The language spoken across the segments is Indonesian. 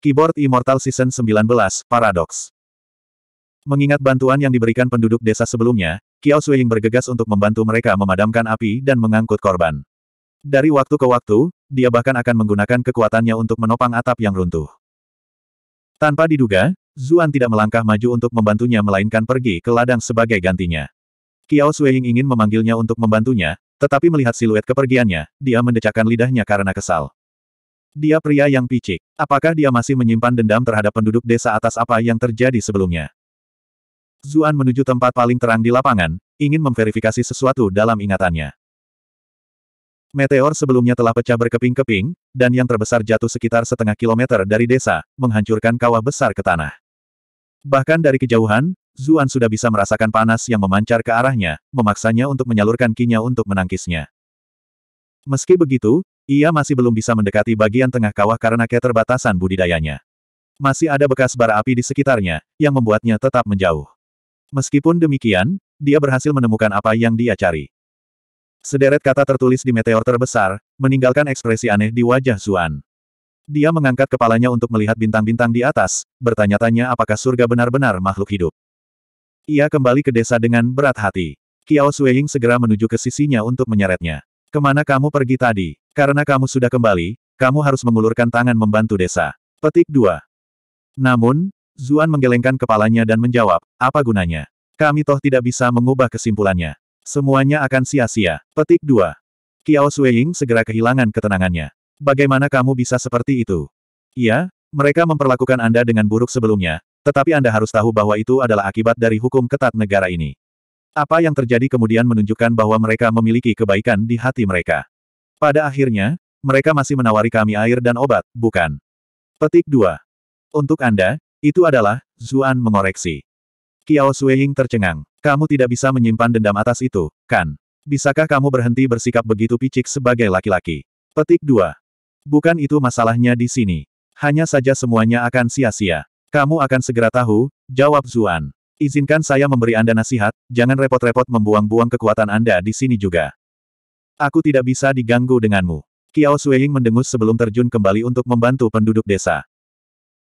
Keyboard Immortal Season 19, Paradox. Mengingat bantuan yang diberikan penduduk desa sebelumnya, Kiao Suying bergegas untuk membantu mereka memadamkan api dan mengangkut korban. Dari waktu ke waktu, dia bahkan akan menggunakan kekuatannya untuk menopang atap yang runtuh. Tanpa diduga, Zuan tidak melangkah maju untuk membantunya melainkan pergi ke ladang sebagai gantinya. Kiao Suying ingin memanggilnya untuk membantunya, tetapi melihat siluet kepergiannya, dia mendecakkan lidahnya karena kesal. Dia pria yang picik. Apakah dia masih menyimpan dendam terhadap penduduk desa atas apa yang terjadi sebelumnya? Zuan menuju tempat paling terang di lapangan, ingin memverifikasi sesuatu dalam ingatannya. Meteor sebelumnya telah pecah berkeping-keping, dan yang terbesar jatuh sekitar setengah kilometer dari desa, menghancurkan kawah besar ke tanah. Bahkan dari kejauhan, Zuan sudah bisa merasakan panas yang memancar ke arahnya, memaksanya untuk menyalurkan kinya untuk menangkisnya. Meski begitu, ia masih belum bisa mendekati bagian tengah kawah karena keterbatasan budidayanya. Masih ada bekas bara api di sekitarnya, yang membuatnya tetap menjauh. Meskipun demikian, dia berhasil menemukan apa yang dia cari. Sederet kata tertulis di meteor terbesar, meninggalkan ekspresi aneh di wajah Zuan. Dia mengangkat kepalanya untuk melihat bintang-bintang di atas, bertanya-tanya apakah surga benar-benar makhluk hidup. Ia kembali ke desa dengan berat hati. Kiao Sueying segera menuju ke sisinya untuk menyeretnya. Kemana kamu pergi tadi? Karena kamu sudah kembali, kamu harus mengulurkan tangan membantu desa. Petik 2. Namun, Zuan menggelengkan kepalanya dan menjawab, apa gunanya? Kami toh tidak bisa mengubah kesimpulannya. Semuanya akan sia-sia. Petik 2. Kiao Sueying segera kehilangan ketenangannya. Bagaimana kamu bisa seperti itu? Iya, mereka memperlakukan Anda dengan buruk sebelumnya, tetapi Anda harus tahu bahwa itu adalah akibat dari hukum ketat negara ini. Apa yang terjadi kemudian menunjukkan bahwa mereka memiliki kebaikan di hati mereka. Pada akhirnya, mereka masih menawari kami air dan obat, bukan? Petik 2. Untuk Anda, itu adalah, Zuan mengoreksi. Kiao Sueying tercengang. Kamu tidak bisa menyimpan dendam atas itu, kan? Bisakah kamu berhenti bersikap begitu picik sebagai laki-laki? Petik 2. Bukan itu masalahnya di sini. Hanya saja semuanya akan sia-sia. Kamu akan segera tahu, jawab Zuan. Izinkan saya memberi Anda nasihat, jangan repot-repot membuang-buang kekuatan Anda di sini juga. Aku tidak bisa diganggu denganmu. Kiao Sueying mendengus sebelum terjun kembali untuk membantu penduduk desa.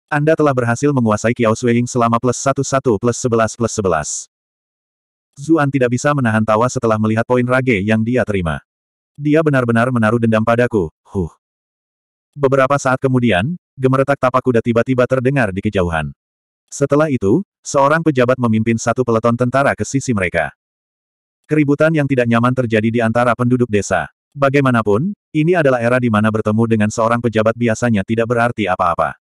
Anda telah berhasil menguasai Kiao Sueying selama plus satu satu plus sebelas plus 11. Zuan tidak bisa menahan tawa setelah melihat poin rage yang dia terima. Dia benar-benar menaruh dendam padaku, huh. Beberapa saat kemudian, gemeretak tapak kuda tiba-tiba terdengar di kejauhan. Setelah itu, Seorang pejabat memimpin satu peleton tentara ke sisi mereka. Keributan yang tidak nyaman terjadi di antara penduduk desa. Bagaimanapun, ini adalah era di mana bertemu dengan seorang pejabat biasanya tidak berarti apa-apa.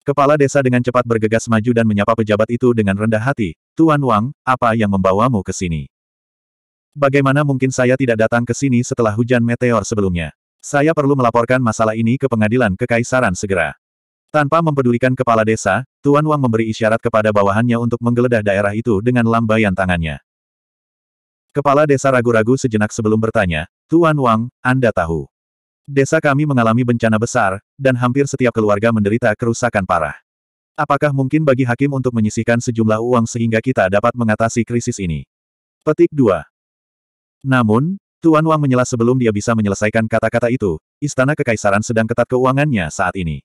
Kepala desa dengan cepat bergegas maju dan menyapa pejabat itu dengan rendah hati, Tuan Wang, apa yang membawamu ke sini? Bagaimana mungkin saya tidak datang ke sini setelah hujan meteor sebelumnya? Saya perlu melaporkan masalah ini ke pengadilan kekaisaran segera. Tanpa mempedulikan kepala desa, Tuan Wang memberi isyarat kepada bawahannya untuk menggeledah daerah itu dengan lambaian tangannya. Kepala desa ragu-ragu sejenak sebelum bertanya, Tuan Wang, Anda tahu. Desa kami mengalami bencana besar, dan hampir setiap keluarga menderita kerusakan parah. Apakah mungkin bagi hakim untuk menyisihkan sejumlah uang sehingga kita dapat mengatasi krisis ini? Petik 2. Namun, Tuan Wang menyela sebelum dia bisa menyelesaikan kata-kata itu, istana kekaisaran sedang ketat keuangannya saat ini.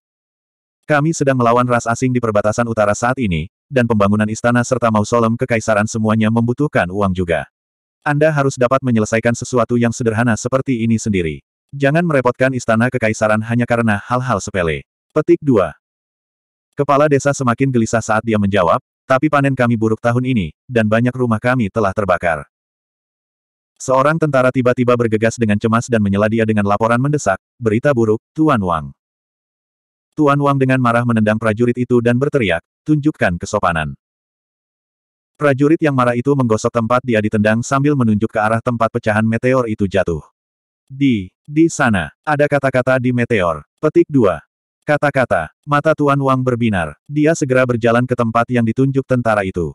Kami sedang melawan ras asing di perbatasan utara saat ini, dan pembangunan istana serta mausolem kekaisaran semuanya membutuhkan uang juga. Anda harus dapat menyelesaikan sesuatu yang sederhana seperti ini sendiri. Jangan merepotkan istana kekaisaran hanya karena hal-hal sepele. Petik 2. Kepala desa semakin gelisah saat dia menjawab, tapi panen kami buruk tahun ini, dan banyak rumah kami telah terbakar. Seorang tentara tiba-tiba bergegas dengan cemas dan menyela dia dengan laporan mendesak, berita buruk, Tuan Wang. Tuan Wang dengan marah menendang prajurit itu dan berteriak, tunjukkan kesopanan. Prajurit yang marah itu menggosok tempat dia ditendang sambil menunjuk ke arah tempat pecahan meteor itu jatuh. Di, di sana, ada kata-kata di meteor. Petik dua. Kata-kata, mata Tuan Wang berbinar. Dia segera berjalan ke tempat yang ditunjuk tentara itu.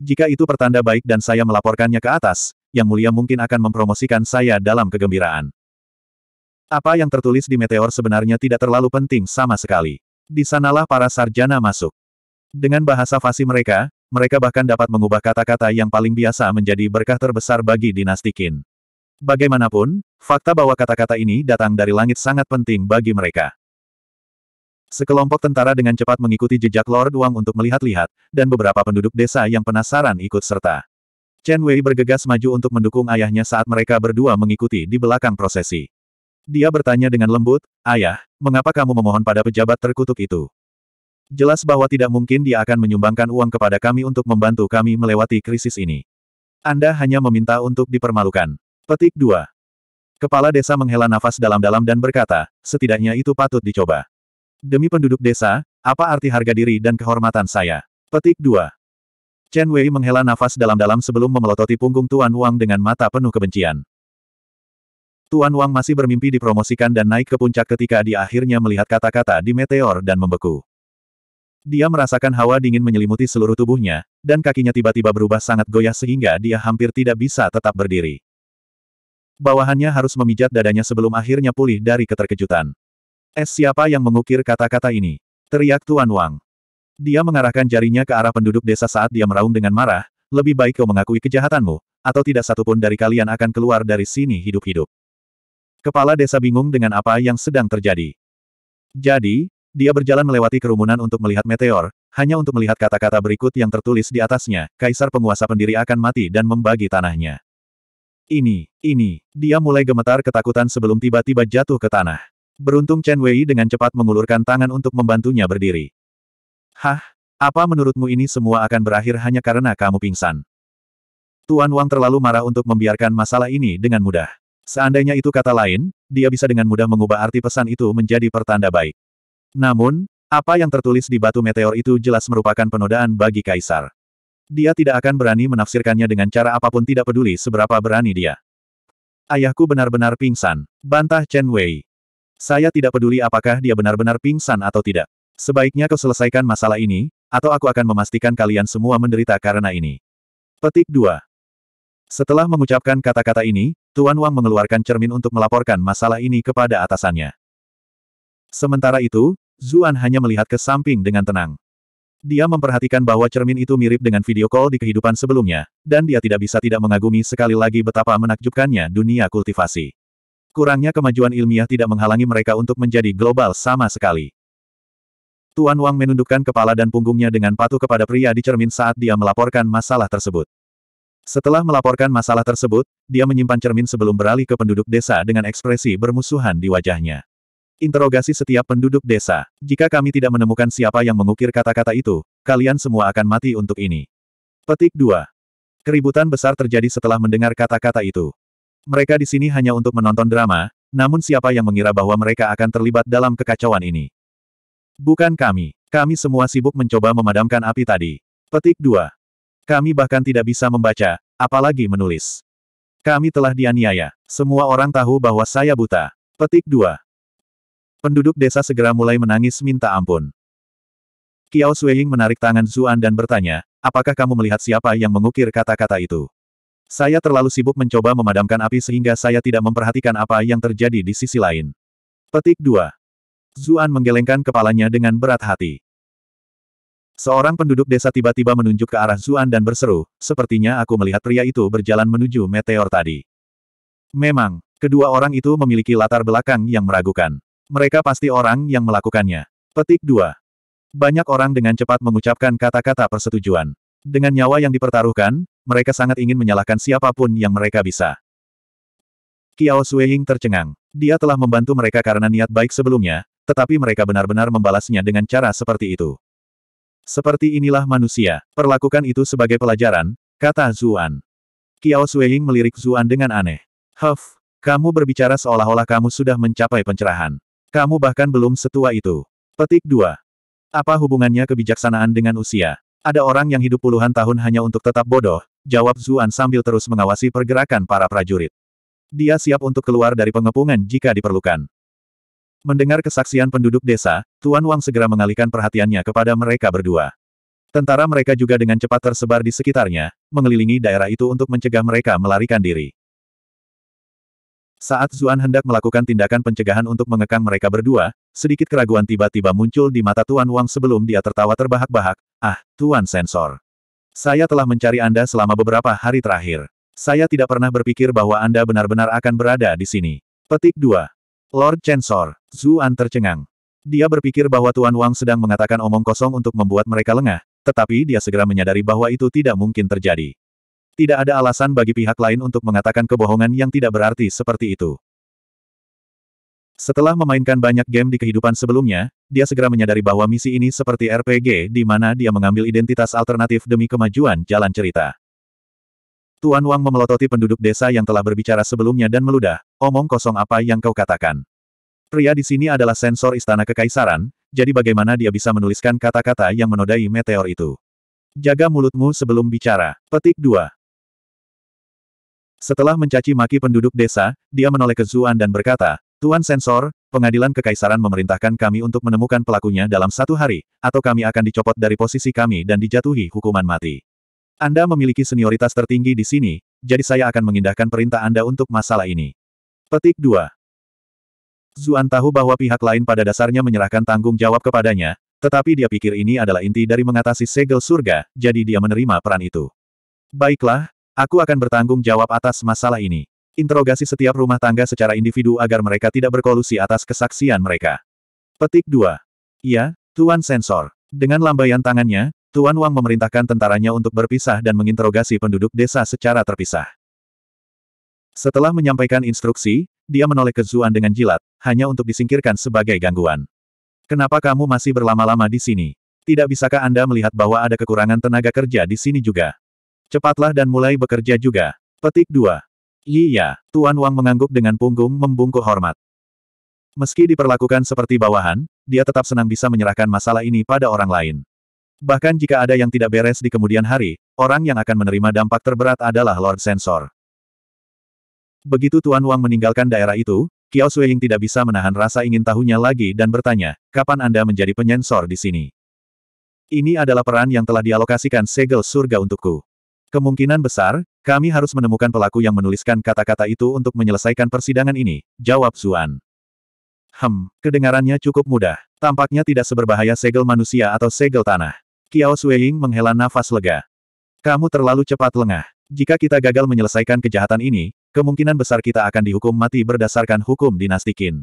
Jika itu pertanda baik dan saya melaporkannya ke atas, Yang Mulia mungkin akan mempromosikan saya dalam kegembiraan. Apa yang tertulis di meteor sebenarnya tidak terlalu penting sama sekali. Di sanalah para sarjana masuk. Dengan bahasa fasih mereka, mereka bahkan dapat mengubah kata-kata yang paling biasa menjadi berkah terbesar bagi dinasti Qin. Bagaimanapun, fakta bahwa kata-kata ini datang dari langit sangat penting bagi mereka. Sekelompok tentara dengan cepat mengikuti jejak Lord Wang untuk melihat-lihat, dan beberapa penduduk desa yang penasaran ikut serta. Chen Wei bergegas maju untuk mendukung ayahnya saat mereka berdua mengikuti di belakang prosesi. Dia bertanya dengan lembut, Ayah, mengapa kamu memohon pada pejabat terkutuk itu? Jelas bahwa tidak mungkin dia akan menyumbangkan uang kepada kami untuk membantu kami melewati krisis ini. Anda hanya meminta untuk dipermalukan. Petik 2. Kepala desa menghela nafas dalam-dalam dan berkata, setidaknya itu patut dicoba. Demi penduduk desa, apa arti harga diri dan kehormatan saya? Petik 2. Chen Wei menghela nafas dalam-dalam sebelum memelototi punggung Tuan Wang dengan mata penuh kebencian. Tuan Wang masih bermimpi dipromosikan dan naik ke puncak ketika dia akhirnya melihat kata-kata di meteor dan membeku. Dia merasakan hawa dingin menyelimuti seluruh tubuhnya, dan kakinya tiba-tiba berubah sangat goyah sehingga dia hampir tidak bisa tetap berdiri. Bawahannya harus memijat dadanya sebelum akhirnya pulih dari keterkejutan. Es siapa yang mengukir kata-kata ini? Teriak Tuan Wang. Dia mengarahkan jarinya ke arah penduduk desa saat dia meraung dengan marah, lebih baik kau mengakui kejahatanmu, atau tidak satupun dari kalian akan keluar dari sini hidup-hidup. Kepala desa bingung dengan apa yang sedang terjadi. Jadi, dia berjalan melewati kerumunan untuk melihat meteor, hanya untuk melihat kata-kata berikut yang tertulis di atasnya, kaisar penguasa pendiri akan mati dan membagi tanahnya. Ini, ini, dia mulai gemetar ketakutan sebelum tiba-tiba jatuh ke tanah. Beruntung Chen Wei dengan cepat mengulurkan tangan untuk membantunya berdiri. Hah, apa menurutmu ini semua akan berakhir hanya karena kamu pingsan? Tuan Wang terlalu marah untuk membiarkan masalah ini dengan mudah. Seandainya itu kata lain, dia bisa dengan mudah mengubah arti pesan itu menjadi pertanda baik. Namun, apa yang tertulis di batu meteor itu jelas merupakan penodaan bagi Kaisar. Dia tidak akan berani menafsirkannya dengan cara apapun tidak peduli seberapa berani dia. Ayahku benar-benar pingsan, bantah Chen Wei. Saya tidak peduli apakah dia benar-benar pingsan atau tidak. Sebaiknya kau selesaikan masalah ini, atau aku akan memastikan kalian semua menderita karena ini. Petik 2. Setelah mengucapkan kata-kata ini, Tuan Wang mengeluarkan cermin untuk melaporkan masalah ini kepada atasannya. Sementara itu, Zuan hanya melihat ke samping dengan tenang. Dia memperhatikan bahwa cermin itu mirip dengan video call di kehidupan sebelumnya, dan dia tidak bisa tidak mengagumi sekali lagi betapa menakjubkannya dunia kultivasi. Kurangnya kemajuan ilmiah tidak menghalangi mereka untuk menjadi global sama sekali. Tuan Wang menundukkan kepala dan punggungnya dengan patuh kepada pria di cermin saat dia melaporkan masalah tersebut. Setelah melaporkan masalah tersebut, dia menyimpan cermin sebelum beralih ke penduduk desa dengan ekspresi bermusuhan di wajahnya. Interogasi setiap penduduk desa. Jika kami tidak menemukan siapa yang mengukir kata-kata itu, kalian semua akan mati untuk ini. Petik 2. Keributan besar terjadi setelah mendengar kata-kata itu. Mereka di sini hanya untuk menonton drama, namun siapa yang mengira bahwa mereka akan terlibat dalam kekacauan ini? Bukan kami. Kami semua sibuk mencoba memadamkan api tadi. Petik 2. Kami bahkan tidak bisa membaca, apalagi menulis. Kami telah dianiaya. Semua orang tahu bahwa saya buta. Petik 2. Penduduk desa segera mulai menangis minta ampun. Kiao Sueying menarik tangan Zuan dan bertanya, apakah kamu melihat siapa yang mengukir kata-kata itu? Saya terlalu sibuk mencoba memadamkan api sehingga saya tidak memperhatikan apa yang terjadi di sisi lain. Petik 2. Zuan menggelengkan kepalanya dengan berat hati. Seorang penduduk desa tiba-tiba menunjuk ke arah Zuan dan berseru, sepertinya aku melihat pria itu berjalan menuju meteor tadi. Memang, kedua orang itu memiliki latar belakang yang meragukan. Mereka pasti orang yang melakukannya. Petik 2. Banyak orang dengan cepat mengucapkan kata-kata persetujuan. Dengan nyawa yang dipertaruhkan, mereka sangat ingin menyalahkan siapapun yang mereka bisa. Kiao Sueying tercengang. Dia telah membantu mereka karena niat baik sebelumnya, tetapi mereka benar-benar membalasnya dengan cara seperti itu. Seperti inilah manusia, perlakukan itu sebagai pelajaran, kata Zuan. Kiao Sueying melirik Zuan dengan aneh. Huff, kamu berbicara seolah-olah kamu sudah mencapai pencerahan. Kamu bahkan belum setua itu. Petik 2. Apa hubungannya kebijaksanaan dengan usia? Ada orang yang hidup puluhan tahun hanya untuk tetap bodoh, jawab Zuan sambil terus mengawasi pergerakan para prajurit. Dia siap untuk keluar dari pengepungan jika diperlukan. Mendengar kesaksian penduduk desa, Tuan Wang segera mengalihkan perhatiannya kepada mereka berdua. Tentara mereka juga dengan cepat tersebar di sekitarnya, mengelilingi daerah itu untuk mencegah mereka melarikan diri. Saat Zuan hendak melakukan tindakan pencegahan untuk mengekang mereka berdua, sedikit keraguan tiba-tiba muncul di mata Tuan Wang sebelum dia tertawa terbahak-bahak, Ah, Tuan Sensor. Saya telah mencari Anda selama beberapa hari terakhir. Saya tidak pernah berpikir bahwa Anda benar-benar akan berada di sini. Petik 2. Lord Chancellor, Zuan tercengang. Dia berpikir bahwa Tuan Wang sedang mengatakan omong kosong untuk membuat mereka lengah, tetapi dia segera menyadari bahwa itu tidak mungkin terjadi. Tidak ada alasan bagi pihak lain untuk mengatakan kebohongan yang tidak berarti seperti itu. Setelah memainkan banyak game di kehidupan sebelumnya, dia segera menyadari bahwa misi ini seperti RPG di mana dia mengambil identitas alternatif demi kemajuan jalan cerita. Tuan Wang memelototi penduduk desa yang telah berbicara sebelumnya dan meludah, omong kosong apa yang kau katakan. Pria di sini adalah sensor istana kekaisaran, jadi bagaimana dia bisa menuliskan kata-kata yang menodai meteor itu. Jaga mulutmu sebelum bicara. Petik 2. Setelah mencaci maki penduduk desa, dia menoleh ke Zuan dan berkata, Tuan Sensor, pengadilan kekaisaran memerintahkan kami untuk menemukan pelakunya dalam satu hari, atau kami akan dicopot dari posisi kami dan dijatuhi hukuman mati. Anda memiliki senioritas tertinggi di sini, jadi saya akan mengindahkan perintah Anda untuk masalah ini. Petik 2. Zuan tahu bahwa pihak lain pada dasarnya menyerahkan tanggung jawab kepadanya, tetapi dia pikir ini adalah inti dari mengatasi segel surga, jadi dia menerima peran itu. Baiklah, aku akan bertanggung jawab atas masalah ini. Interogasi setiap rumah tangga secara individu agar mereka tidak berkolusi atas kesaksian mereka. Petik 2. Iya, Tuan Sensor. Dengan lambaian tangannya, Tuan Wang memerintahkan tentaranya untuk berpisah dan menginterogasi penduduk desa secara terpisah. Setelah menyampaikan instruksi, dia menoleh ke Zuan dengan jilat, hanya untuk disingkirkan sebagai gangguan. Kenapa kamu masih berlama-lama di sini? Tidak bisakah Anda melihat bahwa ada kekurangan tenaga kerja di sini juga? Cepatlah dan mulai bekerja juga. Petik 2. Iya, iya, Tuan Wang mengangguk dengan punggung membungkuk hormat. Meski diperlakukan seperti bawahan, dia tetap senang bisa menyerahkan masalah ini pada orang lain. Bahkan jika ada yang tidak beres di kemudian hari, orang yang akan menerima dampak terberat adalah Lord Sensor. Begitu Tuan Wang meninggalkan daerah itu, Kiao Ying tidak bisa menahan rasa ingin tahunya lagi dan bertanya, kapan Anda menjadi penyensor di sini? Ini adalah peran yang telah dialokasikan segel surga untukku. Kemungkinan besar, kami harus menemukan pelaku yang menuliskan kata-kata itu untuk menyelesaikan persidangan ini, jawab Zuan. Hem, kedengarannya cukup mudah. Tampaknya tidak seberbahaya segel manusia atau segel tanah. Kiao Sueying menghela nafas lega. Kamu terlalu cepat lengah. Jika kita gagal menyelesaikan kejahatan ini, kemungkinan besar kita akan dihukum mati berdasarkan hukum dinasti Qin.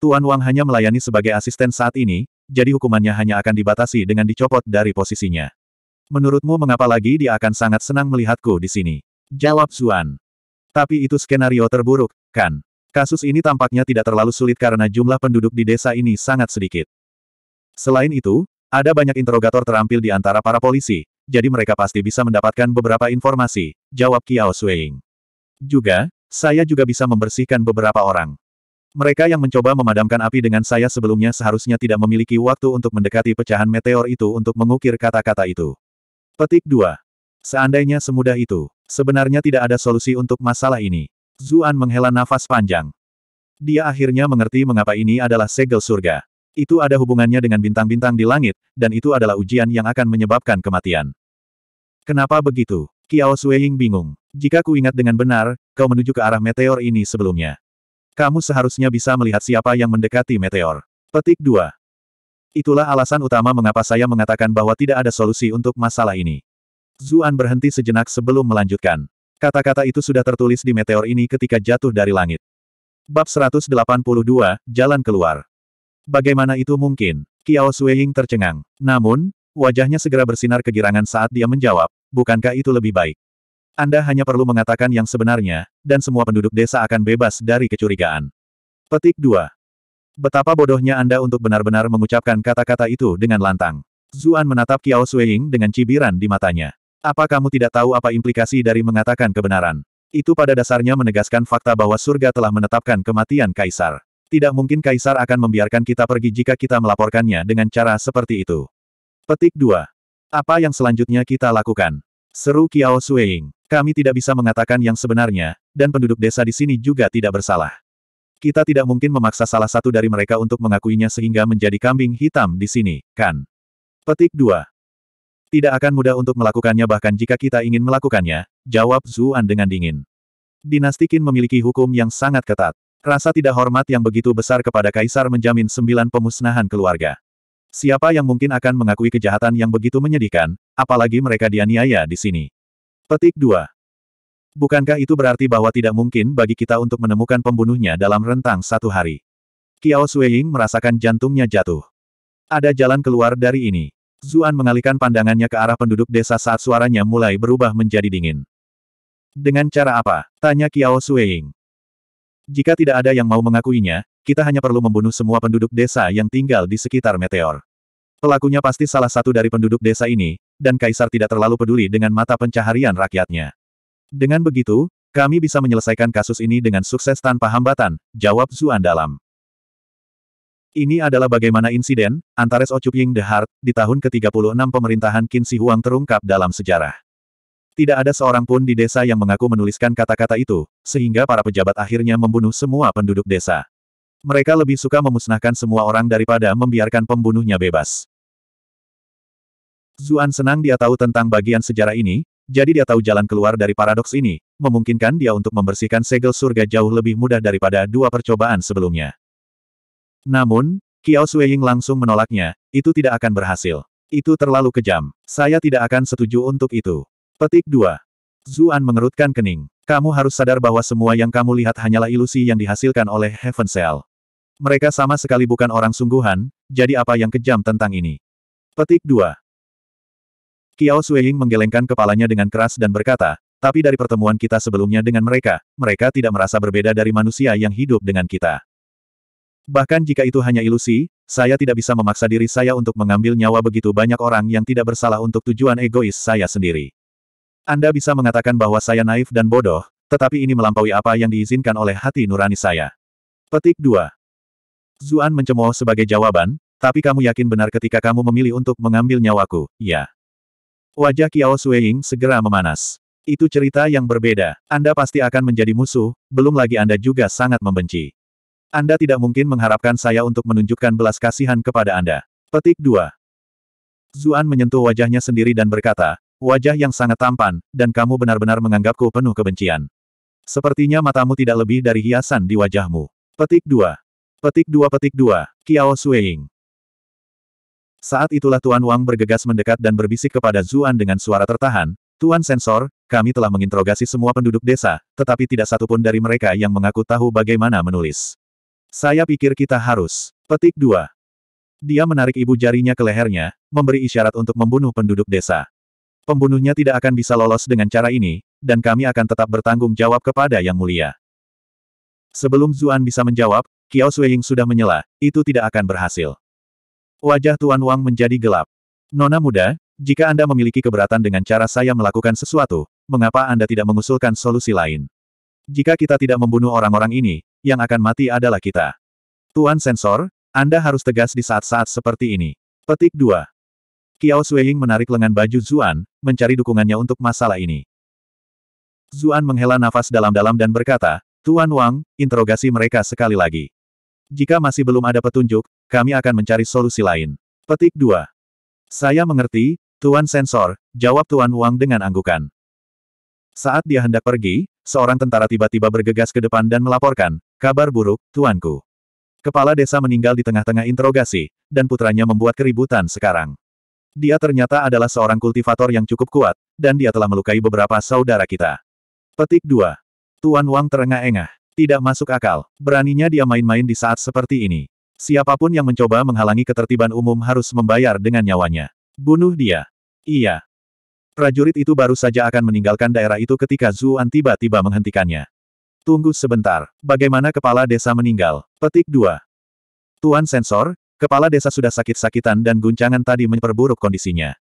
Tuan Wang hanya melayani sebagai asisten saat ini, jadi hukumannya hanya akan dibatasi dengan dicopot dari posisinya. Menurutmu mengapa lagi dia akan sangat senang melihatku di sini? Jawab Zuan. Tapi itu skenario terburuk, kan? Kasus ini tampaknya tidak terlalu sulit karena jumlah penduduk di desa ini sangat sedikit. Selain itu, ada banyak interogator terampil di antara para polisi, jadi mereka pasti bisa mendapatkan beberapa informasi, jawab Kiao Sueing. Juga, saya juga bisa membersihkan beberapa orang. Mereka yang mencoba memadamkan api dengan saya sebelumnya seharusnya tidak memiliki waktu untuk mendekati pecahan meteor itu untuk mengukir kata-kata itu. Petik 2. Seandainya semudah itu, sebenarnya tidak ada solusi untuk masalah ini. Zuan menghela nafas panjang. Dia akhirnya mengerti mengapa ini adalah segel surga. Itu ada hubungannya dengan bintang-bintang di langit, dan itu adalah ujian yang akan menyebabkan kematian. Kenapa begitu? Kiao Sueying bingung. Jika ku ingat dengan benar, kau menuju ke arah meteor ini sebelumnya. Kamu seharusnya bisa melihat siapa yang mendekati meteor. Petik 2. Itulah alasan utama mengapa saya mengatakan bahwa tidak ada solusi untuk masalah ini. Zuan berhenti sejenak sebelum melanjutkan. Kata-kata itu sudah tertulis di meteor ini ketika jatuh dari langit. Bab 182, Jalan Keluar Bagaimana itu mungkin? Kiao Sueying tercengang. Namun, wajahnya segera bersinar kegirangan saat dia menjawab, bukankah itu lebih baik? Anda hanya perlu mengatakan yang sebenarnya, dan semua penduduk desa akan bebas dari kecurigaan. Petik 2. Betapa bodohnya Anda untuk benar-benar mengucapkan kata-kata itu dengan lantang. Zuan menatap Kiao Sueying dengan cibiran di matanya. Apa kamu tidak tahu apa implikasi dari mengatakan kebenaran? Itu pada dasarnya menegaskan fakta bahwa surga telah menetapkan kematian kaisar. Tidak mungkin Kaisar akan membiarkan kita pergi jika kita melaporkannya dengan cara seperti itu. Petik 2. Apa yang selanjutnya kita lakukan? Seru Kiao Sueing. Kami tidak bisa mengatakan yang sebenarnya, dan penduduk desa di sini juga tidak bersalah. Kita tidak mungkin memaksa salah satu dari mereka untuk mengakuinya sehingga menjadi kambing hitam di sini, kan? Petik 2. Tidak akan mudah untuk melakukannya bahkan jika kita ingin melakukannya, jawab Zuan dengan dingin. Dinasti Qin memiliki hukum yang sangat ketat. Rasa tidak hormat yang begitu besar kepada kaisar menjamin sembilan pemusnahan keluarga. Siapa yang mungkin akan mengakui kejahatan yang begitu menyedihkan, apalagi mereka dianiaya di sini. Petik 2. Bukankah itu berarti bahwa tidak mungkin bagi kita untuk menemukan pembunuhnya dalam rentang satu hari? Kiao Sueying merasakan jantungnya jatuh. Ada jalan keluar dari ini. Zuan mengalihkan pandangannya ke arah penduduk desa saat suaranya mulai berubah menjadi dingin. Dengan cara apa? Tanya Kiao Sueying. Jika tidak ada yang mau mengakuinya, kita hanya perlu membunuh semua penduduk desa yang tinggal di sekitar meteor. Pelakunya pasti salah satu dari penduduk desa ini, dan Kaisar tidak terlalu peduli dengan mata pencaharian rakyatnya. Dengan begitu, kami bisa menyelesaikan kasus ini dengan sukses tanpa hambatan, jawab Zuan dalam. Ini adalah bagaimana insiden, Antares Ocuping The Heart, di tahun ke-36 pemerintahan Qin Shi Huang terungkap dalam sejarah. Tidak ada seorang pun di desa yang mengaku menuliskan kata-kata itu, sehingga para pejabat akhirnya membunuh semua penduduk desa. Mereka lebih suka memusnahkan semua orang daripada membiarkan pembunuhnya bebas. Zuan senang dia tahu tentang bagian sejarah ini, jadi dia tahu jalan keluar dari paradoks ini, memungkinkan dia untuk membersihkan segel surga jauh lebih mudah daripada dua percobaan sebelumnya. Namun, Kiao Sueying langsung menolaknya, itu tidak akan berhasil. Itu terlalu kejam. Saya tidak akan setuju untuk itu. Petik 2. Zuan mengerutkan kening. Kamu harus sadar bahwa semua yang kamu lihat hanyalah ilusi yang dihasilkan oleh Heaven Cell. Mereka sama sekali bukan orang sungguhan, jadi apa yang kejam tentang ini? Petik 2. Kiao Sueying menggelengkan kepalanya dengan keras dan berkata, tapi dari pertemuan kita sebelumnya dengan mereka, mereka tidak merasa berbeda dari manusia yang hidup dengan kita. Bahkan jika itu hanya ilusi, saya tidak bisa memaksa diri saya untuk mengambil nyawa begitu banyak orang yang tidak bersalah untuk tujuan egois saya sendiri. Anda bisa mengatakan bahwa saya naif dan bodoh, tetapi ini melampaui apa yang diizinkan oleh hati nurani saya. Petik 2. Zuan mencemooh sebagai jawaban, tapi kamu yakin benar ketika kamu memilih untuk mengambil nyawaku, ya. Wajah Kiao Sueying segera memanas. Itu cerita yang berbeda. Anda pasti akan menjadi musuh, belum lagi Anda juga sangat membenci. Anda tidak mungkin mengharapkan saya untuk menunjukkan belas kasihan kepada Anda. Petik 2. Zuan menyentuh wajahnya sendiri dan berkata, Wajah yang sangat tampan, dan kamu benar-benar menganggapku penuh kebencian. Sepertinya matamu tidak lebih dari hiasan di wajahmu. Petik 2. Petik 2 Petik 2, Kiao Sueying. Saat itulah Tuan Wang bergegas mendekat dan berbisik kepada Zuan dengan suara tertahan, Tuan Sensor, kami telah menginterogasi semua penduduk desa, tetapi tidak satupun dari mereka yang mengaku tahu bagaimana menulis. Saya pikir kita harus. Petik 2. Dia menarik ibu jarinya ke lehernya, memberi isyarat untuk membunuh penduduk desa. Pembunuhnya tidak akan bisa lolos dengan cara ini, dan kami akan tetap bertanggung jawab kepada Yang Mulia. Sebelum Zuan bisa menjawab, Kiao Sueying sudah menyela, itu tidak akan berhasil. Wajah Tuan Wang menjadi gelap. Nona muda, jika Anda memiliki keberatan dengan cara saya melakukan sesuatu, mengapa Anda tidak mengusulkan solusi lain? Jika kita tidak membunuh orang-orang ini, yang akan mati adalah kita. Tuan Sensor, Anda harus tegas di saat-saat seperti ini. Petik 2. Kiao Sueying menarik lengan baju Zuan, mencari dukungannya untuk masalah ini. Zuan menghela nafas dalam-dalam dan berkata, Tuan Wang, interogasi mereka sekali lagi. Jika masih belum ada petunjuk, kami akan mencari solusi lain. Petik 2. Saya mengerti, Tuan Sensor, jawab Tuan Wang dengan anggukan. Saat dia hendak pergi, seorang tentara tiba-tiba bergegas ke depan dan melaporkan, kabar buruk, Tuanku. Kepala desa meninggal di tengah-tengah interogasi, dan putranya membuat keributan sekarang. Dia ternyata adalah seorang kultivator yang cukup kuat, dan dia telah melukai beberapa saudara kita. Petik 2. Tuan Wang terengah-engah. Tidak masuk akal. Beraninya dia main-main di saat seperti ini. Siapapun yang mencoba menghalangi ketertiban umum harus membayar dengan nyawanya. Bunuh dia. Iya. Prajurit itu baru saja akan meninggalkan daerah itu ketika Zuan tiba-tiba menghentikannya. Tunggu sebentar, bagaimana kepala desa meninggal? Petik 2. Tuan Sensor, Kepala desa sudah sakit-sakitan dan guncangan tadi memperburuk kondisinya.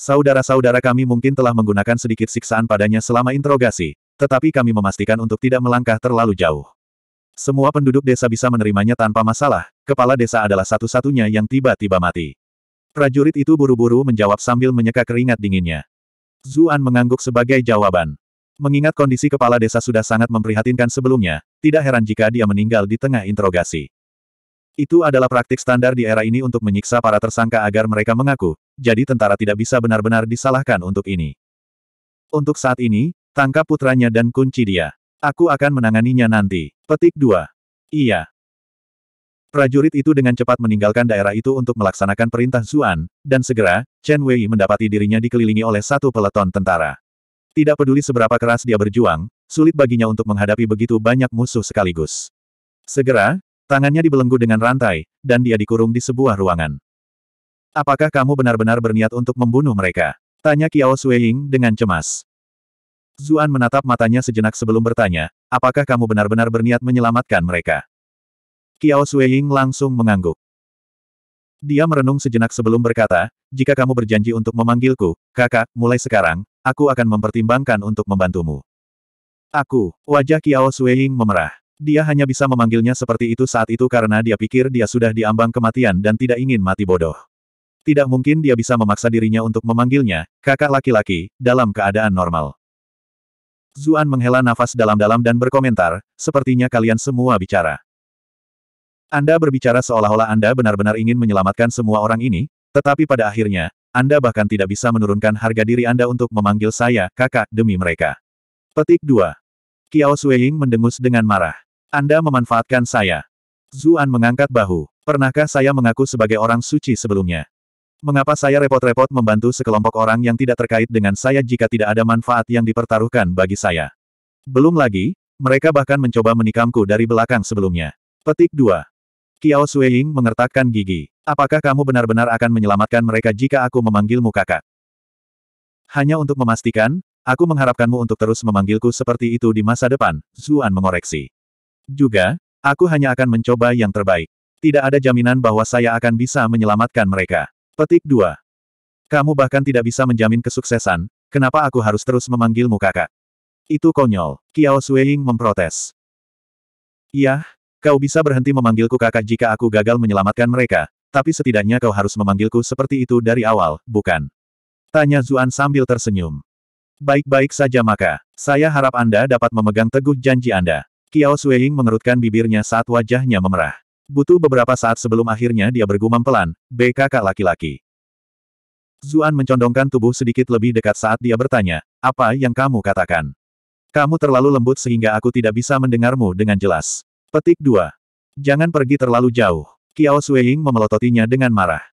Saudara-saudara kami mungkin telah menggunakan sedikit siksaan padanya selama interogasi, tetapi kami memastikan untuk tidak melangkah terlalu jauh. Semua penduduk desa bisa menerimanya tanpa masalah, kepala desa adalah satu-satunya yang tiba-tiba mati. Prajurit itu buru-buru menjawab sambil menyeka keringat dinginnya. Zuan mengangguk sebagai jawaban. Mengingat kondisi kepala desa sudah sangat memprihatinkan sebelumnya, tidak heran jika dia meninggal di tengah interogasi. Itu adalah praktik standar di era ini untuk menyiksa para tersangka agar mereka mengaku, jadi tentara tidak bisa benar-benar disalahkan untuk ini. Untuk saat ini, tangkap putranya dan kunci dia. Aku akan menanganinya nanti. Petik 2. Iya. Prajurit itu dengan cepat meninggalkan daerah itu untuk melaksanakan perintah Zuan, dan segera, Chen Wei mendapati dirinya dikelilingi oleh satu peleton tentara. Tidak peduli seberapa keras dia berjuang, sulit baginya untuk menghadapi begitu banyak musuh sekaligus. Segera, Tangannya dibelenggu dengan rantai, dan dia dikurung di sebuah ruangan. Apakah kamu benar-benar berniat untuk membunuh mereka? Tanya Kiao Sueying dengan cemas. Zuan menatap matanya sejenak sebelum bertanya, apakah kamu benar-benar berniat menyelamatkan mereka? Kiao Sueying langsung mengangguk. Dia merenung sejenak sebelum berkata, jika kamu berjanji untuk memanggilku, kakak, mulai sekarang, aku akan mempertimbangkan untuk membantumu. Aku, wajah Kiao Sueying memerah. Dia hanya bisa memanggilnya seperti itu saat itu karena dia pikir dia sudah diambang kematian dan tidak ingin mati bodoh. Tidak mungkin dia bisa memaksa dirinya untuk memanggilnya, kakak laki-laki, dalam keadaan normal. Zuan menghela nafas dalam-dalam dan berkomentar, sepertinya kalian semua bicara. Anda berbicara seolah-olah Anda benar-benar ingin menyelamatkan semua orang ini, tetapi pada akhirnya, Anda bahkan tidak bisa menurunkan harga diri Anda untuk memanggil saya, kakak, demi mereka. Petik 2. Qiao Sueying mendengus dengan marah. Anda memanfaatkan saya. Zuan mengangkat bahu. Pernahkah saya mengaku sebagai orang suci sebelumnya? Mengapa saya repot-repot membantu sekelompok orang yang tidak terkait dengan saya jika tidak ada manfaat yang dipertaruhkan bagi saya? Belum lagi, mereka bahkan mencoba menikamku dari belakang sebelumnya. Petik 2. Qiao Sueying mengertakkan gigi. Apakah kamu benar-benar akan menyelamatkan mereka jika aku memanggilmu kakak? Hanya untuk memastikan, Aku mengharapkanmu untuk terus memanggilku seperti itu di masa depan, Zuan mengoreksi. Juga, aku hanya akan mencoba yang terbaik. Tidak ada jaminan bahwa saya akan bisa menyelamatkan mereka. Petik 2. Kamu bahkan tidak bisa menjamin kesuksesan, kenapa aku harus terus memanggilmu kakak? Itu konyol, Kiao Sueying memprotes. Yah, kau bisa berhenti memanggilku kakak jika aku gagal menyelamatkan mereka, tapi setidaknya kau harus memanggilku seperti itu dari awal, bukan? Tanya Zuan sambil tersenyum. Baik-baik saja maka, saya harap Anda dapat memegang teguh janji Anda. Kiao Sueying mengerutkan bibirnya saat wajahnya memerah. Butuh beberapa saat sebelum akhirnya dia bergumam pelan, BKK laki-laki. Zuan mencondongkan tubuh sedikit lebih dekat saat dia bertanya, apa yang kamu katakan? Kamu terlalu lembut sehingga aku tidak bisa mendengarmu dengan jelas. Petik 2. Jangan pergi terlalu jauh. Kiao Sueying memelototinya dengan marah.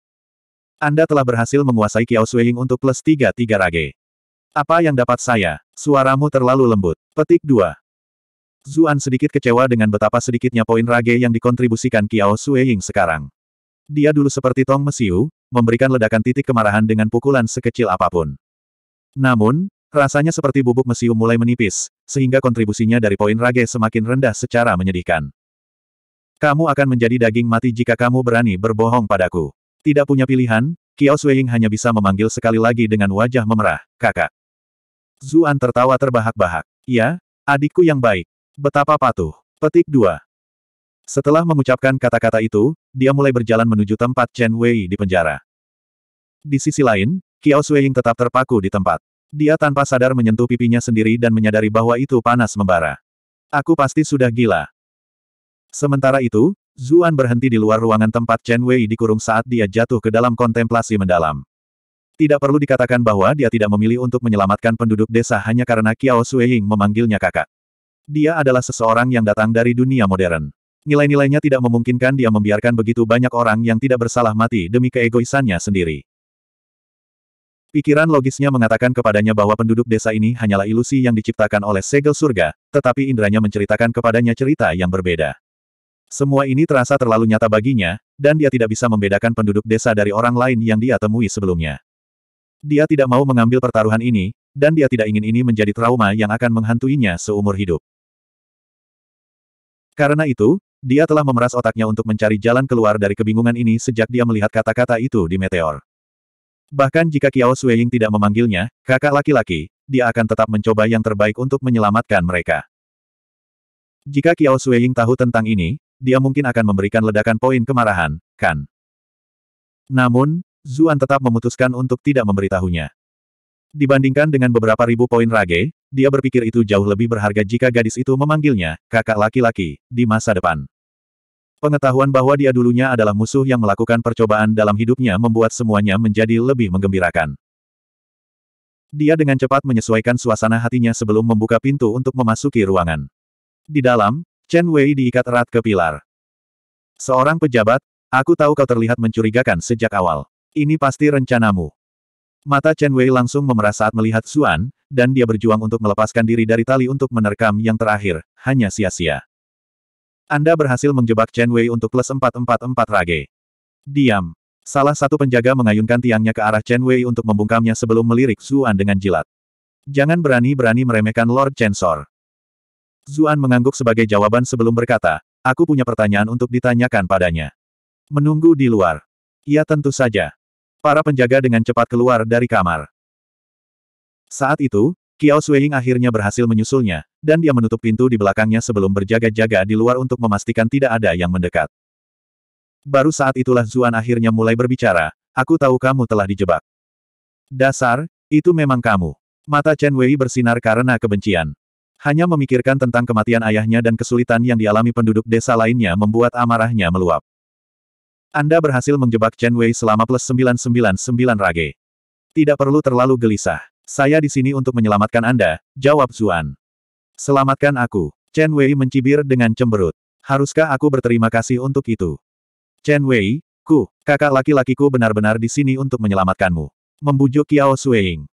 Anda telah berhasil menguasai Kiao Sueying untuk plus 3 tiga rage. Apa yang dapat saya? Suaramu terlalu lembut. Petik 2. Zuan sedikit kecewa dengan betapa sedikitnya poin rage yang dikontribusikan Kiao Sueying sekarang. Dia dulu seperti Tong Mesiu, memberikan ledakan titik kemarahan dengan pukulan sekecil apapun. Namun, rasanya seperti bubuk Mesiu mulai menipis, sehingga kontribusinya dari poin rage semakin rendah secara menyedihkan. Kamu akan menjadi daging mati jika kamu berani berbohong padaku. Tidak punya pilihan, Kiao Sueying hanya bisa memanggil sekali lagi dengan wajah memerah, kakak. Zuan tertawa terbahak-bahak. Ya, adikku yang baik. Betapa patuh. Petik 2. Setelah mengucapkan kata-kata itu, dia mulai berjalan menuju tempat Chen Wei di penjara. Di sisi lain, Kiao Sueying tetap terpaku di tempat. Dia tanpa sadar menyentuh pipinya sendiri dan menyadari bahwa itu panas membara. Aku pasti sudah gila. Sementara itu, Zuan berhenti di luar ruangan tempat Chen Wei dikurung saat dia jatuh ke dalam kontemplasi mendalam. Tidak perlu dikatakan bahwa dia tidak memilih untuk menyelamatkan penduduk desa hanya karena Kiao Sueying memanggilnya kakak. Dia adalah seseorang yang datang dari dunia modern. Nilai-nilainya tidak memungkinkan dia membiarkan begitu banyak orang yang tidak bersalah mati demi keegoisannya sendiri. Pikiran logisnya mengatakan kepadanya bahwa penduduk desa ini hanyalah ilusi yang diciptakan oleh segel surga, tetapi inderanya menceritakan kepadanya cerita yang berbeda. Semua ini terasa terlalu nyata baginya, dan dia tidak bisa membedakan penduduk desa dari orang lain yang dia temui sebelumnya. Dia tidak mau mengambil pertaruhan ini, dan dia tidak ingin ini menjadi trauma yang akan menghantuinya seumur hidup. Karena itu, dia telah memeras otaknya untuk mencari jalan keluar dari kebingungan ini sejak dia melihat kata-kata itu di meteor. Bahkan jika Kiao Suying tidak memanggilnya, kakak laki-laki, dia akan tetap mencoba yang terbaik untuk menyelamatkan mereka. Jika Kiao Suying tahu tentang ini, dia mungkin akan memberikan ledakan poin kemarahan, kan? Namun, Zuan tetap memutuskan untuk tidak memberitahunya. Dibandingkan dengan beberapa ribu poin Rage, dia berpikir itu jauh lebih berharga jika gadis itu memanggilnya kakak laki-laki di masa depan. Pengetahuan bahwa dia dulunya adalah musuh yang melakukan percobaan dalam hidupnya membuat semuanya menjadi lebih menggembirakan. Dia dengan cepat menyesuaikan suasana hatinya sebelum membuka pintu untuk memasuki ruangan. Di dalam, Chen Wei diikat erat ke pilar. Seorang pejabat, aku tahu kau terlihat mencurigakan sejak awal. Ini pasti rencanamu. Mata Chen Wei langsung memerah saat melihat Xuan, dan dia berjuang untuk melepaskan diri dari tali untuk menerkam yang terakhir, hanya sia-sia. Anda berhasil menjebak Chen Wei untuk plus 444 rage. Diam. Salah satu penjaga mengayunkan tiangnya ke arah Chen Wei untuk membungkamnya sebelum melirik Zuan dengan jilat. Jangan berani-berani meremehkan Lord Sor. Zuan mengangguk sebagai jawaban sebelum berkata, aku punya pertanyaan untuk ditanyakan padanya. Menunggu di luar. Ya tentu saja. Para penjaga dengan cepat keluar dari kamar. Saat itu, Kiao Sueying akhirnya berhasil menyusulnya, dan dia menutup pintu di belakangnya sebelum berjaga-jaga di luar untuk memastikan tidak ada yang mendekat. Baru saat itulah Zuan akhirnya mulai berbicara, aku tahu kamu telah dijebak. Dasar, itu memang kamu. Mata Chen Wei bersinar karena kebencian. Hanya memikirkan tentang kematian ayahnya dan kesulitan yang dialami penduduk desa lainnya membuat amarahnya meluap. Anda berhasil menjebak Chen Wei selama plus 999 rage. Tidak perlu terlalu gelisah. Saya di sini untuk menyelamatkan Anda, jawab Zuan. Selamatkan aku. Chen Wei mencibir dengan cemberut. Haruskah aku berterima kasih untuk itu? Chen Wei, ku, kakak laki-lakiku benar-benar di sini untuk menyelamatkanmu. Membujuk Kiao Sueying.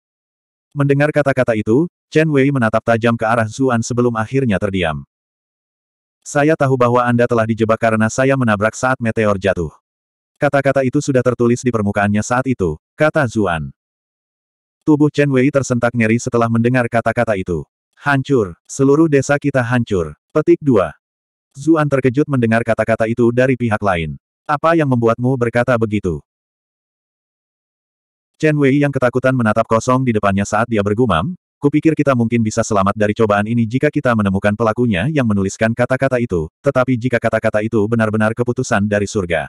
Mendengar kata-kata itu, Chen Wei menatap tajam ke arah Zuan sebelum akhirnya terdiam. Saya tahu bahwa Anda telah dijebak karena saya menabrak saat meteor jatuh. Kata-kata itu sudah tertulis di permukaannya saat itu, kata Zuan. Tubuh Chen Wei tersentak ngeri setelah mendengar kata-kata itu. Hancur, seluruh desa kita hancur. Petik 2. Zuan terkejut mendengar kata-kata itu dari pihak lain. Apa yang membuatmu berkata begitu? Chen Wei yang ketakutan menatap kosong di depannya saat dia bergumam, kupikir kita mungkin bisa selamat dari cobaan ini jika kita menemukan pelakunya yang menuliskan kata-kata itu, tetapi jika kata-kata itu benar-benar keputusan dari surga.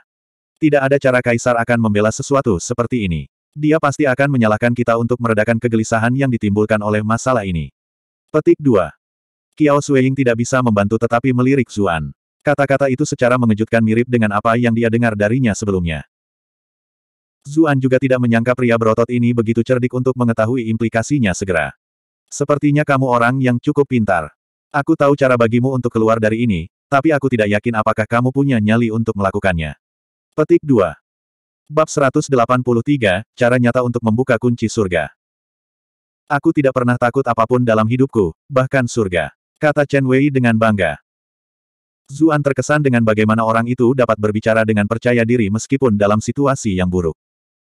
Tidak ada cara kaisar akan membela sesuatu seperti ini. Dia pasti akan menyalahkan kita untuk meredakan kegelisahan yang ditimbulkan oleh masalah ini. Petik 2. Kiao Sueying tidak bisa membantu tetapi melirik Zuan. Kata-kata itu secara mengejutkan mirip dengan apa yang dia dengar darinya sebelumnya. Zuan juga tidak menyangka pria berotot ini begitu cerdik untuk mengetahui implikasinya segera. Sepertinya kamu orang yang cukup pintar. Aku tahu cara bagimu untuk keluar dari ini, tapi aku tidak yakin apakah kamu punya nyali untuk melakukannya. Petik 2. Bab 183, Cara Nyata Untuk Membuka Kunci Surga. Aku tidak pernah takut apapun dalam hidupku, bahkan surga. Kata Chen Wei dengan bangga. Zuan terkesan dengan bagaimana orang itu dapat berbicara dengan percaya diri meskipun dalam situasi yang buruk.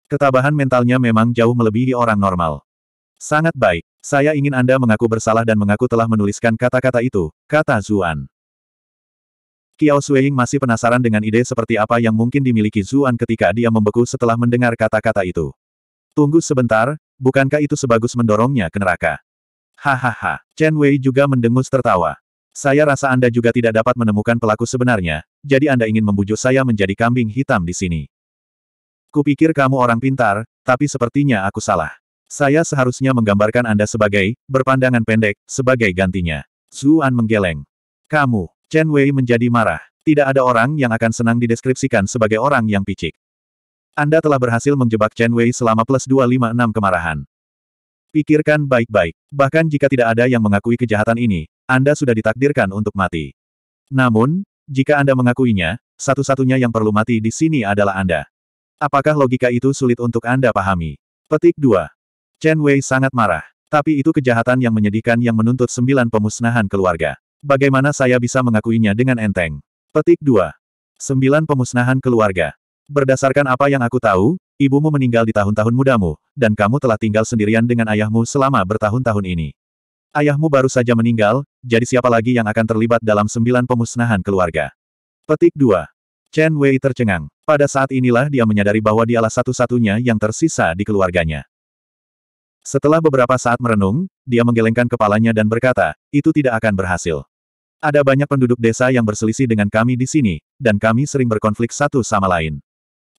Ketabahan mentalnya memang jauh melebihi orang normal. Sangat baik. Saya ingin Anda mengaku bersalah dan mengaku telah menuliskan kata-kata itu, kata Zuan. Qiao Sueing masih penasaran dengan ide seperti apa yang mungkin dimiliki Zuan ketika dia membeku setelah mendengar kata-kata itu. Tunggu sebentar, bukankah itu sebagus mendorongnya ke neraka? Hahaha, Chen Wei juga mendengus tertawa. Saya rasa Anda juga tidak dapat menemukan pelaku sebenarnya, jadi Anda ingin membujuk saya menjadi kambing hitam di sini. Kupikir kamu orang pintar, tapi sepertinya aku salah. Saya seharusnya menggambarkan Anda sebagai, berpandangan pendek, sebagai gantinya. Zuan menggeleng. Kamu, Chen Wei menjadi marah. Tidak ada orang yang akan senang dideskripsikan sebagai orang yang picik. Anda telah berhasil menjebak Chen Wei selama plus 256 kemarahan. Pikirkan baik-baik. Bahkan jika tidak ada yang mengakui kejahatan ini, Anda sudah ditakdirkan untuk mati. Namun, jika Anda mengakuinya, satu-satunya yang perlu mati di sini adalah Anda. Apakah logika itu sulit untuk Anda pahami? Petik 2. Chen Wei sangat marah. Tapi itu kejahatan yang menyedihkan yang menuntut sembilan pemusnahan keluarga. Bagaimana saya bisa mengakuinya dengan enteng? Petik 2. 9 Pemusnahan Keluarga. Berdasarkan apa yang aku tahu, ibumu meninggal di tahun-tahun mudamu, dan kamu telah tinggal sendirian dengan ayahmu selama bertahun-tahun ini. Ayahmu baru saja meninggal, jadi siapa lagi yang akan terlibat dalam sembilan pemusnahan keluarga? Petik 2. Chen Wei tercengang. Pada saat inilah dia menyadari bahwa dialah satu-satunya yang tersisa di keluarganya. Setelah beberapa saat merenung, dia menggelengkan kepalanya dan berkata, itu tidak akan berhasil. Ada banyak penduduk desa yang berselisih dengan kami di sini, dan kami sering berkonflik satu sama lain.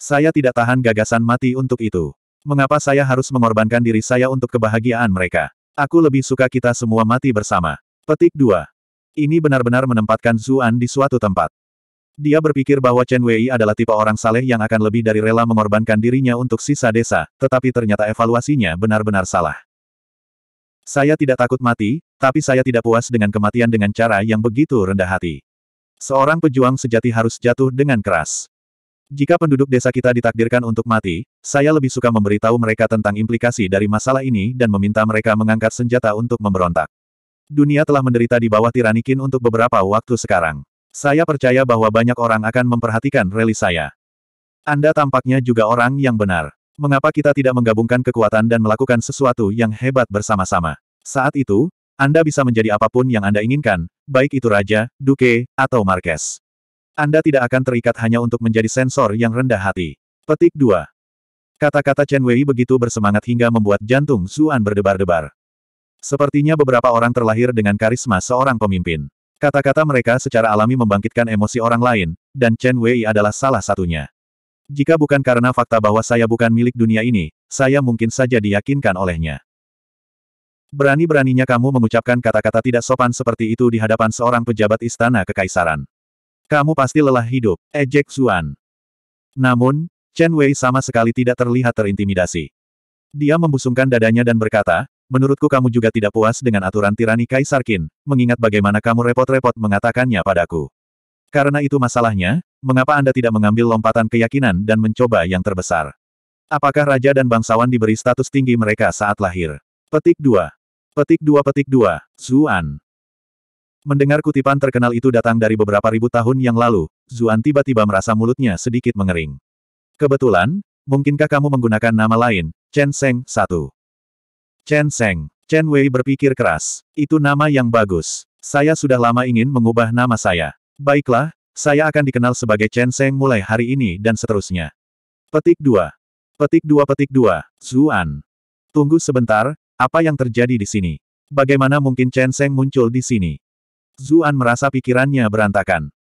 Saya tidak tahan gagasan mati untuk itu. Mengapa saya harus mengorbankan diri saya untuk kebahagiaan mereka? Aku lebih suka kita semua mati bersama. Petik 2. Ini benar-benar menempatkan Zuan di suatu tempat. Dia berpikir bahwa Chen Wei adalah tipe orang saleh yang akan lebih dari rela mengorbankan dirinya untuk sisa desa, tetapi ternyata evaluasinya benar-benar salah. Saya tidak takut mati, tapi saya tidak puas dengan kematian dengan cara yang begitu rendah hati. Seorang pejuang sejati harus jatuh dengan keras. Jika penduduk desa kita ditakdirkan untuk mati, saya lebih suka memberitahu mereka tentang implikasi dari masalah ini dan meminta mereka mengangkat senjata untuk memberontak. Dunia telah menderita di bawah tiranikin untuk beberapa waktu sekarang. Saya percaya bahwa banyak orang akan memperhatikan rally saya. Anda tampaknya juga orang yang benar. Mengapa kita tidak menggabungkan kekuatan dan melakukan sesuatu yang hebat bersama-sama? Saat itu, Anda bisa menjadi apapun yang Anda inginkan, baik itu raja, duke, atau marques. Anda tidak akan terikat hanya untuk menjadi sensor yang rendah hati. Petik 2. Kata-kata Chen Wei begitu bersemangat hingga membuat jantung Zuan berdebar-debar. Sepertinya beberapa orang terlahir dengan karisma seorang pemimpin. Kata-kata mereka secara alami membangkitkan emosi orang lain, dan Chen Wei adalah salah satunya. Jika bukan karena fakta bahwa saya bukan milik dunia ini, saya mungkin saja diyakinkan olehnya. Berani-beraninya kamu mengucapkan kata-kata tidak sopan seperti itu di hadapan seorang pejabat istana kekaisaran. Kamu pasti lelah hidup, ejek eh, Zuan. Namun, Chen Wei sama sekali tidak terlihat terintimidasi. Dia membusungkan dadanya dan berkata, menurutku kamu juga tidak puas dengan aturan tirani Kaisar Qin, mengingat bagaimana kamu repot-repot mengatakannya padaku. Karena itu masalahnya, mengapa Anda tidak mengambil lompatan keyakinan dan mencoba yang terbesar? Apakah raja dan bangsawan diberi status tinggi mereka saat lahir? Petik 2. Petik 2 Petik 2. Zuan. Mendengar kutipan terkenal itu datang dari beberapa ribu tahun yang lalu, Zuan tiba-tiba merasa mulutnya sedikit mengering. Kebetulan, mungkinkah kamu menggunakan nama lain, Chen Seng 1. Chen Seng, Chen Wei berpikir keras. Itu nama yang bagus. Saya sudah lama ingin mengubah nama saya. Baiklah, saya akan dikenal sebagai Chen Seng mulai hari ini dan seterusnya. Petik 2. Petik 2 petik 2. Zuan. Tunggu sebentar, apa yang terjadi di sini? Bagaimana mungkin Chen Seng muncul di sini? Zuan merasa pikirannya berantakan.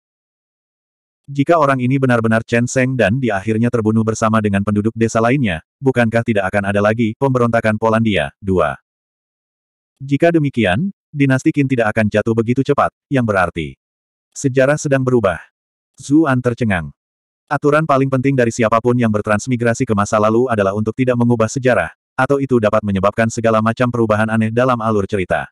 Jika orang ini benar-benar Chen Seng dan di akhirnya terbunuh bersama dengan penduduk desa lainnya, bukankah tidak akan ada lagi pemberontakan Polandia? 2. Jika demikian, dinasti Qin tidak akan jatuh begitu cepat, yang berarti Sejarah sedang berubah. Zuan tercengang. Aturan paling penting dari siapapun yang bertransmigrasi ke masa lalu adalah untuk tidak mengubah sejarah, atau itu dapat menyebabkan segala macam perubahan aneh dalam alur cerita.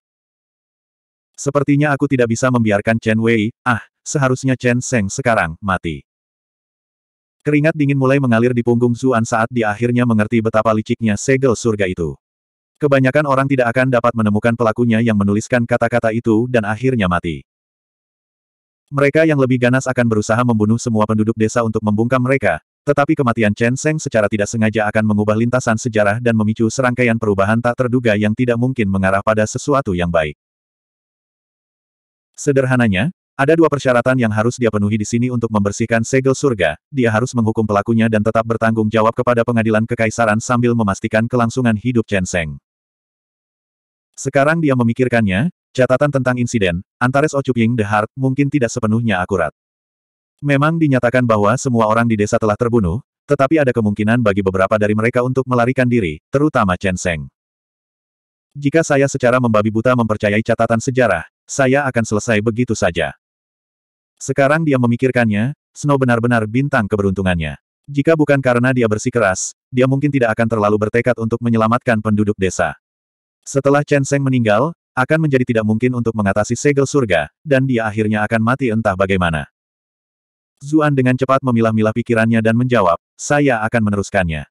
Sepertinya aku tidak bisa membiarkan Chen Wei, ah, seharusnya Chen Seng sekarang, mati. Keringat dingin mulai mengalir di punggung Zuan saat dia akhirnya mengerti betapa liciknya segel surga itu. Kebanyakan orang tidak akan dapat menemukan pelakunya yang menuliskan kata-kata itu dan akhirnya mati. Mereka yang lebih ganas akan berusaha membunuh semua penduduk desa untuk membungkam mereka, tetapi kematian Chen Seng secara tidak sengaja akan mengubah lintasan sejarah dan memicu serangkaian perubahan tak terduga yang tidak mungkin mengarah pada sesuatu yang baik. Sederhananya, ada dua persyaratan yang harus dia penuhi di sini untuk membersihkan segel surga, dia harus menghukum pelakunya dan tetap bertanggung jawab kepada pengadilan kekaisaran sambil memastikan kelangsungan hidup Chen Seng. Sekarang dia memikirkannya, Catatan tentang insiden, Antares Ocuping the Heart, mungkin tidak sepenuhnya akurat. Memang dinyatakan bahwa semua orang di desa telah terbunuh, tetapi ada kemungkinan bagi beberapa dari mereka untuk melarikan diri, terutama Chen Seng. Jika saya secara membabi buta mempercayai catatan sejarah, saya akan selesai begitu saja. Sekarang dia memikirkannya, Snow benar-benar bintang keberuntungannya. Jika bukan karena dia bersikeras, dia mungkin tidak akan terlalu bertekad untuk menyelamatkan penduduk desa. Setelah Chen Seng meninggal, akan menjadi tidak mungkin untuk mengatasi segel surga, dan dia akhirnya akan mati entah bagaimana. Zuan dengan cepat memilah-milah pikirannya dan menjawab, saya akan meneruskannya.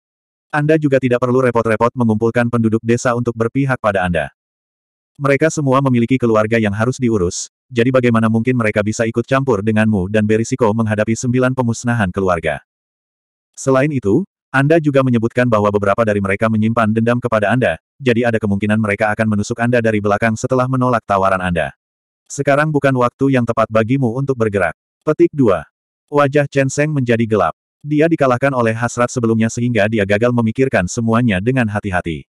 Anda juga tidak perlu repot-repot mengumpulkan penduduk desa untuk berpihak pada Anda. Mereka semua memiliki keluarga yang harus diurus, jadi bagaimana mungkin mereka bisa ikut campur denganmu dan berisiko menghadapi sembilan pemusnahan keluarga. Selain itu, Anda juga menyebutkan bahwa beberapa dari mereka menyimpan dendam kepada Anda, jadi ada kemungkinan mereka akan menusuk Anda dari belakang setelah menolak tawaran Anda. Sekarang bukan waktu yang tepat bagimu untuk bergerak. Petik 2. Wajah Chen Seng menjadi gelap. Dia dikalahkan oleh hasrat sebelumnya sehingga dia gagal memikirkan semuanya dengan hati-hati.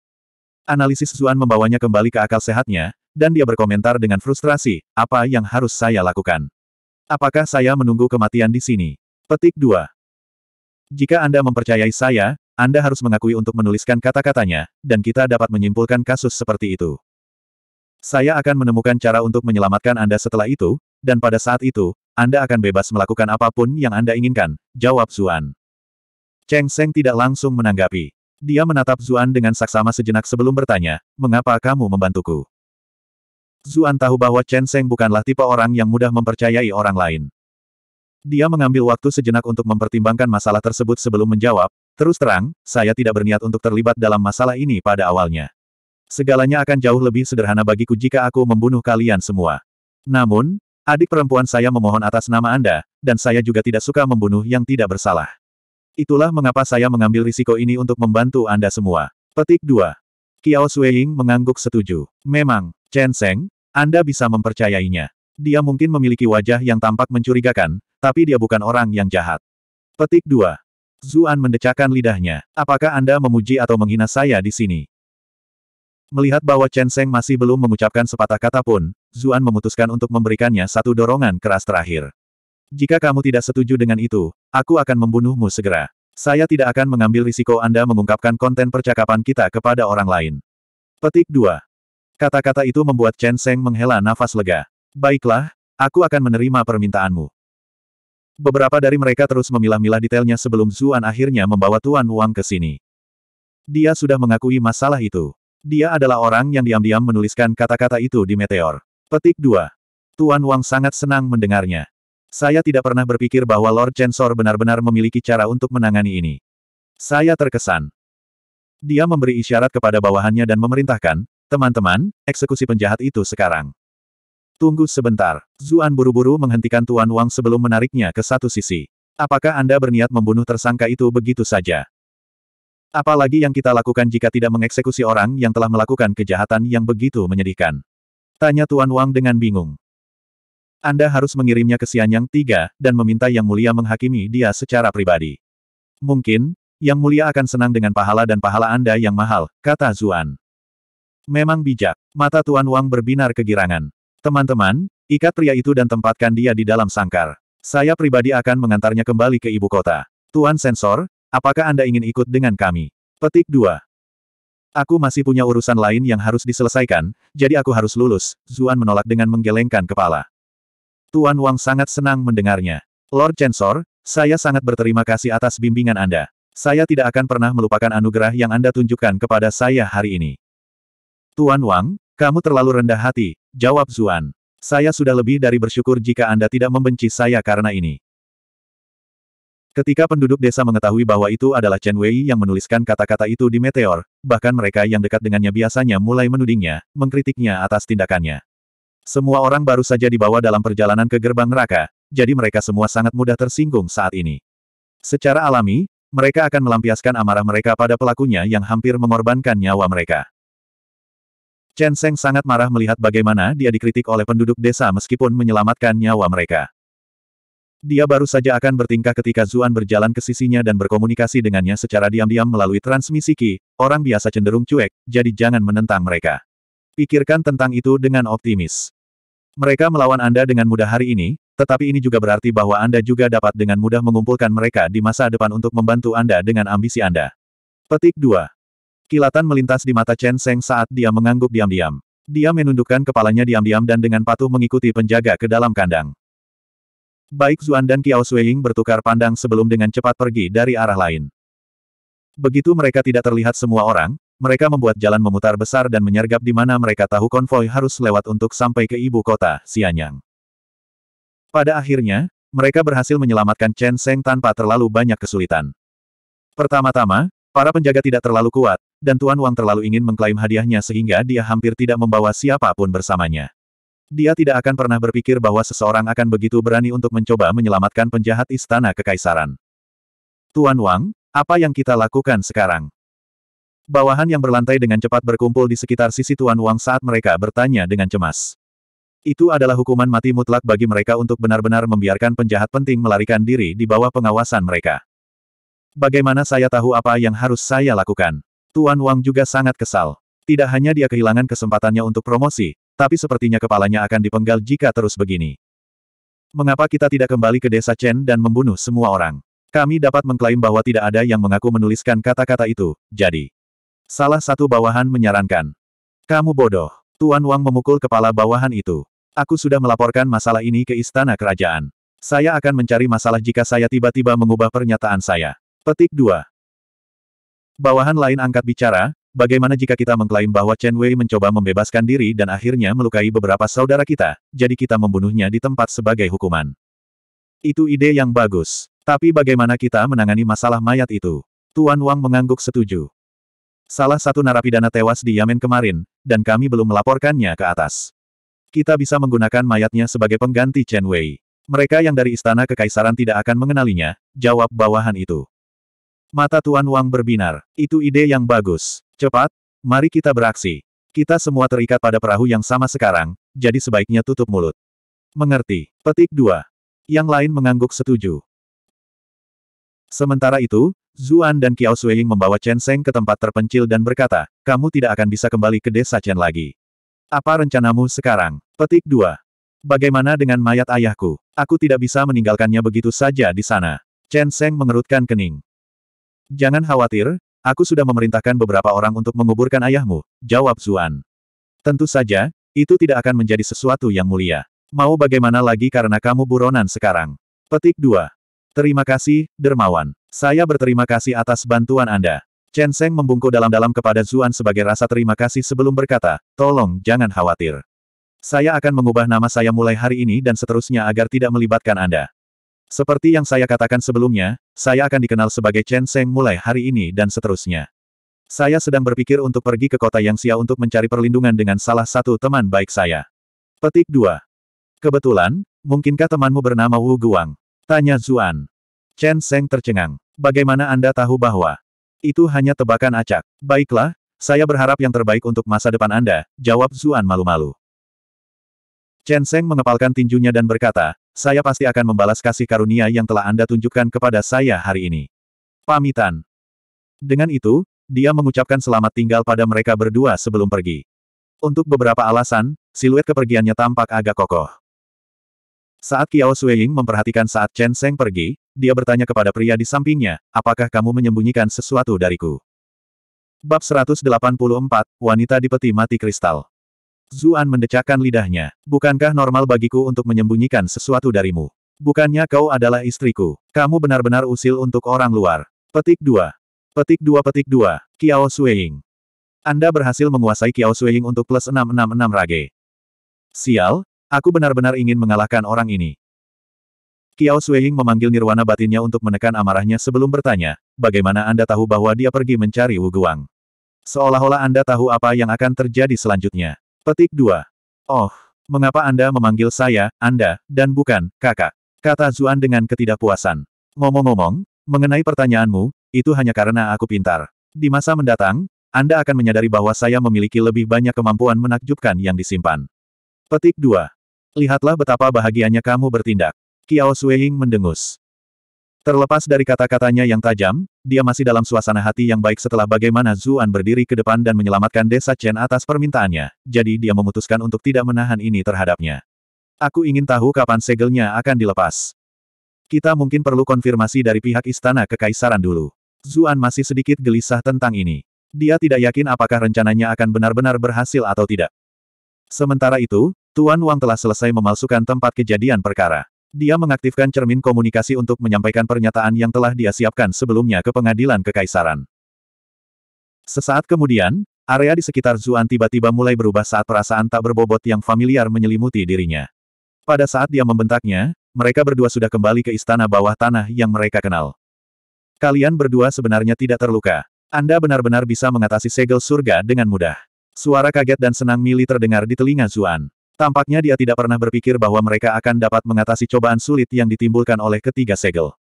Analisis Zuan membawanya kembali ke akal sehatnya, dan dia berkomentar dengan frustrasi, apa yang harus saya lakukan? Apakah saya menunggu kematian di sini? Petik 2. Jika Anda mempercayai saya, anda harus mengakui untuk menuliskan kata-katanya, dan kita dapat menyimpulkan kasus seperti itu. Saya akan menemukan cara untuk menyelamatkan Anda setelah itu, dan pada saat itu, Anda akan bebas melakukan apapun yang Anda inginkan, jawab Zuan. Cheng Seng tidak langsung menanggapi. Dia menatap Zuan dengan saksama sejenak sebelum bertanya, mengapa kamu membantuku? Zuan tahu bahwa Chen Seng bukanlah tipe orang yang mudah mempercayai orang lain. Dia mengambil waktu sejenak untuk mempertimbangkan masalah tersebut sebelum menjawab, Terus terang, saya tidak berniat untuk terlibat dalam masalah ini pada awalnya. Segalanya akan jauh lebih sederhana bagiku jika aku membunuh kalian semua. Namun, adik perempuan saya memohon atas nama Anda, dan saya juga tidak suka membunuh yang tidak bersalah. Itulah mengapa saya mengambil risiko ini untuk membantu Anda semua. Petik 2. Kiao Sueying mengangguk setuju. Memang, Chen Seng, Anda bisa mempercayainya. Dia mungkin memiliki wajah yang tampak mencurigakan, tapi dia bukan orang yang jahat. Petik 2. Zuan mendecakkan lidahnya. Apakah Anda memuji atau menghina saya di sini? Melihat bahwa Chen Seng masih belum mengucapkan sepatah kata pun, Zuan memutuskan untuk memberikannya satu dorongan keras terakhir. Jika kamu tidak setuju dengan itu, aku akan membunuhmu segera. Saya tidak akan mengambil risiko Anda mengungkapkan konten percakapan kita kepada orang lain. Petik 2. Kata-kata itu membuat Chen Seng menghela nafas lega. Baiklah, aku akan menerima permintaanmu. Beberapa dari mereka terus memilah-milah detailnya sebelum Zuan akhirnya membawa Tuan Wang ke sini. Dia sudah mengakui masalah itu. Dia adalah orang yang diam-diam menuliskan kata-kata itu di meteor. Petik 2. Tuan Wang sangat senang mendengarnya. Saya tidak pernah berpikir bahwa Lord Censor benar-benar memiliki cara untuk menangani ini. Saya terkesan. Dia memberi isyarat kepada bawahannya dan memerintahkan, teman-teman, eksekusi penjahat itu sekarang. Tunggu sebentar. Zuan buru-buru menghentikan Tuan Wang sebelum menariknya ke satu sisi. Apakah Anda berniat membunuh tersangka itu begitu saja? Apalagi yang kita lakukan jika tidak mengeksekusi orang yang telah melakukan kejahatan yang begitu menyedihkan? Tanya Tuan Wang dengan bingung. Anda harus mengirimnya ke Sianyang tiga dan meminta Yang Mulia menghakimi dia secara pribadi. Mungkin, Yang Mulia akan senang dengan pahala dan pahala Anda yang mahal, kata Zuan. Memang bijak, mata Tuan Wang berbinar kegirangan. Teman-teman, ikat pria itu dan tempatkan dia di dalam sangkar. Saya pribadi akan mengantarnya kembali ke ibu kota. Tuan Sensor, apakah Anda ingin ikut dengan kami? Petik 2. Aku masih punya urusan lain yang harus diselesaikan, jadi aku harus lulus. Zuan menolak dengan menggelengkan kepala. Tuan Wang sangat senang mendengarnya. Lord censor, saya sangat berterima kasih atas bimbingan Anda. Saya tidak akan pernah melupakan anugerah yang Anda tunjukkan kepada saya hari ini. Tuan Wang, kamu terlalu rendah hati, Jawab Zuan. Saya sudah lebih dari bersyukur jika Anda tidak membenci saya karena ini. Ketika penduduk desa mengetahui bahwa itu adalah Chen Wei yang menuliskan kata-kata itu di meteor, bahkan mereka yang dekat dengannya biasanya mulai menudingnya, mengkritiknya atas tindakannya. Semua orang baru saja dibawa dalam perjalanan ke gerbang neraka, jadi mereka semua sangat mudah tersinggung saat ini. Secara alami, mereka akan melampiaskan amarah mereka pada pelakunya yang hampir mengorbankan nyawa mereka. Chen Seng sangat marah melihat bagaimana dia dikritik oleh penduduk desa meskipun menyelamatkan nyawa mereka. Dia baru saja akan bertingkah ketika Zuan berjalan ke sisinya dan berkomunikasi dengannya secara diam-diam melalui transmisi Ki orang biasa cenderung cuek, jadi jangan menentang mereka. Pikirkan tentang itu dengan optimis. Mereka melawan Anda dengan mudah hari ini, tetapi ini juga berarti bahwa Anda juga dapat dengan mudah mengumpulkan mereka di masa depan untuk membantu Anda dengan ambisi Anda. Petik 2. Kilatan melintas di mata Chen Seng saat dia mengangguk diam-diam. Dia menundukkan kepalanya diam-diam dan dengan patuh mengikuti penjaga ke dalam kandang. Baik Zuan dan Kiao Shuiying bertukar pandang sebelum dengan cepat pergi dari arah lain. Begitu mereka tidak terlihat semua orang, mereka membuat jalan memutar besar dan menyergap di mana mereka tahu konvoi harus lewat untuk sampai ke ibu kota, Xianyang. Pada akhirnya, mereka berhasil menyelamatkan Chen Seng tanpa terlalu banyak kesulitan. Pertama-tama, para penjaga tidak terlalu kuat, dan Tuan Wang terlalu ingin mengklaim hadiahnya sehingga dia hampir tidak membawa siapapun bersamanya. Dia tidak akan pernah berpikir bahwa seseorang akan begitu berani untuk mencoba menyelamatkan penjahat istana kekaisaran. Tuan Wang, apa yang kita lakukan sekarang? Bawahan yang berlantai dengan cepat berkumpul di sekitar sisi Tuan Wang saat mereka bertanya dengan cemas. Itu adalah hukuman mati mutlak bagi mereka untuk benar-benar membiarkan penjahat penting melarikan diri di bawah pengawasan mereka. Bagaimana saya tahu apa yang harus saya lakukan? Tuan Wang juga sangat kesal. Tidak hanya dia kehilangan kesempatannya untuk promosi, tapi sepertinya kepalanya akan dipenggal jika terus begini. Mengapa kita tidak kembali ke desa Chen dan membunuh semua orang? Kami dapat mengklaim bahwa tidak ada yang mengaku menuliskan kata-kata itu, jadi. Salah satu bawahan menyarankan. Kamu bodoh. Tuan Wang memukul kepala bawahan itu. Aku sudah melaporkan masalah ini ke istana kerajaan. Saya akan mencari masalah jika saya tiba-tiba mengubah pernyataan saya. Petik 2. Bawahan lain angkat bicara, bagaimana jika kita mengklaim bahwa Chen Wei mencoba membebaskan diri dan akhirnya melukai beberapa saudara kita, jadi kita membunuhnya di tempat sebagai hukuman. Itu ide yang bagus. Tapi bagaimana kita menangani masalah mayat itu? Tuan Wang mengangguk setuju. Salah satu narapidana tewas di Yamen kemarin, dan kami belum melaporkannya ke atas. Kita bisa menggunakan mayatnya sebagai pengganti Chen Wei. Mereka yang dari istana kekaisaran tidak akan mengenalinya, jawab bawahan itu. Mata Tuan Wang berbinar. Itu ide yang bagus. Cepat, mari kita beraksi. Kita semua terikat pada perahu yang sama sekarang, jadi sebaiknya tutup mulut. Mengerti. Petik 2. Yang lain mengangguk setuju. Sementara itu, Zuan dan Kiao Sueying membawa Chen Seng ke tempat terpencil dan berkata, kamu tidak akan bisa kembali ke desa Chen lagi. Apa rencanamu sekarang? Petik 2. Bagaimana dengan mayat ayahku? Aku tidak bisa meninggalkannya begitu saja di sana. Chen Seng mengerutkan kening. Jangan khawatir, aku sudah memerintahkan beberapa orang untuk menguburkan ayahmu, jawab Zuan. Tentu saja, itu tidak akan menjadi sesuatu yang mulia. Mau bagaimana lagi karena kamu buronan sekarang. Petik 2. Terima kasih, Dermawan. Saya berterima kasih atas bantuan Anda. Chen Seng membungkuk dalam-dalam kepada Zuan sebagai rasa terima kasih sebelum berkata, tolong jangan khawatir. Saya akan mengubah nama saya mulai hari ini dan seterusnya agar tidak melibatkan Anda. Seperti yang saya katakan sebelumnya, saya akan dikenal sebagai Chen Seng mulai hari ini dan seterusnya. Saya sedang berpikir untuk pergi ke kota yang sial untuk mencari perlindungan dengan salah satu teman baik saya. Petik 2. Kebetulan, mungkinkah temanmu bernama Wu Guang? Tanya Zuan. Chen Seng tercengang. Bagaimana Anda tahu bahwa itu hanya tebakan acak? Baiklah, saya berharap yang terbaik untuk masa depan Anda, jawab Zuan malu-malu. Chen Seng mengepalkan tinjunya dan berkata, saya pasti akan membalas kasih karunia yang telah Anda tunjukkan kepada saya hari ini. Pamitan. Dengan itu, dia mengucapkan selamat tinggal pada mereka berdua sebelum pergi. Untuk beberapa alasan, siluet kepergiannya tampak agak kokoh. Saat Kiao Sueying memperhatikan saat Chen Seng pergi, dia bertanya kepada pria di sampingnya, apakah kamu menyembunyikan sesuatu dariku? Bab 184, Wanita di Peti Mati Kristal Zuan mendecakkan lidahnya. Bukankah normal bagiku untuk menyembunyikan sesuatu darimu? Bukannya kau adalah istriku. Kamu benar-benar usil untuk orang luar. Petik 2. Petik 2 petik 2. Kiao Sueying. Anda berhasil menguasai Kiao Sueying untuk plus 666 rage. Sial, aku benar-benar ingin mengalahkan orang ini. Kiao Sueying memanggil nirwana batinnya untuk menekan amarahnya sebelum bertanya, bagaimana Anda tahu bahwa dia pergi mencari Wu Guang? Seolah-olah Anda tahu apa yang akan terjadi selanjutnya. Petik 2. Oh, mengapa Anda memanggil saya, Anda, dan bukan, kakak? Kata Zuan dengan ketidakpuasan. Ngomong-ngomong, mengenai pertanyaanmu, itu hanya karena aku pintar. Di masa mendatang, Anda akan menyadari bahwa saya memiliki lebih banyak kemampuan menakjubkan yang disimpan. Petik 2. Lihatlah betapa bahagianya kamu bertindak. Kiao Sueying mendengus. Terlepas dari kata-katanya yang tajam, dia masih dalam suasana hati yang baik setelah bagaimana Zuan berdiri ke depan dan menyelamatkan desa Chen atas permintaannya, jadi dia memutuskan untuk tidak menahan ini terhadapnya. Aku ingin tahu kapan segelnya akan dilepas. Kita mungkin perlu konfirmasi dari pihak istana kekaisaran dulu. Zuan masih sedikit gelisah tentang ini. Dia tidak yakin apakah rencananya akan benar-benar berhasil atau tidak. Sementara itu, Tuan Wang telah selesai memalsukan tempat kejadian perkara. Dia mengaktifkan cermin komunikasi untuk menyampaikan pernyataan yang telah dia siapkan sebelumnya ke pengadilan kekaisaran. Sesaat kemudian, area di sekitar Zuan tiba-tiba mulai berubah saat perasaan tak berbobot yang familiar menyelimuti dirinya. Pada saat dia membentaknya, mereka berdua sudah kembali ke istana bawah tanah yang mereka kenal. Kalian berdua sebenarnya tidak terluka. Anda benar-benar bisa mengatasi segel surga dengan mudah. Suara kaget dan senang Mili terdengar di telinga Zuan. Tampaknya dia tidak pernah berpikir bahwa mereka akan dapat mengatasi cobaan sulit yang ditimbulkan oleh ketiga segel.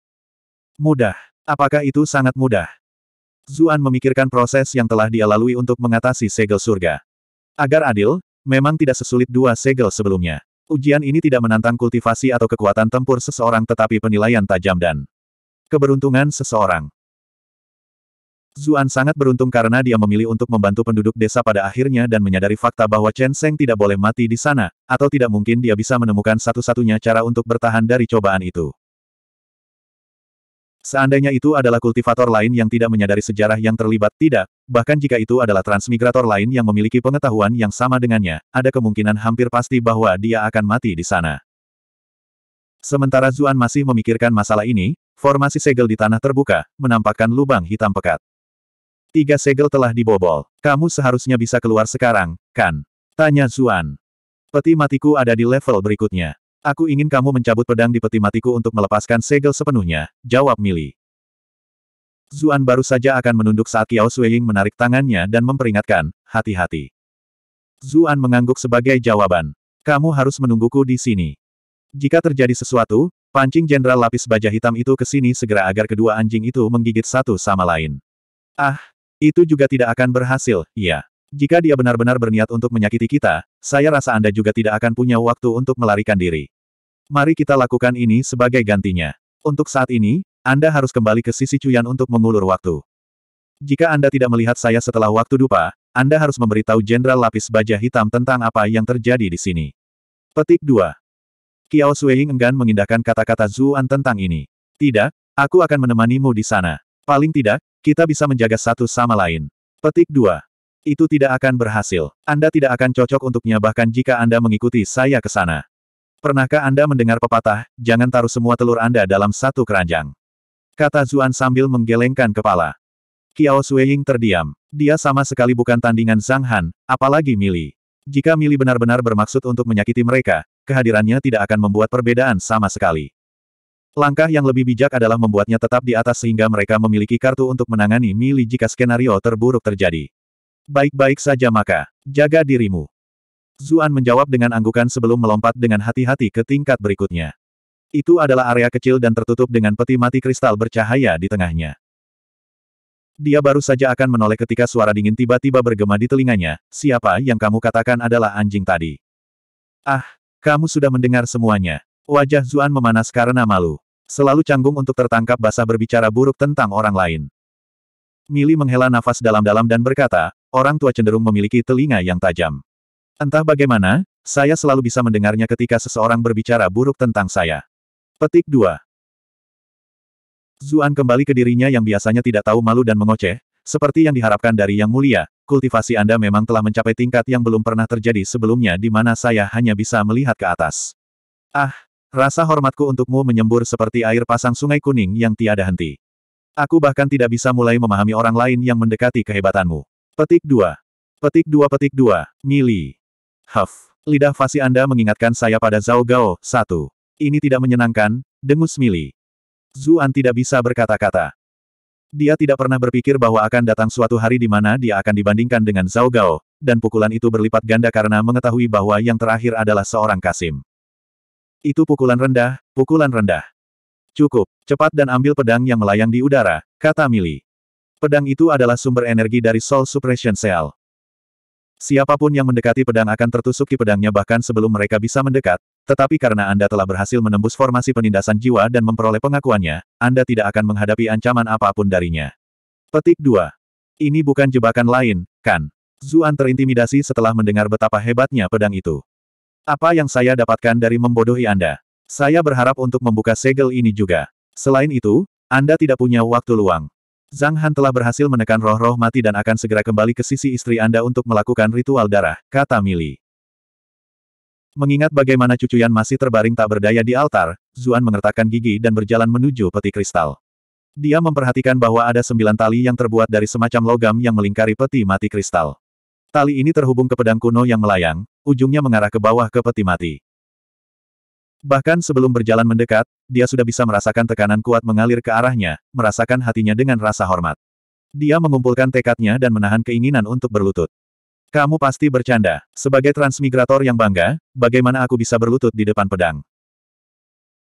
Mudah. Apakah itu sangat mudah? Zuan memikirkan proses yang telah dia lalui untuk mengatasi segel surga. Agar adil, memang tidak sesulit dua segel sebelumnya. Ujian ini tidak menantang kultivasi atau kekuatan tempur seseorang tetapi penilaian tajam dan keberuntungan seseorang. Zuan sangat beruntung karena dia memilih untuk membantu penduduk desa pada akhirnya dan menyadari fakta bahwa Chen Seng tidak boleh mati di sana, atau tidak mungkin dia bisa menemukan satu-satunya cara untuk bertahan dari cobaan itu. Seandainya itu adalah kultivator lain yang tidak menyadari sejarah yang terlibat, tidak, bahkan jika itu adalah transmigrator lain yang memiliki pengetahuan yang sama dengannya, ada kemungkinan hampir pasti bahwa dia akan mati di sana. Sementara Zuan masih memikirkan masalah ini, formasi segel di tanah terbuka, menampakkan lubang hitam pekat. Tiga segel telah dibobol. Kamu seharusnya bisa keluar sekarang, kan? Tanya Zuan. Peti matiku ada di level berikutnya. Aku ingin kamu mencabut pedang di peti matiku untuk melepaskan segel sepenuhnya, jawab Mili. Zuan baru saja akan menunduk saat Kiao Suying menarik tangannya dan memperingatkan, hati-hati. Zuan mengangguk sebagai jawaban. Kamu harus menungguku di sini. Jika terjadi sesuatu, pancing jenderal lapis baja hitam itu ke sini segera agar kedua anjing itu menggigit satu sama lain. Ah, itu juga tidak akan berhasil, ya. Jika dia benar-benar berniat untuk menyakiti kita, saya rasa Anda juga tidak akan punya waktu untuk melarikan diri. Mari kita lakukan ini sebagai gantinya. Untuk saat ini, Anda harus kembali ke sisi Cuyan untuk mengulur waktu. Jika Anda tidak melihat saya setelah waktu dupa, Anda harus memberitahu Jenderal Lapis Baja Hitam tentang apa yang terjadi di sini. Petik 2. Kiao Suiying enggan mengindahkan kata-kata Zuan tentang ini. Tidak, aku akan menemanimu di sana. Paling tidak, kita bisa menjaga satu sama lain. Petik 2. Itu tidak akan berhasil. Anda tidak akan cocok untuknya bahkan jika Anda mengikuti saya ke sana. Pernahkah Anda mendengar pepatah, jangan taruh semua telur Anda dalam satu keranjang? Kata Zuan sambil menggelengkan kepala. Kiao Sueying terdiam. Dia sama sekali bukan tandingan Zhang Han, apalagi Mili. Jika Mili benar-benar bermaksud untuk menyakiti mereka, kehadirannya tidak akan membuat perbedaan sama sekali. Langkah yang lebih bijak adalah membuatnya tetap di atas sehingga mereka memiliki kartu untuk menangani Mili jika skenario terburuk terjadi. Baik-baik saja maka, jaga dirimu. Zuan menjawab dengan anggukan sebelum melompat dengan hati-hati ke tingkat berikutnya. Itu adalah area kecil dan tertutup dengan peti mati kristal bercahaya di tengahnya. Dia baru saja akan menoleh ketika suara dingin tiba-tiba bergema di telinganya, siapa yang kamu katakan adalah anjing tadi? Ah, kamu sudah mendengar semuanya. Wajah Zuan memanas karena malu. Selalu canggung untuk tertangkap basah berbicara buruk tentang orang lain. Mili menghela nafas dalam-dalam dan berkata, orang tua cenderung memiliki telinga yang tajam. Entah bagaimana, saya selalu bisa mendengarnya ketika seseorang berbicara buruk tentang saya. Petik 2. Zuan kembali ke dirinya yang biasanya tidak tahu malu dan mengoceh, seperti yang diharapkan dari Yang Mulia, kultivasi Anda memang telah mencapai tingkat yang belum pernah terjadi sebelumnya di mana saya hanya bisa melihat ke atas. Ah, Rasa hormatku untukmu menyembur seperti air pasang sungai kuning yang tiada henti. Aku bahkan tidak bisa mulai memahami orang lain yang mendekati kehebatanmu. Petik 2. Petik 2 petik 2, mili. Huff. Lidah fasi Anda mengingatkan saya pada Zhao Gao, Satu. Ini tidak menyenangkan, dengus mili. Zuan tidak bisa berkata-kata. Dia tidak pernah berpikir bahwa akan datang suatu hari di mana dia akan dibandingkan dengan Zhao Gao, dan pukulan itu berlipat ganda karena mengetahui bahwa yang terakhir adalah seorang Kasim. Itu pukulan rendah, pukulan rendah. Cukup, cepat dan ambil pedang yang melayang di udara, kata Mili. Pedang itu adalah sumber energi dari Soul Suppression Cell. Siapapun yang mendekati pedang akan tertusuk di pedangnya bahkan sebelum mereka bisa mendekat, tetapi karena Anda telah berhasil menembus formasi penindasan jiwa dan memperoleh pengakuannya, Anda tidak akan menghadapi ancaman apapun darinya. Petik 2. Ini bukan jebakan lain, kan? Zuan terintimidasi setelah mendengar betapa hebatnya pedang itu. Apa yang saya dapatkan dari membodohi Anda? Saya berharap untuk membuka segel ini juga. Selain itu, Anda tidak punya waktu luang. Zhang Han telah berhasil menekan roh-roh mati dan akan segera kembali ke sisi istri Anda untuk melakukan ritual darah, kata Mili. Mengingat bagaimana cucuyan masih terbaring tak berdaya di altar, Zuan mengertakkan gigi dan berjalan menuju peti kristal. Dia memperhatikan bahwa ada sembilan tali yang terbuat dari semacam logam yang melingkari peti mati kristal. Tali ini terhubung ke pedang kuno yang melayang, ujungnya mengarah ke bawah ke peti mati. Bahkan sebelum berjalan mendekat, dia sudah bisa merasakan tekanan kuat mengalir ke arahnya, merasakan hatinya dengan rasa hormat. Dia mengumpulkan tekadnya dan menahan keinginan untuk berlutut. Kamu pasti bercanda. Sebagai transmigrator yang bangga, bagaimana aku bisa berlutut di depan pedang?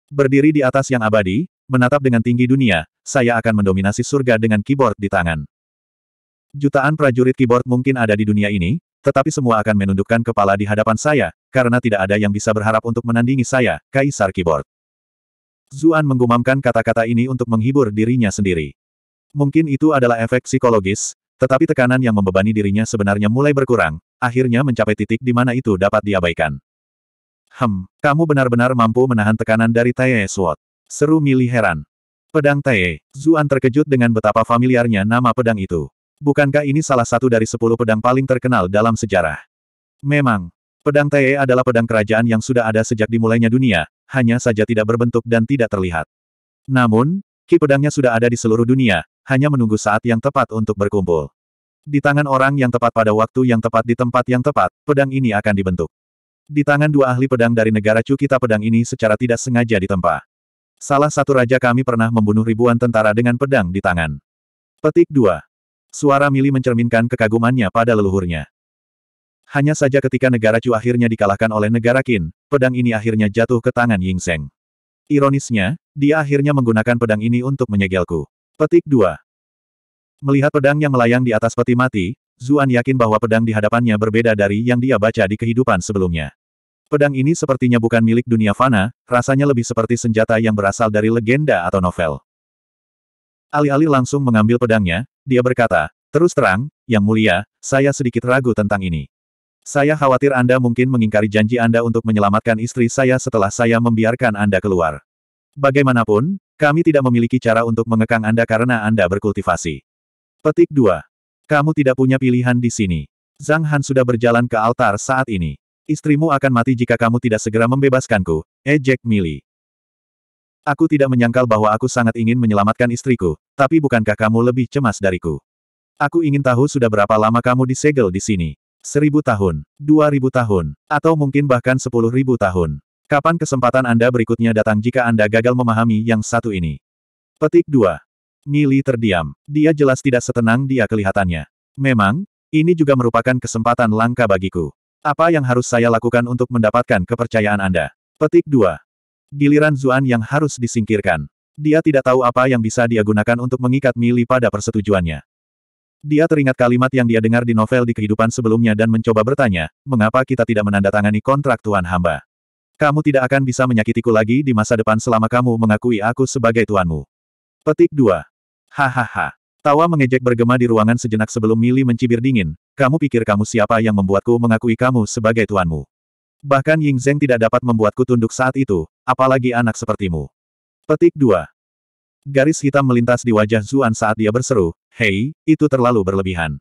Berdiri di atas yang abadi, menatap dengan tinggi dunia, saya akan mendominasi surga dengan keyboard di tangan. Jutaan prajurit keyboard mungkin ada di dunia ini, tetapi semua akan menundukkan kepala di hadapan saya, karena tidak ada yang bisa berharap untuk menandingi saya, Kaisar Keyboard. Zuan menggumamkan kata-kata ini untuk menghibur dirinya sendiri. Mungkin itu adalah efek psikologis, tetapi tekanan yang membebani dirinya sebenarnya mulai berkurang, akhirnya mencapai titik di mana itu dapat diabaikan. Hem, kamu benar-benar mampu menahan tekanan dari Tae Sword. Seru Mili heran. Pedang Tae, Zuan terkejut dengan betapa familiarnya nama pedang itu. Bukankah ini salah satu dari sepuluh pedang paling terkenal dalam sejarah? Memang, pedang Tee adalah pedang kerajaan yang sudah ada sejak dimulainya dunia, hanya saja tidak berbentuk dan tidak terlihat. Namun, ki pedangnya sudah ada di seluruh dunia, hanya menunggu saat yang tepat untuk berkumpul. Di tangan orang yang tepat pada waktu yang tepat di tempat yang tepat, pedang ini akan dibentuk. Di tangan dua ahli pedang dari negara Cukita pedang ini secara tidak sengaja ditempa. Salah satu raja kami pernah membunuh ribuan tentara dengan pedang di tangan. Petik 2. Suara Mili mencerminkan kekagumannya pada leluhurnya. Hanya saja ketika negara Chu akhirnya dikalahkan oleh negara Qin, pedang ini akhirnya jatuh ke tangan Ying Seng. Ironisnya, dia akhirnya menggunakan pedang ini untuk menyegelku. Petik 2. Melihat pedang yang melayang di atas peti mati, Zuan yakin bahwa pedang di hadapannya berbeda dari yang dia baca di kehidupan sebelumnya. Pedang ini sepertinya bukan milik dunia fana, rasanya lebih seperti senjata yang berasal dari legenda atau novel. Alih-alih langsung mengambil pedangnya, dia berkata, terus terang, Yang Mulia, saya sedikit ragu tentang ini. Saya khawatir Anda mungkin mengingkari janji Anda untuk menyelamatkan istri saya setelah saya membiarkan Anda keluar. Bagaimanapun, kami tidak memiliki cara untuk mengekang Anda karena Anda berkultivasi. Petik 2. Kamu tidak punya pilihan di sini. Zhang Han sudah berjalan ke altar saat ini. Istrimu akan mati jika kamu tidak segera membebaskanku, ejek Mili. Aku tidak menyangkal bahwa aku sangat ingin menyelamatkan istriku, tapi bukankah kamu lebih cemas dariku? Aku ingin tahu sudah berapa lama kamu disegel di sini. Seribu tahun, dua ribu tahun, atau mungkin bahkan sepuluh ribu tahun. Kapan kesempatan Anda berikutnya datang jika Anda gagal memahami yang satu ini? Petik 2. Mili terdiam. Dia jelas tidak setenang dia kelihatannya. Memang, ini juga merupakan kesempatan langka bagiku. Apa yang harus saya lakukan untuk mendapatkan kepercayaan Anda? Petik 2. Giliran Zuan yang harus disingkirkan. Dia tidak tahu apa yang bisa dia gunakan untuk mengikat Mili pada persetujuannya. Dia teringat kalimat yang dia dengar di novel di kehidupan sebelumnya dan mencoba bertanya, mengapa kita tidak menandatangani kontrak tuan hamba? Kamu tidak akan bisa menyakitiku lagi di masa depan selama kamu mengakui aku sebagai tuanmu. Petik 2. Hahaha. Tawa mengejek bergema di ruangan sejenak sebelum Mili mencibir dingin, kamu pikir kamu siapa yang membuatku mengakui kamu sebagai tuanmu? Bahkan Ying Zheng tidak dapat membuatku tunduk saat itu, Apalagi anak sepertimu. Petik 2. Garis hitam melintas di wajah Zuan saat dia berseru, Hei, itu terlalu berlebihan.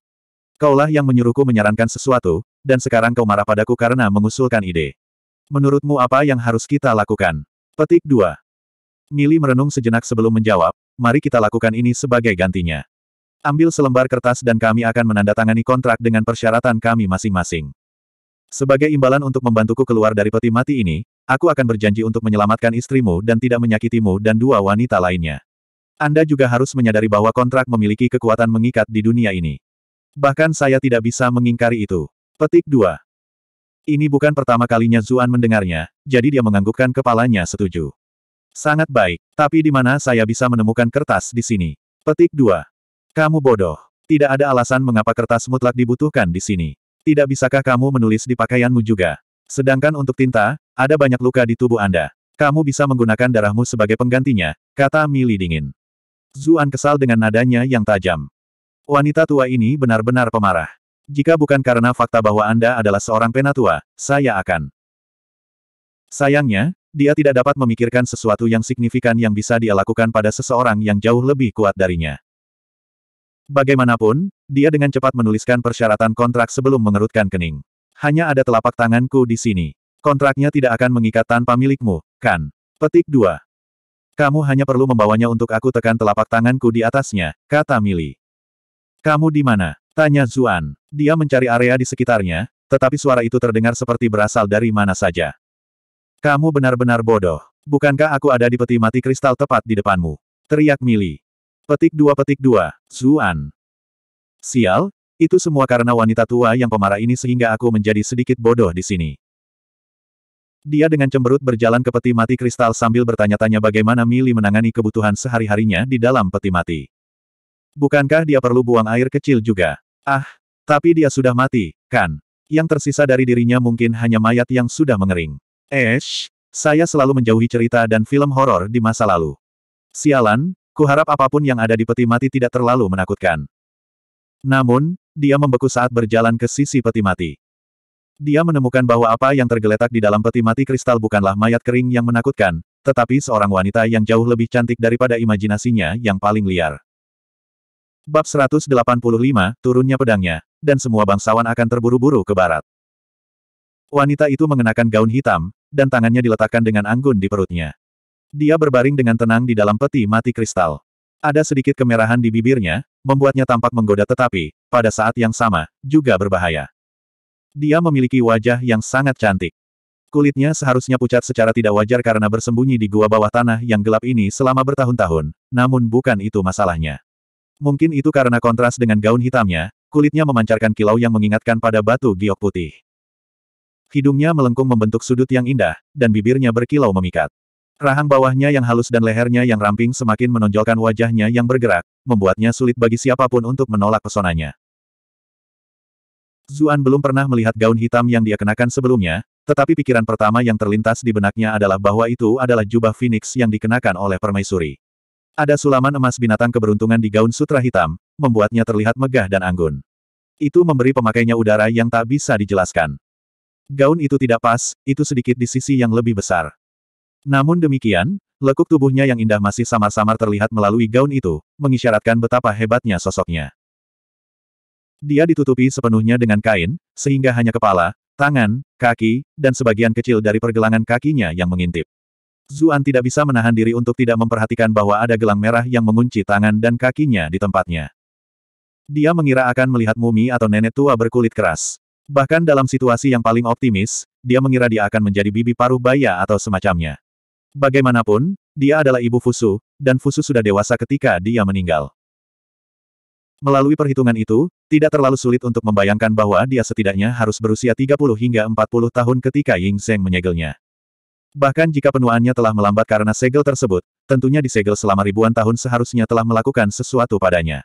Kaulah yang menyuruhku menyarankan sesuatu, dan sekarang kau marah padaku karena mengusulkan ide. Menurutmu apa yang harus kita lakukan? Petik 2. Mili merenung sejenak sebelum menjawab, mari kita lakukan ini sebagai gantinya. Ambil selembar kertas dan kami akan menandatangani kontrak dengan persyaratan kami masing-masing. Sebagai imbalan untuk membantuku keluar dari peti mati ini, Aku akan berjanji untuk menyelamatkan istrimu dan tidak menyakitimu dan dua wanita lainnya. Anda juga harus menyadari bahwa kontrak memiliki kekuatan mengikat di dunia ini. Bahkan saya tidak bisa mengingkari itu. Petik 2. Ini bukan pertama kalinya Zuan mendengarnya, jadi dia menganggukkan kepalanya setuju. Sangat baik, tapi di mana saya bisa menemukan kertas di sini? Petik 2. Kamu bodoh. Tidak ada alasan mengapa kertas mutlak dibutuhkan di sini. Tidak bisakah kamu menulis di pakaianmu juga? Sedangkan untuk tinta, ada banyak luka di tubuh Anda. Kamu bisa menggunakan darahmu sebagai penggantinya, kata Mili dingin. Zuan kesal dengan nadanya yang tajam. Wanita tua ini benar-benar pemarah. Jika bukan karena fakta bahwa Anda adalah seorang penatua, saya akan. Sayangnya, dia tidak dapat memikirkan sesuatu yang signifikan yang bisa dia lakukan pada seseorang yang jauh lebih kuat darinya. Bagaimanapun, dia dengan cepat menuliskan persyaratan kontrak sebelum mengerutkan kening. Hanya ada telapak tanganku di sini. Kontraknya tidak akan mengikat tanpa milikmu, kan? Petik 2. Kamu hanya perlu membawanya untuk aku tekan telapak tanganku di atasnya, kata Mili. Kamu di mana? Tanya Zuan. Dia mencari area di sekitarnya, tetapi suara itu terdengar seperti berasal dari mana saja. Kamu benar-benar bodoh. Bukankah aku ada di peti mati kristal tepat di depanmu? Teriak Mili. Petik dua petik dua, Zuan. Sial, itu semua karena wanita tua yang pemarah ini sehingga aku menjadi sedikit bodoh di sini. Dia dengan cemberut berjalan ke peti mati kristal sambil bertanya-tanya bagaimana Mili menangani kebutuhan sehari-harinya di dalam peti mati. Bukankah dia perlu buang air kecil juga? Ah, tapi dia sudah mati, kan? Yang tersisa dari dirinya mungkin hanya mayat yang sudah mengering. Esh, saya selalu menjauhi cerita dan film horor di masa lalu. Sialan, kuharap apapun yang ada di peti mati tidak terlalu menakutkan. Namun, dia membeku saat berjalan ke sisi peti mati. Dia menemukan bahwa apa yang tergeletak di dalam peti mati kristal bukanlah mayat kering yang menakutkan, tetapi seorang wanita yang jauh lebih cantik daripada imajinasinya yang paling liar. Bab 185, turunnya pedangnya, dan semua bangsawan akan terburu-buru ke barat. Wanita itu mengenakan gaun hitam, dan tangannya diletakkan dengan anggun di perutnya. Dia berbaring dengan tenang di dalam peti mati kristal. Ada sedikit kemerahan di bibirnya, membuatnya tampak menggoda tetapi, pada saat yang sama, juga berbahaya. Dia memiliki wajah yang sangat cantik. Kulitnya seharusnya pucat secara tidak wajar karena bersembunyi di gua bawah tanah yang gelap ini selama bertahun-tahun, namun bukan itu masalahnya. Mungkin itu karena kontras dengan gaun hitamnya, kulitnya memancarkan kilau yang mengingatkan pada batu giok putih. Hidungnya melengkung membentuk sudut yang indah, dan bibirnya berkilau memikat. Rahang bawahnya yang halus dan lehernya yang ramping semakin menonjolkan wajahnya yang bergerak, membuatnya sulit bagi siapapun untuk menolak pesonanya. Zuan belum pernah melihat gaun hitam yang dia kenakan sebelumnya, tetapi pikiran pertama yang terlintas di benaknya adalah bahwa itu adalah jubah Phoenix yang dikenakan oleh permaisuri. Ada sulaman emas binatang keberuntungan di gaun sutra hitam, membuatnya terlihat megah dan anggun. Itu memberi pemakainya udara yang tak bisa dijelaskan. Gaun itu tidak pas, itu sedikit di sisi yang lebih besar. Namun demikian, lekuk tubuhnya yang indah masih samar-samar terlihat melalui gaun itu, mengisyaratkan betapa hebatnya sosoknya. Dia ditutupi sepenuhnya dengan kain, sehingga hanya kepala, tangan, kaki, dan sebagian kecil dari pergelangan kakinya yang mengintip. Zuan tidak bisa menahan diri untuk tidak memperhatikan bahwa ada gelang merah yang mengunci tangan dan kakinya di tempatnya. Dia mengira akan melihat mumi atau nenek tua berkulit keras. Bahkan dalam situasi yang paling optimis, dia mengira dia akan menjadi bibi paruh baya atau semacamnya. Bagaimanapun, dia adalah ibu Fusu, dan Fusu sudah dewasa ketika dia meninggal. Melalui perhitungan itu, tidak terlalu sulit untuk membayangkan bahwa dia setidaknya harus berusia 30 hingga 40 tahun ketika Ying Zheng menyegelnya. Bahkan jika penuaannya telah melambat karena segel tersebut, tentunya disegel selama ribuan tahun seharusnya telah melakukan sesuatu padanya.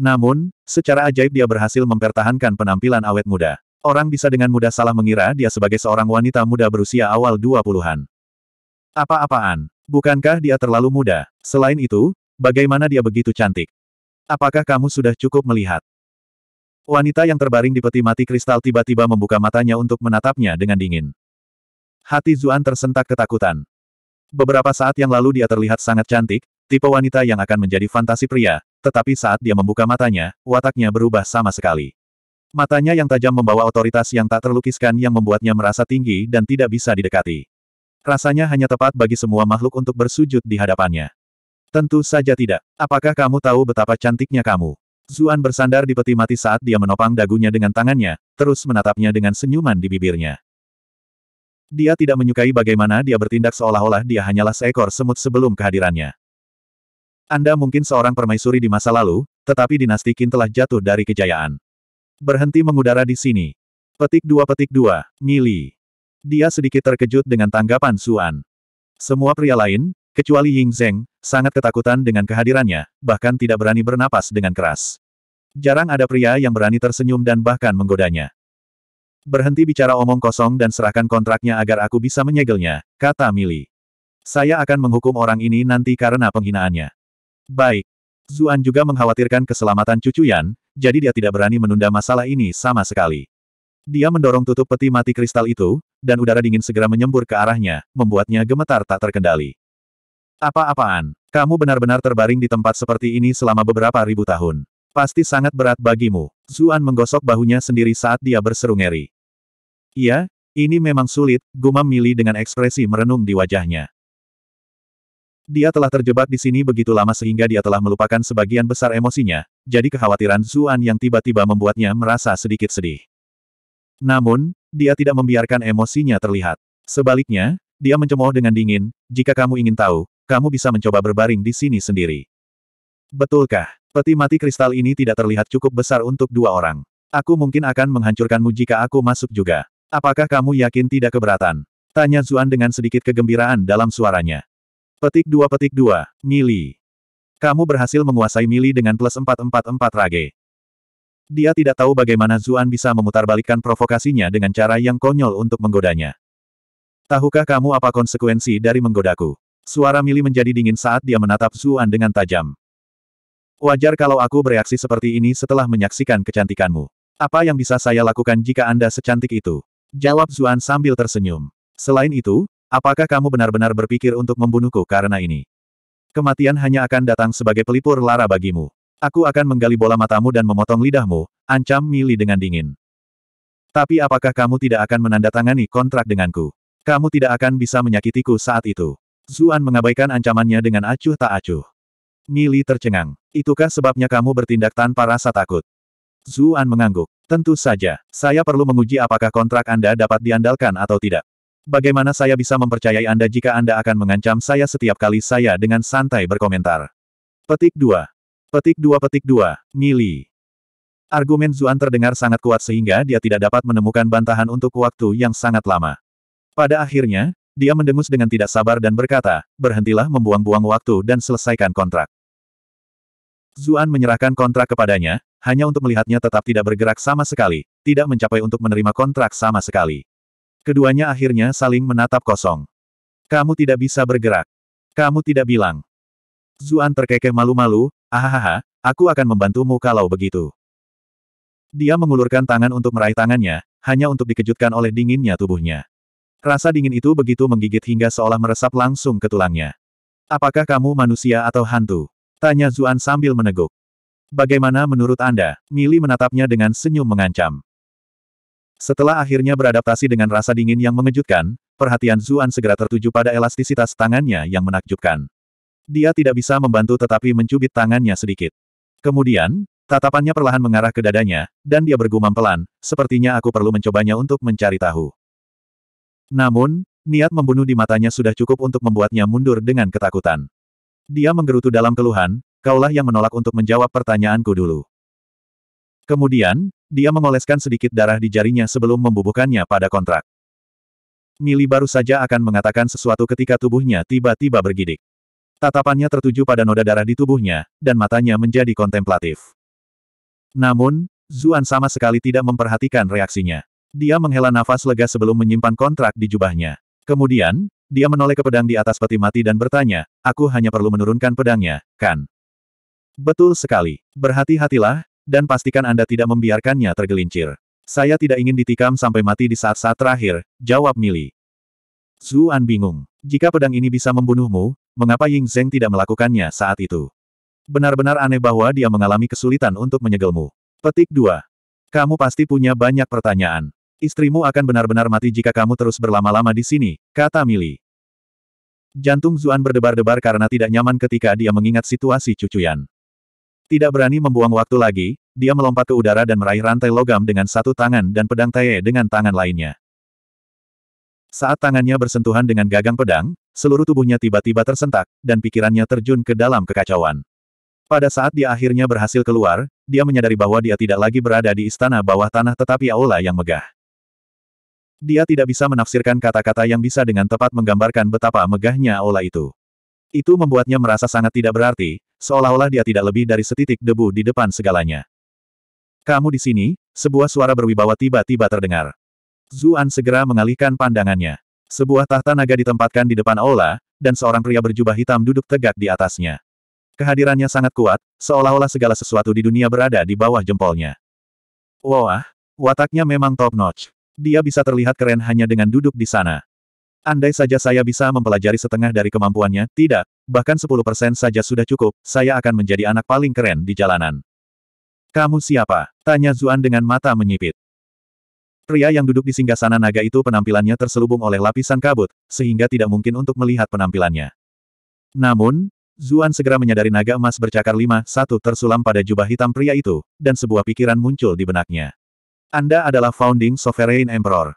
Namun, secara ajaib dia berhasil mempertahankan penampilan awet muda. Orang bisa dengan mudah salah mengira dia sebagai seorang wanita muda berusia awal 20-an. Apa-apaan? Bukankah dia terlalu muda? Selain itu, bagaimana dia begitu cantik? Apakah kamu sudah cukup melihat? Wanita yang terbaring di peti mati kristal tiba-tiba membuka matanya untuk menatapnya dengan dingin. Hati Zuan tersentak ketakutan. Beberapa saat yang lalu dia terlihat sangat cantik, tipe wanita yang akan menjadi fantasi pria, tetapi saat dia membuka matanya, wataknya berubah sama sekali. Matanya yang tajam membawa otoritas yang tak terlukiskan yang membuatnya merasa tinggi dan tidak bisa didekati. Rasanya hanya tepat bagi semua makhluk untuk bersujud di hadapannya. Tentu saja tidak. Apakah kamu tahu betapa cantiknya kamu? Zuan bersandar di peti mati saat dia menopang dagunya dengan tangannya, terus menatapnya dengan senyuman di bibirnya. Dia tidak menyukai bagaimana dia bertindak seolah-olah dia hanyalah seekor semut sebelum kehadirannya. Anda mungkin seorang permaisuri di masa lalu, tetapi dinasti Qin telah jatuh dari kejayaan. Berhenti mengudara di sini. Petik dua petik dua, mili. Dia sedikit terkejut dengan tanggapan Suan. Semua pria lain, kecuali Ying Zheng, sangat ketakutan dengan kehadirannya, bahkan tidak berani bernapas dengan keras. Jarang ada pria yang berani tersenyum dan bahkan menggodanya. Berhenti bicara omong kosong dan serahkan kontraknya agar aku bisa menyegelnya, kata Mili. Saya akan menghukum orang ini nanti karena penghinaannya. Baik. Zuan juga mengkhawatirkan keselamatan cucu Yan, jadi dia tidak berani menunda masalah ini sama sekali. Dia mendorong tutup peti mati kristal itu, dan udara dingin segera menyembur ke arahnya, membuatnya gemetar tak terkendali. Apa-apaan? Kamu benar-benar terbaring di tempat seperti ini selama beberapa ribu tahun. Pasti sangat berat bagimu. Zuan menggosok bahunya sendiri saat dia berseru ngeri. Iya, ini memang sulit, gumam Mili dengan ekspresi merenung di wajahnya. Dia telah terjebak di sini begitu lama sehingga dia telah melupakan sebagian besar emosinya, jadi kekhawatiran Zuan yang tiba-tiba membuatnya merasa sedikit sedih. Namun, dia tidak membiarkan emosinya terlihat. Sebaliknya, dia mencemooh dengan dingin, jika kamu ingin tahu, kamu bisa mencoba berbaring di sini sendiri. Betulkah, peti mati kristal ini tidak terlihat cukup besar untuk dua orang. Aku mungkin akan menghancurkanmu jika aku masuk juga. Apakah kamu yakin tidak keberatan? Tanya Zuan dengan sedikit kegembiraan dalam suaranya. Petik dua petik dua, mili. Kamu berhasil menguasai mili dengan plus empat empat rage. Dia tidak tahu bagaimana Zuan bisa memutarbalikkan provokasinya dengan cara yang konyol untuk menggodanya. Tahukah kamu apa konsekuensi dari menggodaku? Suara Mili menjadi dingin saat dia menatap Zuan dengan tajam. Wajar kalau aku bereaksi seperti ini setelah menyaksikan kecantikanmu. Apa yang bisa saya lakukan jika Anda secantik itu? Jawab Zuan sambil tersenyum. Selain itu, apakah kamu benar-benar berpikir untuk membunuhku karena ini? Kematian hanya akan datang sebagai pelipur lara bagimu. Aku akan menggali bola matamu dan memotong lidahmu, ancam Mili dengan dingin. Tapi apakah kamu tidak akan menandatangani kontrak denganku? Kamu tidak akan bisa menyakitiku saat itu. Zuan mengabaikan ancamannya dengan acuh tak acuh. Mili tercengang. Itukah sebabnya kamu bertindak tanpa rasa takut? Zuan mengangguk. Tentu saja, saya perlu menguji apakah kontrak Anda dapat diandalkan atau tidak. Bagaimana saya bisa mempercayai Anda jika Anda akan mengancam saya setiap kali saya dengan santai berkomentar? Petik 2. Petik dua petik dua, mili. Argumen Zuan terdengar sangat kuat sehingga dia tidak dapat menemukan bantahan untuk waktu yang sangat lama. Pada akhirnya, dia mendengus dengan tidak sabar dan berkata, berhentilah membuang-buang waktu dan selesaikan kontrak. Zuan menyerahkan kontrak kepadanya, hanya untuk melihatnya tetap tidak bergerak sama sekali, tidak mencapai untuk menerima kontrak sama sekali. Keduanya akhirnya saling menatap kosong. Kamu tidak bisa bergerak. Kamu tidak bilang. Zuan terkekeh malu-malu, Ahaha, aku akan membantumu kalau begitu. Dia mengulurkan tangan untuk meraih tangannya, hanya untuk dikejutkan oleh dinginnya tubuhnya. Rasa dingin itu begitu menggigit hingga seolah meresap langsung ke tulangnya. Apakah kamu manusia atau hantu? Tanya Zuan sambil meneguk. Bagaimana menurut Anda? Mili menatapnya dengan senyum mengancam. Setelah akhirnya beradaptasi dengan rasa dingin yang mengejutkan, perhatian Zuan segera tertuju pada elastisitas tangannya yang menakjubkan. Dia tidak bisa membantu tetapi mencubit tangannya sedikit. Kemudian, tatapannya perlahan mengarah ke dadanya, dan dia bergumam pelan, sepertinya aku perlu mencobanya untuk mencari tahu. Namun, niat membunuh di matanya sudah cukup untuk membuatnya mundur dengan ketakutan. Dia menggerutu dalam keluhan, kaulah yang menolak untuk menjawab pertanyaanku dulu. Kemudian, dia mengoleskan sedikit darah di jarinya sebelum membubuhkannya pada kontrak. Mili baru saja akan mengatakan sesuatu ketika tubuhnya tiba-tiba bergidik. Tatapannya tertuju pada noda darah di tubuhnya, dan matanya menjadi kontemplatif. Namun, Zuan sama sekali tidak memperhatikan reaksinya. Dia menghela nafas lega sebelum menyimpan kontrak di jubahnya. Kemudian, dia menoleh ke pedang di atas peti mati dan bertanya, aku hanya perlu menurunkan pedangnya, kan? Betul sekali. Berhati-hatilah, dan pastikan Anda tidak membiarkannya tergelincir. Saya tidak ingin ditikam sampai mati di saat-saat terakhir, jawab Mili. Zuan bingung. Jika pedang ini bisa membunuhmu, mengapa Ying Zheng tidak melakukannya saat itu? Benar-benar aneh bahwa dia mengalami kesulitan untuk menyegelmu. Petik 2. Kamu pasti punya banyak pertanyaan. Istrimu akan benar-benar mati jika kamu terus berlama-lama di sini, kata Mili. Jantung Zuan berdebar-debar karena tidak nyaman ketika dia mengingat situasi cucuyan. Tidak berani membuang waktu lagi, dia melompat ke udara dan meraih rantai logam dengan satu tangan dan pedang Tae dengan tangan lainnya. Saat tangannya bersentuhan dengan gagang pedang, seluruh tubuhnya tiba-tiba tersentak, dan pikirannya terjun ke dalam kekacauan. Pada saat dia akhirnya berhasil keluar, dia menyadari bahwa dia tidak lagi berada di istana bawah tanah tetapi aula yang megah. Dia tidak bisa menafsirkan kata-kata yang bisa dengan tepat menggambarkan betapa megahnya aula itu. Itu membuatnya merasa sangat tidak berarti, seolah-olah dia tidak lebih dari setitik debu di depan segalanya. Kamu di sini, sebuah suara berwibawa tiba-tiba terdengar. Zuan segera mengalihkan pandangannya. Sebuah tahta naga ditempatkan di depan aula, dan seorang pria berjubah hitam duduk tegak di atasnya. Kehadirannya sangat kuat, seolah-olah segala sesuatu di dunia berada di bawah jempolnya. Wah, wataknya memang top notch. Dia bisa terlihat keren hanya dengan duduk di sana. Andai saja saya bisa mempelajari setengah dari kemampuannya, tidak, bahkan 10% saja sudah cukup, saya akan menjadi anak paling keren di jalanan. Kamu siapa? Tanya Zuan dengan mata menyipit. Pria yang duduk di singgah sana naga itu penampilannya terselubung oleh lapisan kabut, sehingga tidak mungkin untuk melihat penampilannya. Namun, Zuan segera menyadari naga emas bercakar lima satu tersulam pada jubah hitam pria itu, dan sebuah pikiran muncul di benaknya. Anda adalah Founding Sovereign Emperor.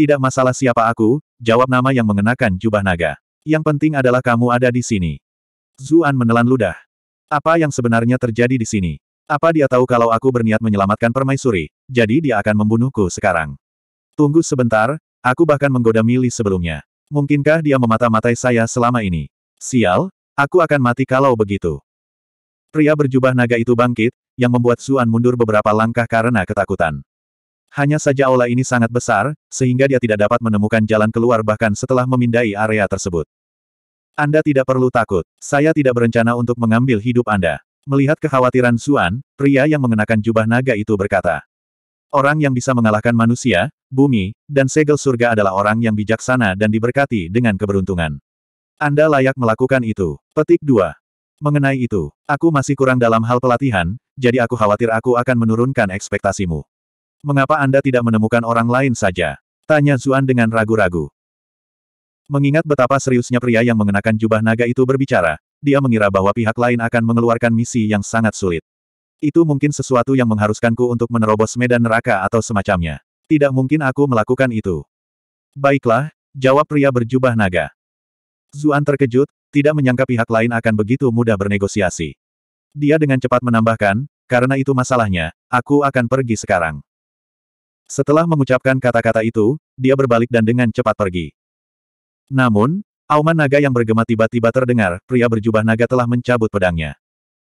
Tidak masalah siapa aku, jawab nama yang mengenakan jubah naga. Yang penting adalah kamu ada di sini. Zuan menelan ludah. Apa yang sebenarnya terjadi di sini? Apa dia tahu kalau aku berniat menyelamatkan permaisuri, jadi dia akan membunuhku sekarang. Tunggu sebentar, aku bahkan menggoda Mili sebelumnya. Mungkinkah dia memata-matai saya selama ini? Sial, aku akan mati kalau begitu. Pria berjubah naga itu bangkit, yang membuat Suan mundur beberapa langkah karena ketakutan. Hanya saja aula ini sangat besar, sehingga dia tidak dapat menemukan jalan keluar bahkan setelah memindai area tersebut. Anda tidak perlu takut. Saya tidak berencana untuk mengambil hidup Anda. Melihat kekhawatiran Suan, pria yang mengenakan jubah naga itu berkata. Orang yang bisa mengalahkan manusia, bumi, dan segel surga adalah orang yang bijaksana dan diberkati dengan keberuntungan. Anda layak melakukan itu. Petik 2. Mengenai itu, aku masih kurang dalam hal pelatihan, jadi aku khawatir aku akan menurunkan ekspektasimu. Mengapa Anda tidak menemukan orang lain saja? Tanya Zuan dengan ragu-ragu. Mengingat betapa seriusnya pria yang mengenakan jubah naga itu berbicara, dia mengira bahwa pihak lain akan mengeluarkan misi yang sangat sulit. Itu mungkin sesuatu yang mengharuskanku untuk menerobos medan neraka atau semacamnya. Tidak mungkin aku melakukan itu. Baiklah, jawab pria berjubah naga. Zuan terkejut, tidak menyangka pihak lain akan begitu mudah bernegosiasi. Dia dengan cepat menambahkan, karena itu masalahnya, aku akan pergi sekarang. Setelah mengucapkan kata-kata itu, dia berbalik dan dengan cepat pergi. Namun, auman naga yang bergema tiba-tiba terdengar, pria berjubah naga telah mencabut pedangnya.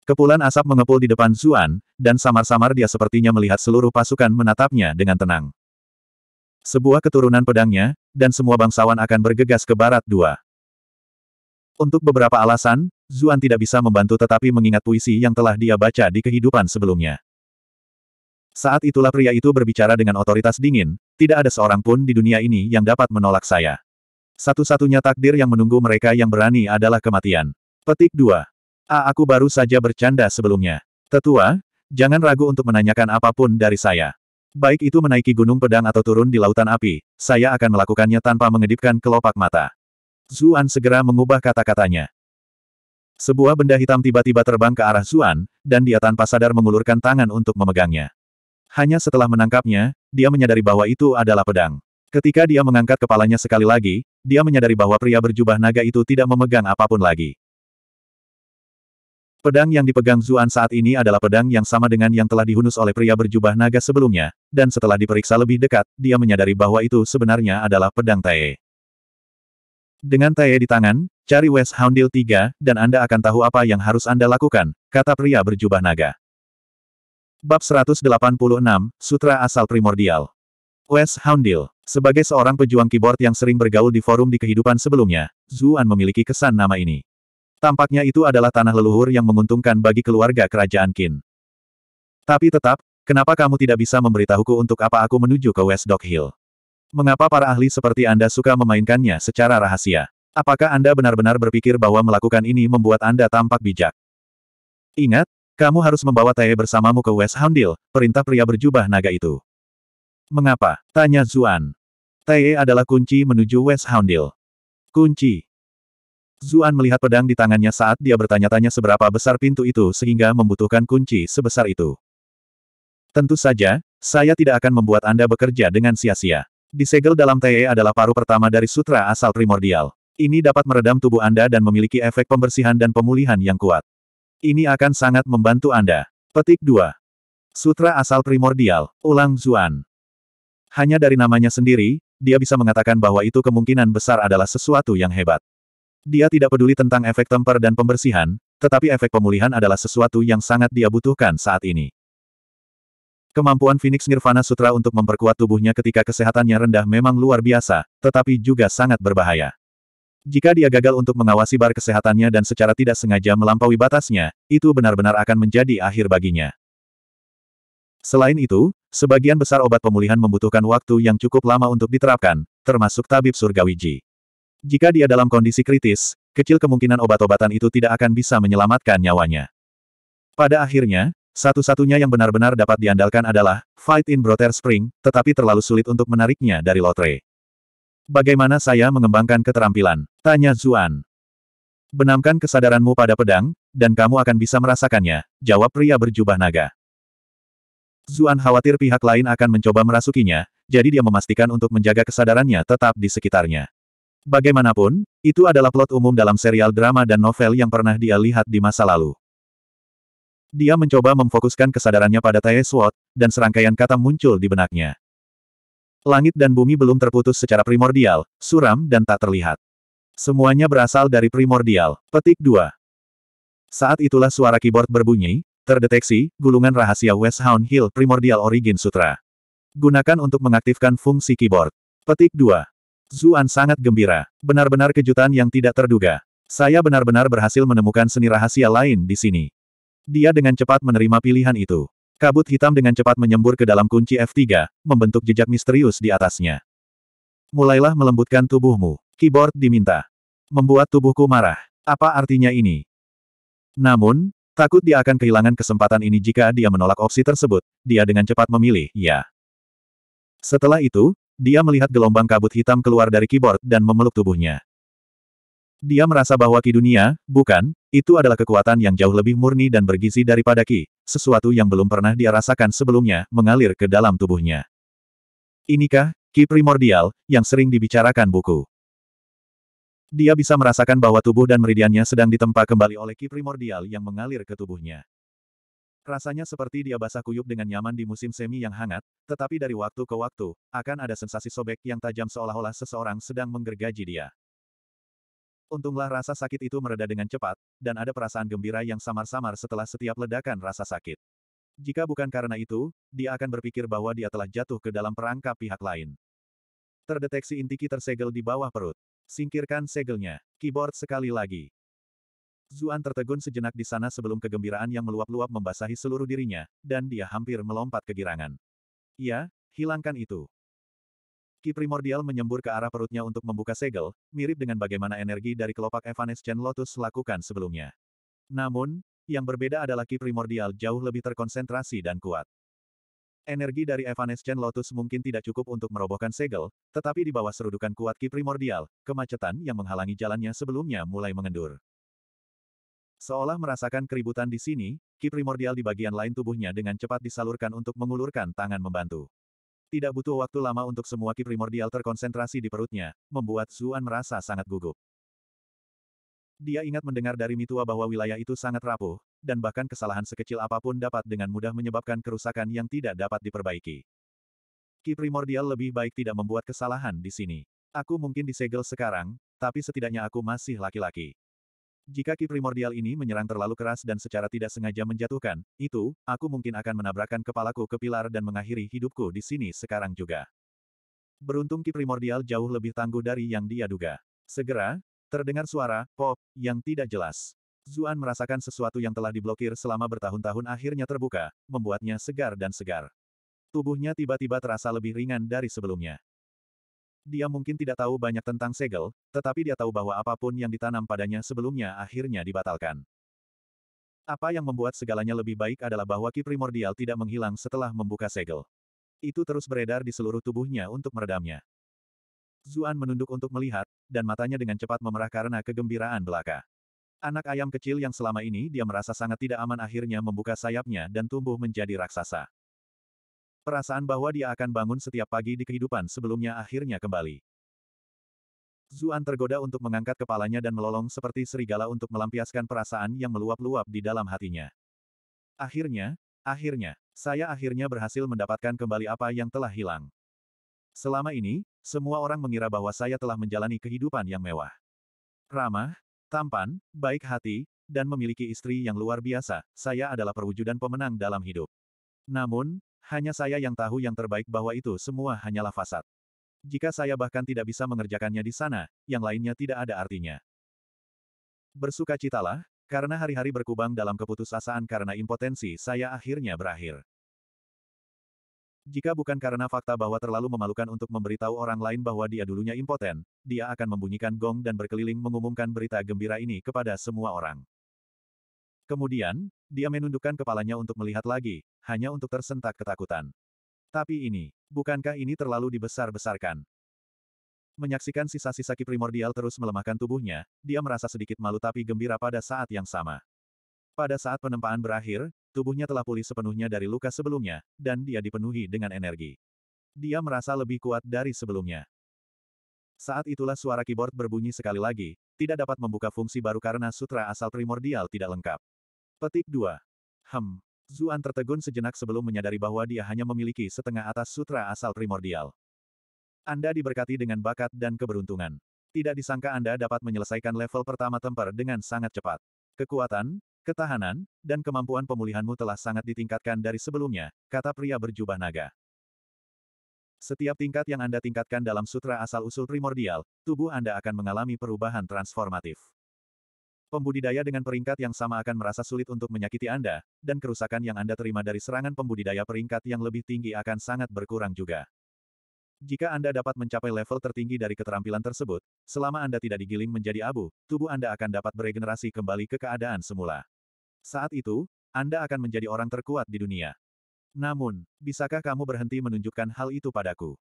Kepulan asap mengepul di depan Zuan, dan samar-samar dia sepertinya melihat seluruh pasukan menatapnya dengan tenang. Sebuah keturunan pedangnya, dan semua bangsawan akan bergegas ke barat dua. Untuk beberapa alasan, Zuan tidak bisa membantu tetapi mengingat puisi yang telah dia baca di kehidupan sebelumnya. Saat itulah pria itu berbicara dengan otoritas dingin, tidak ada seorang pun di dunia ini yang dapat menolak saya. Satu-satunya takdir yang menunggu mereka yang berani adalah kematian. Petik 2. A aku baru saja bercanda sebelumnya. Tetua, jangan ragu untuk menanyakan apapun dari saya. Baik itu menaiki gunung pedang atau turun di lautan api, saya akan melakukannya tanpa mengedipkan kelopak mata. Zuan segera mengubah kata-katanya. Sebuah benda hitam tiba-tiba terbang ke arah Zuan, dan dia tanpa sadar mengulurkan tangan untuk memegangnya. Hanya setelah menangkapnya, dia menyadari bahwa itu adalah pedang. Ketika dia mengangkat kepalanya sekali lagi, dia menyadari bahwa pria berjubah naga itu tidak memegang apapun lagi. Pedang yang dipegang Zuan saat ini adalah pedang yang sama dengan yang telah dihunus oleh pria berjubah naga sebelumnya, dan setelah diperiksa lebih dekat, dia menyadari bahwa itu sebenarnya adalah pedang Tae. Dengan Tae di tangan, cari West Houndil 3, dan Anda akan tahu apa yang harus Anda lakukan, kata pria berjubah naga. Bab 186, Sutra Asal Primordial West Houndil Sebagai seorang pejuang keyboard yang sering bergaul di forum di kehidupan sebelumnya, Zuan memiliki kesan nama ini. Tampaknya itu adalah tanah leluhur yang menguntungkan bagi keluarga kerajaan Qin. Tapi tetap, kenapa kamu tidak bisa memberitahuku untuk apa aku menuju ke West Dock Hill? Mengapa para ahli seperti Anda suka memainkannya secara rahasia? Apakah Anda benar-benar berpikir bahwa melakukan ini membuat Anda tampak bijak? Ingat, kamu harus membawa Tae bersamamu ke West Houndil, perintah pria berjubah naga itu. Mengapa? Tanya Zuan. Tae adalah kunci menuju West Houndil. Kunci. Zuan melihat pedang di tangannya saat dia bertanya-tanya seberapa besar pintu itu sehingga membutuhkan kunci sebesar itu. Tentu saja, saya tidak akan membuat Anda bekerja dengan sia-sia. Disegel dalam TE adalah paru pertama dari sutra asal primordial. Ini dapat meredam tubuh Anda dan memiliki efek pembersihan dan pemulihan yang kuat. Ini akan sangat membantu Anda. Petik 2. Sutra asal primordial, ulang Zuan. Hanya dari namanya sendiri, dia bisa mengatakan bahwa itu kemungkinan besar adalah sesuatu yang hebat. Dia tidak peduli tentang efek temper dan pembersihan, tetapi efek pemulihan adalah sesuatu yang sangat dia butuhkan saat ini. Kemampuan Phoenix Nirvana Sutra untuk memperkuat tubuhnya ketika kesehatannya rendah memang luar biasa, tetapi juga sangat berbahaya. Jika dia gagal untuk mengawasi bar kesehatannya dan secara tidak sengaja melampaui batasnya, itu benar-benar akan menjadi akhir baginya. Selain itu, sebagian besar obat pemulihan membutuhkan waktu yang cukup lama untuk diterapkan, termasuk tabib surgawi jika dia dalam kondisi kritis, kecil kemungkinan obat-obatan itu tidak akan bisa menyelamatkan nyawanya. Pada akhirnya, satu-satunya yang benar-benar dapat diandalkan adalah Fight in Brother Spring, tetapi terlalu sulit untuk menariknya dari lotre. Bagaimana saya mengembangkan keterampilan? Tanya Zuan. Benamkan kesadaranmu pada pedang, dan kamu akan bisa merasakannya, jawab pria berjubah naga. Zuan khawatir pihak lain akan mencoba merasukinya, jadi dia memastikan untuk menjaga kesadarannya tetap di sekitarnya. Bagaimanapun, itu adalah plot umum dalam serial drama dan novel yang pernah dia lihat di masa lalu. Dia mencoba memfokuskan kesadarannya pada Tae Sword, dan serangkaian kata muncul di benaknya. Langit dan bumi belum terputus secara primordial, suram dan tak terlihat. Semuanya berasal dari primordial. Petik 2. Saat itulah suara keyboard berbunyi, terdeteksi, gulungan rahasia West Hound Hill Primordial Origin Sutra. Gunakan untuk mengaktifkan fungsi keyboard. Petik 2. Zuan sangat gembira. Benar-benar kejutan yang tidak terduga. Saya benar-benar berhasil menemukan seni rahasia lain di sini. Dia dengan cepat menerima pilihan itu. Kabut hitam dengan cepat menyembur ke dalam kunci F3, membentuk jejak misterius di atasnya. Mulailah melembutkan tubuhmu. Keyboard diminta. Membuat tubuhku marah. Apa artinya ini? Namun, takut dia akan kehilangan kesempatan ini jika dia menolak opsi tersebut, dia dengan cepat memilih, ya. Setelah itu, dia melihat gelombang kabut hitam keluar dari keyboard dan memeluk tubuhnya. Dia merasa bahwa Ki Dunia, bukan, itu adalah kekuatan yang jauh lebih murni dan bergizi daripada Ki, sesuatu yang belum pernah dia rasakan sebelumnya, mengalir ke dalam tubuhnya. Inikah, Ki primordial, yang sering dibicarakan buku. Dia bisa merasakan bahwa tubuh dan meridiannya sedang ditempa kembali oleh Ki primordial yang mengalir ke tubuhnya. Rasanya seperti dia basah kuyup dengan nyaman di musim semi yang hangat, tetapi dari waktu ke waktu, akan ada sensasi sobek yang tajam seolah-olah seseorang sedang menggergaji dia. Untunglah rasa sakit itu mereda dengan cepat, dan ada perasaan gembira yang samar-samar setelah setiap ledakan rasa sakit. Jika bukan karena itu, dia akan berpikir bahwa dia telah jatuh ke dalam perangkap pihak lain. Terdeteksi intiki tersegel di bawah perut. Singkirkan segelnya. Keyboard sekali lagi. Zuan tertegun sejenak di sana sebelum kegembiraan yang meluap-luap membasahi seluruh dirinya, dan dia hampir melompat kegirangan. Ya, hilangkan itu. Ki primordial menyembur ke arah perutnya untuk membuka segel, mirip dengan bagaimana energi dari kelopak Evanescent Lotus lakukan sebelumnya. Namun, yang berbeda adalah ki primordial jauh lebih terkonsentrasi dan kuat. Energi dari Evanescent Lotus mungkin tidak cukup untuk merobohkan segel, tetapi di bawah serudukan kuat ki primordial, kemacetan yang menghalangi jalannya sebelumnya mulai mengendur. Seolah merasakan keributan di sini, ki primordial di bagian lain tubuhnya dengan cepat disalurkan untuk mengulurkan tangan membantu. Tidak butuh waktu lama untuk semua ki primordial terkonsentrasi di perutnya, membuat Zuan merasa sangat gugup. Dia ingat mendengar dari Mitua bahwa wilayah itu sangat rapuh, dan bahkan kesalahan sekecil apapun dapat dengan mudah menyebabkan kerusakan yang tidak dapat diperbaiki. Ki primordial lebih baik tidak membuat kesalahan di sini. Aku mungkin disegel sekarang, tapi setidaknya aku masih laki-laki. Jika ki primordial ini menyerang terlalu keras dan secara tidak sengaja menjatuhkan, itu, aku mungkin akan menabrakkan kepalaku ke pilar dan mengakhiri hidupku di sini sekarang juga. Beruntung ki primordial jauh lebih tangguh dari yang dia duga. Segera, terdengar suara, pop, yang tidak jelas. Zuan merasakan sesuatu yang telah diblokir selama bertahun-tahun akhirnya terbuka, membuatnya segar dan segar. Tubuhnya tiba-tiba terasa lebih ringan dari sebelumnya. Dia mungkin tidak tahu banyak tentang segel, tetapi dia tahu bahwa apapun yang ditanam padanya sebelumnya akhirnya dibatalkan. Apa yang membuat segalanya lebih baik adalah bahwa ki primordial tidak menghilang setelah membuka segel. Itu terus beredar di seluruh tubuhnya untuk meredamnya. Zuan menunduk untuk melihat, dan matanya dengan cepat memerah karena kegembiraan belaka. Anak ayam kecil yang selama ini dia merasa sangat tidak aman akhirnya membuka sayapnya dan tumbuh menjadi raksasa. Perasaan bahwa dia akan bangun setiap pagi di kehidupan sebelumnya akhirnya kembali. Zuan tergoda untuk mengangkat kepalanya dan melolong seperti serigala untuk melampiaskan perasaan yang meluap-luap di dalam hatinya. Akhirnya, akhirnya, saya akhirnya berhasil mendapatkan kembali apa yang telah hilang. Selama ini, semua orang mengira bahwa saya telah menjalani kehidupan yang mewah. Ramah, tampan, baik hati, dan memiliki istri yang luar biasa, saya adalah perwujudan pemenang dalam hidup. Namun, hanya saya yang tahu yang terbaik bahwa itu semua hanyalah fasad. Jika saya bahkan tidak bisa mengerjakannya di sana, yang lainnya tidak ada artinya. Bersukacitalah, karena hari-hari berkubang dalam keputusasaan karena impotensi saya akhirnya berakhir. Jika bukan karena fakta bahwa terlalu memalukan untuk memberitahu orang lain bahwa dia dulunya impoten, dia akan membunyikan gong dan berkeliling mengumumkan berita gembira ini kepada semua orang. Kemudian, dia menundukkan kepalanya untuk melihat lagi, hanya untuk tersentak ketakutan. Tapi ini, bukankah ini terlalu dibesar-besarkan? Menyaksikan sisa-sisa ki primordial terus melemahkan tubuhnya, dia merasa sedikit malu tapi gembira pada saat yang sama. Pada saat penempaan berakhir, tubuhnya telah pulih sepenuhnya dari luka sebelumnya, dan dia dipenuhi dengan energi. Dia merasa lebih kuat dari sebelumnya. Saat itulah suara keyboard berbunyi sekali lagi, tidak dapat membuka fungsi baru karena sutra asal primordial tidak lengkap. Petik 2. Hem. Zuan tertegun sejenak sebelum menyadari bahwa dia hanya memiliki setengah atas sutra asal primordial. Anda diberkati dengan bakat dan keberuntungan. Tidak disangka Anda dapat menyelesaikan level pertama temper dengan sangat cepat. Kekuatan, ketahanan, dan kemampuan pemulihanmu telah sangat ditingkatkan dari sebelumnya, kata pria berjubah naga. Setiap tingkat yang Anda tingkatkan dalam sutra asal-usul primordial, tubuh Anda akan mengalami perubahan transformatif. Pembudidaya dengan peringkat yang sama akan merasa sulit untuk menyakiti Anda, dan kerusakan yang Anda terima dari serangan pembudidaya peringkat yang lebih tinggi akan sangat berkurang juga. Jika Anda dapat mencapai level tertinggi dari keterampilan tersebut, selama Anda tidak digiling menjadi abu, tubuh Anda akan dapat beregenerasi kembali ke keadaan semula. Saat itu, Anda akan menjadi orang terkuat di dunia. Namun, bisakah kamu berhenti menunjukkan hal itu padaku?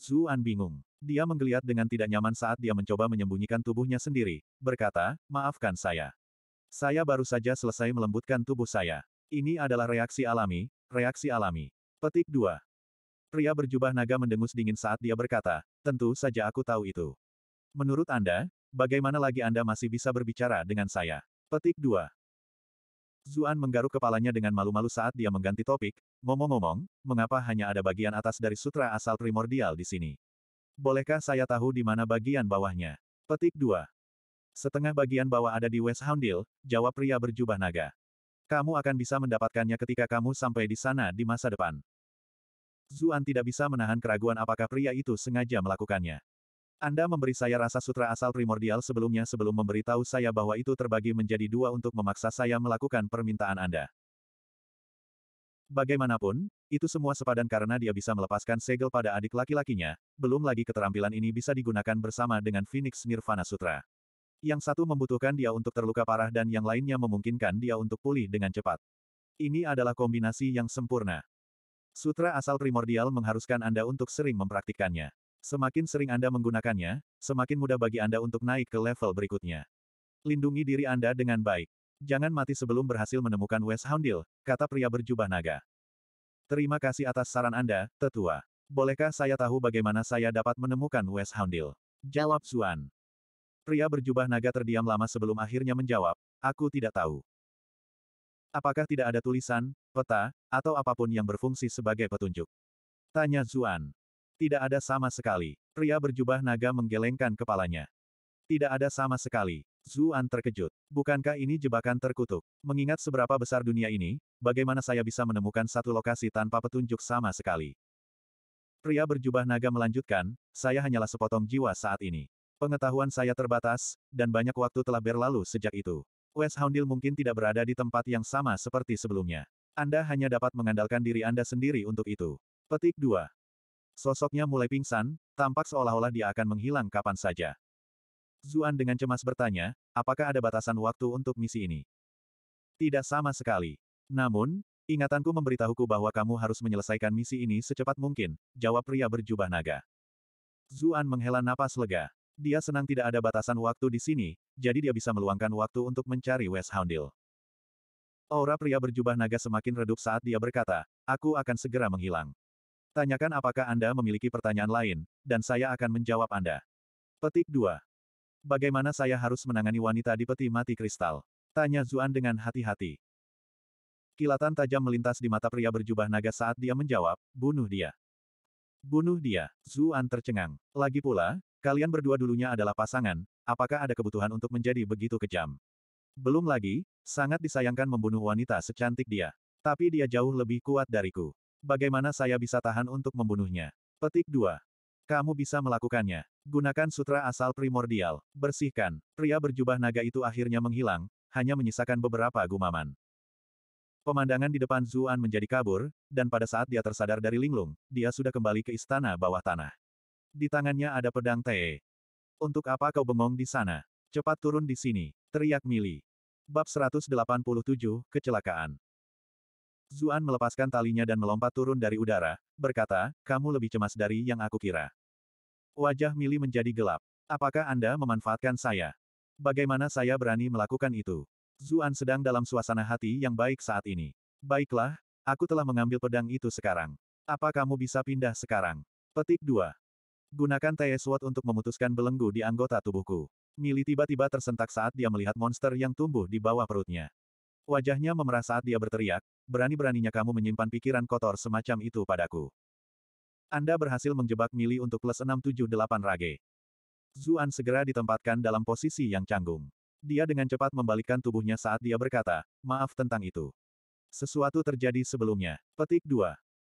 Zuan bingung. Dia menggeliat dengan tidak nyaman saat dia mencoba menyembunyikan tubuhnya sendiri, berkata, maafkan saya. Saya baru saja selesai melembutkan tubuh saya. Ini adalah reaksi alami, reaksi alami. Petik 2. Pria berjubah naga mendengus dingin saat dia berkata, tentu saja aku tahu itu. Menurut Anda, bagaimana lagi Anda masih bisa berbicara dengan saya? Petik 2. Zuan menggaruk kepalanya dengan malu-malu saat dia mengganti topik, ngomong-ngomong, mengapa hanya ada bagian atas dari sutra asal primordial di sini? Bolehkah saya tahu di mana bagian bawahnya? Petik 2. Setengah bagian bawah ada di West Houndil, jawab pria berjubah naga. Kamu akan bisa mendapatkannya ketika kamu sampai di sana di masa depan. Zuan tidak bisa menahan keraguan apakah pria itu sengaja melakukannya. Anda memberi saya rasa sutra asal primordial sebelumnya sebelum memberitahu saya bahwa itu terbagi menjadi dua untuk memaksa saya melakukan permintaan Anda. Bagaimanapun, itu semua sepadan karena dia bisa melepaskan segel pada adik laki-lakinya, belum lagi keterampilan ini bisa digunakan bersama dengan Phoenix Nirvana Sutra. Yang satu membutuhkan dia untuk terluka parah dan yang lainnya memungkinkan dia untuk pulih dengan cepat. Ini adalah kombinasi yang sempurna. Sutra asal primordial mengharuskan Anda untuk sering mempraktikkannya. Semakin sering Anda menggunakannya, semakin mudah bagi Anda untuk naik ke level berikutnya. Lindungi diri Anda dengan baik. Jangan mati sebelum berhasil menemukan West Houndil, kata pria berjubah naga. Terima kasih atas saran Anda, tetua. Bolehkah saya tahu bagaimana saya dapat menemukan West Houndil? Jawab Zuan. Pria berjubah naga terdiam lama sebelum akhirnya menjawab, aku tidak tahu. Apakah tidak ada tulisan, peta, atau apapun yang berfungsi sebagai petunjuk? Tanya Zuan. Tidak ada sama sekali. Pria berjubah naga menggelengkan kepalanya. Tidak ada sama sekali. Zuan terkejut. Bukankah ini jebakan terkutuk? Mengingat seberapa besar dunia ini, bagaimana saya bisa menemukan satu lokasi tanpa petunjuk sama sekali? Pria berjubah naga melanjutkan, saya hanyalah sepotong jiwa saat ini. Pengetahuan saya terbatas, dan banyak waktu telah berlalu sejak itu. West Houndil mungkin tidak berada di tempat yang sama seperti sebelumnya. Anda hanya dapat mengandalkan diri Anda sendiri untuk itu. Petik 2. Sosoknya mulai pingsan, tampak seolah-olah dia akan menghilang kapan saja. Zuan dengan cemas bertanya, apakah ada batasan waktu untuk misi ini? Tidak sama sekali. Namun, ingatanku memberitahuku bahwa kamu harus menyelesaikan misi ini secepat mungkin, jawab pria berjubah naga. Zuan menghela napas lega. Dia senang tidak ada batasan waktu di sini, jadi dia bisa meluangkan waktu untuk mencari West Houndil. Aura pria berjubah naga semakin redup saat dia berkata, aku akan segera menghilang. Tanyakan apakah Anda memiliki pertanyaan lain, dan saya akan menjawab Anda. Petik 2. Bagaimana saya harus menangani wanita di peti mati kristal? Tanya Zuan dengan hati-hati. Kilatan tajam melintas di mata pria berjubah naga saat dia menjawab, bunuh dia. Bunuh dia, Zuan tercengang. Lagi pula, kalian berdua dulunya adalah pasangan, apakah ada kebutuhan untuk menjadi begitu kejam? Belum lagi, sangat disayangkan membunuh wanita secantik dia. Tapi dia jauh lebih kuat dariku. Bagaimana saya bisa tahan untuk membunuhnya? Petik 2. Kamu bisa melakukannya. Gunakan sutra asal primordial. Bersihkan. Pria berjubah naga itu akhirnya menghilang, hanya menyisakan beberapa gumaman. Pemandangan di depan Zuan menjadi kabur, dan pada saat dia tersadar dari linglung, dia sudah kembali ke istana bawah tanah. Di tangannya ada pedang Te. Untuk apa kau bengong di sana? Cepat turun di sini, teriak Mili. Bab 187, Kecelakaan. Zuan melepaskan talinya dan melompat turun dari udara, berkata, kamu lebih cemas dari yang aku kira. Wajah Mili menjadi gelap. Apakah Anda memanfaatkan saya? Bagaimana saya berani melakukan itu? Zuan sedang dalam suasana hati yang baik saat ini. Baiklah, aku telah mengambil pedang itu sekarang. Apa kamu bisa pindah sekarang? Petik 2. Gunakan Tae untuk memutuskan belenggu di anggota tubuhku. Mili tiba-tiba tersentak saat dia melihat monster yang tumbuh di bawah perutnya. Wajahnya memerah saat dia berteriak, berani-beraninya kamu menyimpan pikiran kotor semacam itu padaku. Anda berhasil menjebak Mili untuk plus 678 rage. Zuan segera ditempatkan dalam posisi yang canggung. Dia dengan cepat membalikkan tubuhnya saat dia berkata, maaf tentang itu. Sesuatu terjadi sebelumnya. Petik 2.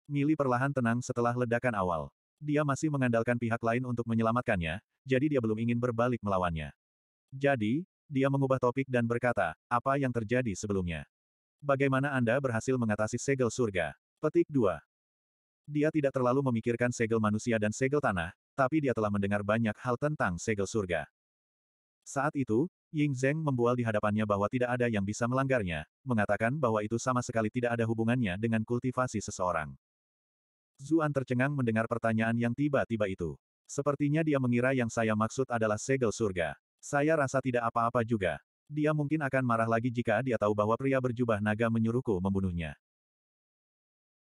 Mili perlahan tenang setelah ledakan awal. Dia masih mengandalkan pihak lain untuk menyelamatkannya, jadi dia belum ingin berbalik melawannya. Jadi, dia mengubah topik dan berkata, apa yang terjadi sebelumnya? Bagaimana Anda berhasil mengatasi segel surga? Petik 2. Dia tidak terlalu memikirkan segel manusia dan segel tanah, tapi dia telah mendengar banyak hal tentang segel surga. Saat itu, Ying Zheng membual di hadapannya bahwa tidak ada yang bisa melanggarnya, mengatakan bahwa itu sama sekali tidak ada hubungannya dengan kultivasi seseorang. Zuan tercengang mendengar pertanyaan yang tiba-tiba itu. Sepertinya dia mengira yang saya maksud adalah segel surga. Saya rasa tidak apa-apa juga. Dia mungkin akan marah lagi jika dia tahu bahwa pria berjubah naga menyuruhku membunuhnya.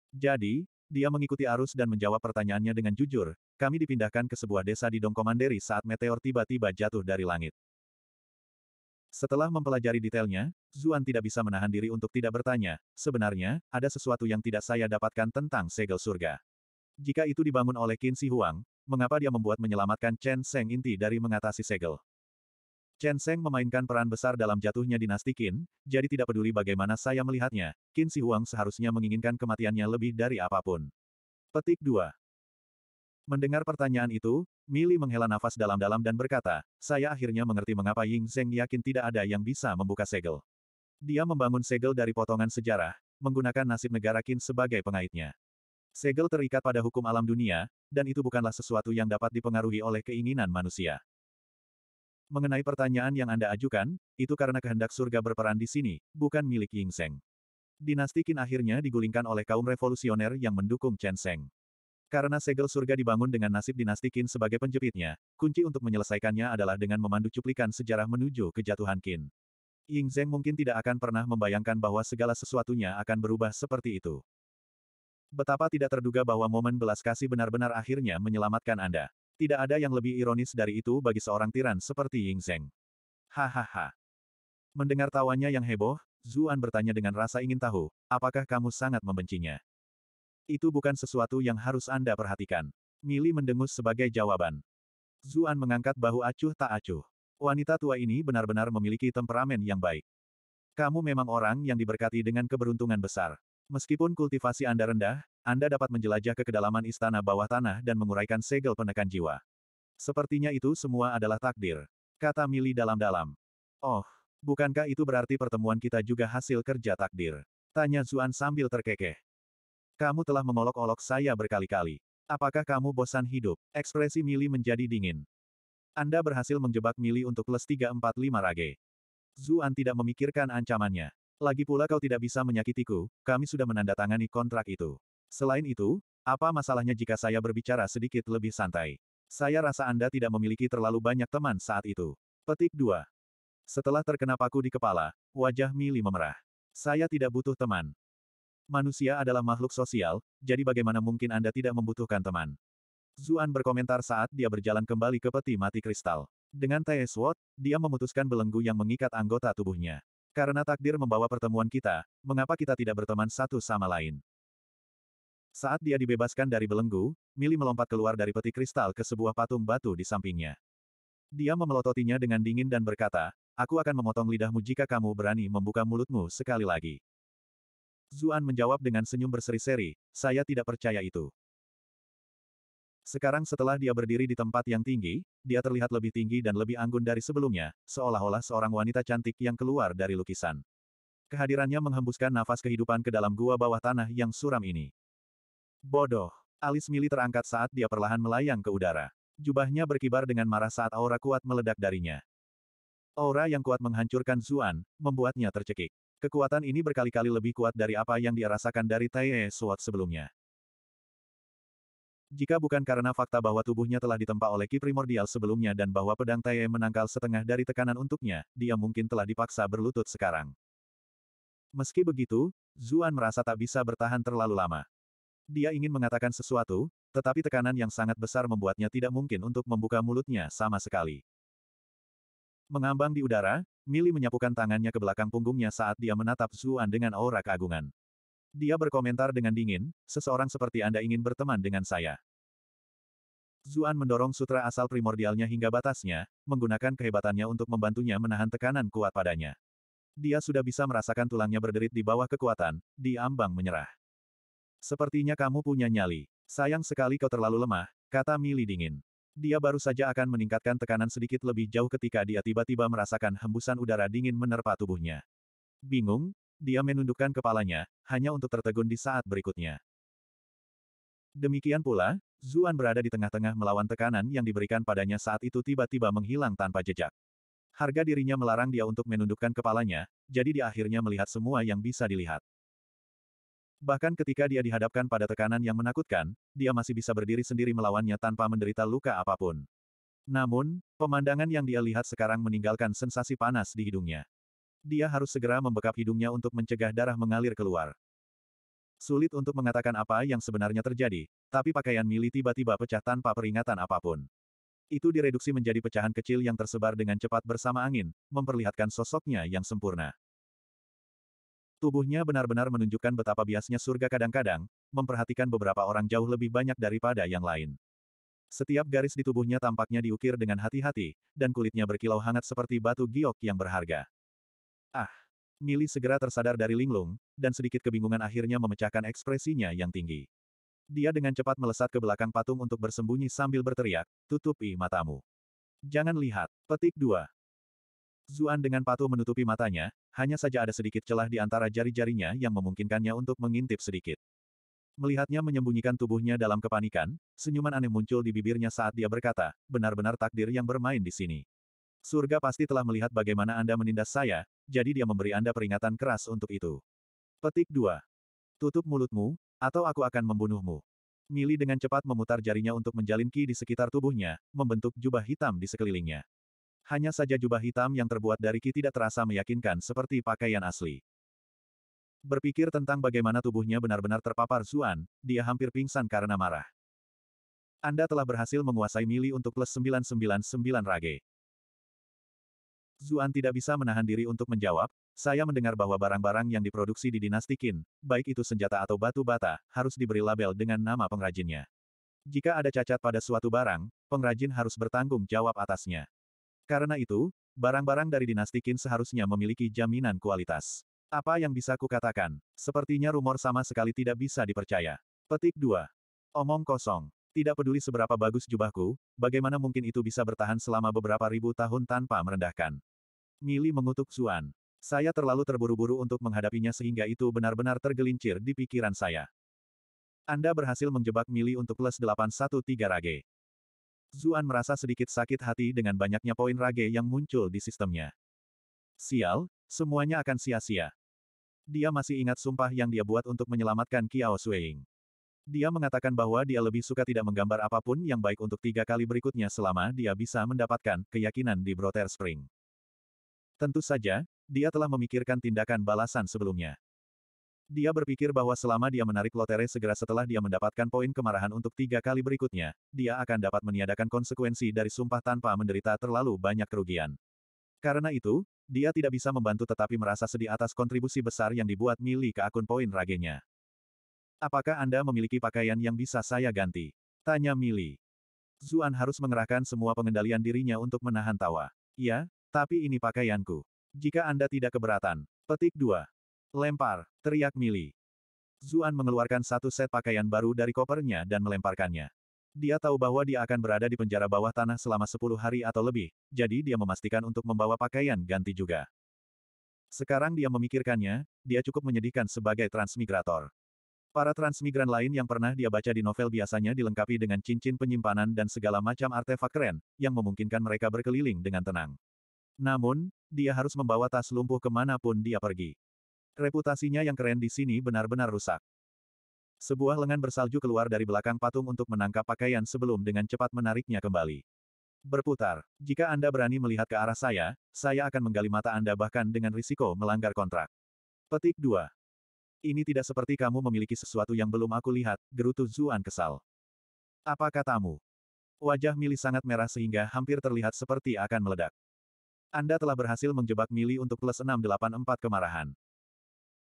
Jadi, dia mengikuti arus dan menjawab pertanyaannya dengan jujur, kami dipindahkan ke sebuah desa di Dongkomanderi saat meteor tiba-tiba jatuh dari langit. Setelah mempelajari detailnya, Zuan tidak bisa menahan diri untuk tidak bertanya, sebenarnya, ada sesuatu yang tidak saya dapatkan tentang segel surga. Jika itu dibangun oleh Qin Shi Huang, mengapa dia membuat menyelamatkan Chen Seng Inti dari mengatasi segel? Chen Sheng memainkan peran besar dalam jatuhnya dinasti Qin, jadi tidak peduli bagaimana saya melihatnya, Qin Si Huang seharusnya menginginkan kematiannya lebih dari apapun. Petik 2. Mendengar pertanyaan itu, Mili menghela nafas dalam-dalam dan berkata, saya akhirnya mengerti mengapa Ying Zheng yakin tidak ada yang bisa membuka segel. Dia membangun segel dari potongan sejarah, menggunakan nasib negara Qin sebagai pengaitnya. Segel terikat pada hukum alam dunia, dan itu bukanlah sesuatu yang dapat dipengaruhi oleh keinginan manusia. Mengenai pertanyaan yang Anda ajukan, itu karena kehendak surga berperan di sini, bukan milik Ying Seng. Dinasti Qin akhirnya digulingkan oleh kaum revolusioner yang mendukung Chen Seng. Karena segel surga dibangun dengan nasib dinasti Qin sebagai penjepitnya, kunci untuk menyelesaikannya adalah dengan memandu cuplikan sejarah menuju kejatuhan Qin. Ying Zheng mungkin tidak akan pernah membayangkan bahwa segala sesuatunya akan berubah seperti itu. Betapa tidak terduga bahwa momen belas kasih benar-benar akhirnya menyelamatkan Anda. Tidak ada yang lebih ironis dari itu bagi seorang tiran seperti Ying Zheng. Hahaha. Mendengar tawanya yang heboh, Zuan bertanya dengan rasa ingin tahu, apakah kamu sangat membencinya? Itu bukan sesuatu yang harus Anda perhatikan. Mili mendengus sebagai jawaban. Zuan mengangkat bahu acuh tak acuh. Wanita tua ini benar-benar memiliki temperamen yang baik. Kamu memang orang yang diberkati dengan keberuntungan besar. Meskipun kultivasi Anda rendah, anda dapat menjelajah ke kedalaman istana bawah tanah dan menguraikan segel penekan jiwa. Sepertinya itu semua adalah takdir. Kata Mili dalam-dalam. Oh, bukankah itu berarti pertemuan kita juga hasil kerja takdir? Tanya Zuan sambil terkekeh. Kamu telah mengolok-olok saya berkali-kali. Apakah kamu bosan hidup? Ekspresi Mili menjadi dingin. Anda berhasil menjebak Mili untuk plus 345 rage. Zuan tidak memikirkan ancamannya. Lagi pula kau tidak bisa menyakitiku, kami sudah menandatangani kontrak itu. Selain itu, apa masalahnya jika saya berbicara sedikit lebih santai? Saya rasa Anda tidak memiliki terlalu banyak teman saat itu. Petik 2. Setelah terkena paku di kepala, wajah Mili memerah. Saya tidak butuh teman. Manusia adalah makhluk sosial, jadi bagaimana mungkin Anda tidak membutuhkan teman? Zuan berkomentar saat dia berjalan kembali ke peti mati kristal. Dengan Tae Watt, dia memutuskan belenggu yang mengikat anggota tubuhnya. Karena takdir membawa pertemuan kita, mengapa kita tidak berteman satu sama lain? Saat dia dibebaskan dari belenggu, Mili melompat keluar dari peti kristal ke sebuah patung batu di sampingnya. Dia memelototinya dengan dingin dan berkata, Aku akan memotong lidahmu jika kamu berani membuka mulutmu sekali lagi. Zuan menjawab dengan senyum berseri-seri, saya tidak percaya itu. Sekarang setelah dia berdiri di tempat yang tinggi, dia terlihat lebih tinggi dan lebih anggun dari sebelumnya, seolah-olah seorang wanita cantik yang keluar dari lukisan. Kehadirannya menghembuskan nafas kehidupan ke dalam gua bawah tanah yang suram ini. Bodoh. Alis Mili terangkat saat dia perlahan melayang ke udara. Jubahnya berkibar dengan marah saat aura kuat meledak darinya. Aura yang kuat menghancurkan Zuan, membuatnya tercekik. Kekuatan ini berkali-kali lebih kuat dari apa yang dia rasakan dari Taiye Suat sebelumnya. Jika bukan karena fakta bahwa tubuhnya telah ditempa oleh ki primordial sebelumnya dan bahwa pedang Taiye menangkal setengah dari tekanan untuknya, dia mungkin telah dipaksa berlutut sekarang. Meski begitu, Zuan merasa tak bisa bertahan terlalu lama. Dia ingin mengatakan sesuatu, tetapi tekanan yang sangat besar membuatnya tidak mungkin untuk membuka mulutnya sama sekali. Mengambang di udara, Mili menyapukan tangannya ke belakang punggungnya saat dia menatap Zuan dengan aura keagungan. Dia berkomentar dengan dingin, seseorang seperti Anda ingin berteman dengan saya. Zuan mendorong sutra asal primordialnya hingga batasnya, menggunakan kehebatannya untuk membantunya menahan tekanan kuat padanya. Dia sudah bisa merasakan tulangnya berderit di bawah kekuatan, di ambang menyerah. Sepertinya kamu punya nyali. Sayang sekali kau terlalu lemah, kata Mili dingin. Dia baru saja akan meningkatkan tekanan sedikit lebih jauh ketika dia tiba-tiba merasakan hembusan udara dingin menerpa tubuhnya. Bingung, dia menundukkan kepalanya, hanya untuk tertegun di saat berikutnya. Demikian pula, Zuan berada di tengah-tengah melawan tekanan yang diberikan padanya saat itu tiba-tiba menghilang tanpa jejak. Harga dirinya melarang dia untuk menundukkan kepalanya, jadi dia akhirnya melihat semua yang bisa dilihat. Bahkan ketika dia dihadapkan pada tekanan yang menakutkan, dia masih bisa berdiri sendiri melawannya tanpa menderita luka apapun. Namun, pemandangan yang dia lihat sekarang meninggalkan sensasi panas di hidungnya. Dia harus segera membekap hidungnya untuk mencegah darah mengalir keluar. Sulit untuk mengatakan apa yang sebenarnya terjadi, tapi pakaian Mili tiba-tiba pecah tanpa peringatan apapun. Itu direduksi menjadi pecahan kecil yang tersebar dengan cepat bersama angin, memperlihatkan sosoknya yang sempurna. Tubuhnya benar-benar menunjukkan betapa biasnya surga kadang-kadang, memperhatikan beberapa orang jauh lebih banyak daripada yang lain. Setiap garis di tubuhnya tampaknya diukir dengan hati-hati, dan kulitnya berkilau hangat seperti batu giok yang berharga. Ah! Mili segera tersadar dari linglung, dan sedikit kebingungan akhirnya memecahkan ekspresinya yang tinggi. Dia dengan cepat melesat ke belakang patung untuk bersembunyi sambil berteriak, tutupi matamu. Jangan lihat. Petik dua. Zuan dengan patuh menutupi matanya, hanya saja ada sedikit celah di antara jari-jarinya yang memungkinkannya untuk mengintip sedikit. Melihatnya menyembunyikan tubuhnya dalam kepanikan, senyuman aneh muncul di bibirnya saat dia berkata, benar-benar takdir yang bermain di sini. Surga pasti telah melihat bagaimana Anda menindas saya, jadi dia memberi Anda peringatan keras untuk itu. Petik 2. Tutup mulutmu, atau aku akan membunuhmu. Mili dengan cepat memutar jarinya untuk menjalin ki di sekitar tubuhnya, membentuk jubah hitam di sekelilingnya. Hanya saja jubah hitam yang terbuat dari ki tidak terasa meyakinkan seperti pakaian asli. Berpikir tentang bagaimana tubuhnya benar-benar terpapar Zuan, dia hampir pingsan karena marah. Anda telah berhasil menguasai mili untuk plus 999 rage. Zuan tidak bisa menahan diri untuk menjawab, saya mendengar bahwa barang-barang yang diproduksi di dinasti Qin, baik itu senjata atau batu bata, harus diberi label dengan nama pengrajinnya. Jika ada cacat pada suatu barang, pengrajin harus bertanggung jawab atasnya. Karena itu, barang-barang dari dinasti Qin seharusnya memiliki jaminan kualitas. Apa yang bisa kukatakan? Sepertinya rumor sama sekali tidak bisa dipercaya. Petik 2. Omong kosong. Tidak peduli seberapa bagus jubahku, bagaimana mungkin itu bisa bertahan selama beberapa ribu tahun tanpa merendahkan. Mili mengutuk Zuan. Saya terlalu terburu-buru untuk menghadapinya sehingga itu benar-benar tergelincir di pikiran saya. Anda berhasil menjebak Mili untuk plus 813 Rage. Zuan merasa sedikit sakit hati dengan banyaknya poin rage yang muncul di sistemnya. Sial, semuanya akan sia-sia. Dia masih ingat sumpah yang dia buat untuk menyelamatkan Kiao Suying. Dia mengatakan bahwa dia lebih suka tidak menggambar apapun yang baik untuk tiga kali berikutnya selama dia bisa mendapatkan keyakinan di Brother Spring. Tentu saja, dia telah memikirkan tindakan balasan sebelumnya. Dia berpikir bahwa selama dia menarik lotere segera setelah dia mendapatkan poin kemarahan untuk tiga kali berikutnya, dia akan dapat meniadakan konsekuensi dari sumpah tanpa menderita terlalu banyak kerugian. Karena itu, dia tidak bisa membantu tetapi merasa sedih atas kontribusi besar yang dibuat Mili ke akun poin ragenya. Apakah Anda memiliki pakaian yang bisa saya ganti? Tanya Mili. Zuan harus mengerahkan semua pengendalian dirinya untuk menahan tawa. Ya, tapi ini pakaianku. Jika Anda tidak keberatan. Petik 2. Lempar, teriak Mili. Zuan mengeluarkan satu set pakaian baru dari kopernya dan melemparkannya. Dia tahu bahwa dia akan berada di penjara bawah tanah selama 10 hari atau lebih, jadi dia memastikan untuk membawa pakaian ganti juga. Sekarang dia memikirkannya, dia cukup menyedihkan sebagai transmigrator. Para transmigran lain yang pernah dia baca di novel biasanya dilengkapi dengan cincin penyimpanan dan segala macam artefak keren, yang memungkinkan mereka berkeliling dengan tenang. Namun, dia harus membawa tas lumpuh kemanapun dia pergi. Reputasinya yang keren di sini benar-benar rusak. Sebuah lengan bersalju keluar dari belakang patung untuk menangkap pakaian sebelum dengan cepat menariknya kembali. Berputar. Jika Anda berani melihat ke arah saya, saya akan menggali mata Anda bahkan dengan risiko melanggar kontrak. Petik 2. Ini tidak seperti kamu memiliki sesuatu yang belum aku lihat, gerutu Zuan kesal. Apa katamu? Wajah Mili sangat merah sehingga hampir terlihat seperti akan meledak. Anda telah berhasil menjebak Mili untuk plus 684 kemarahan.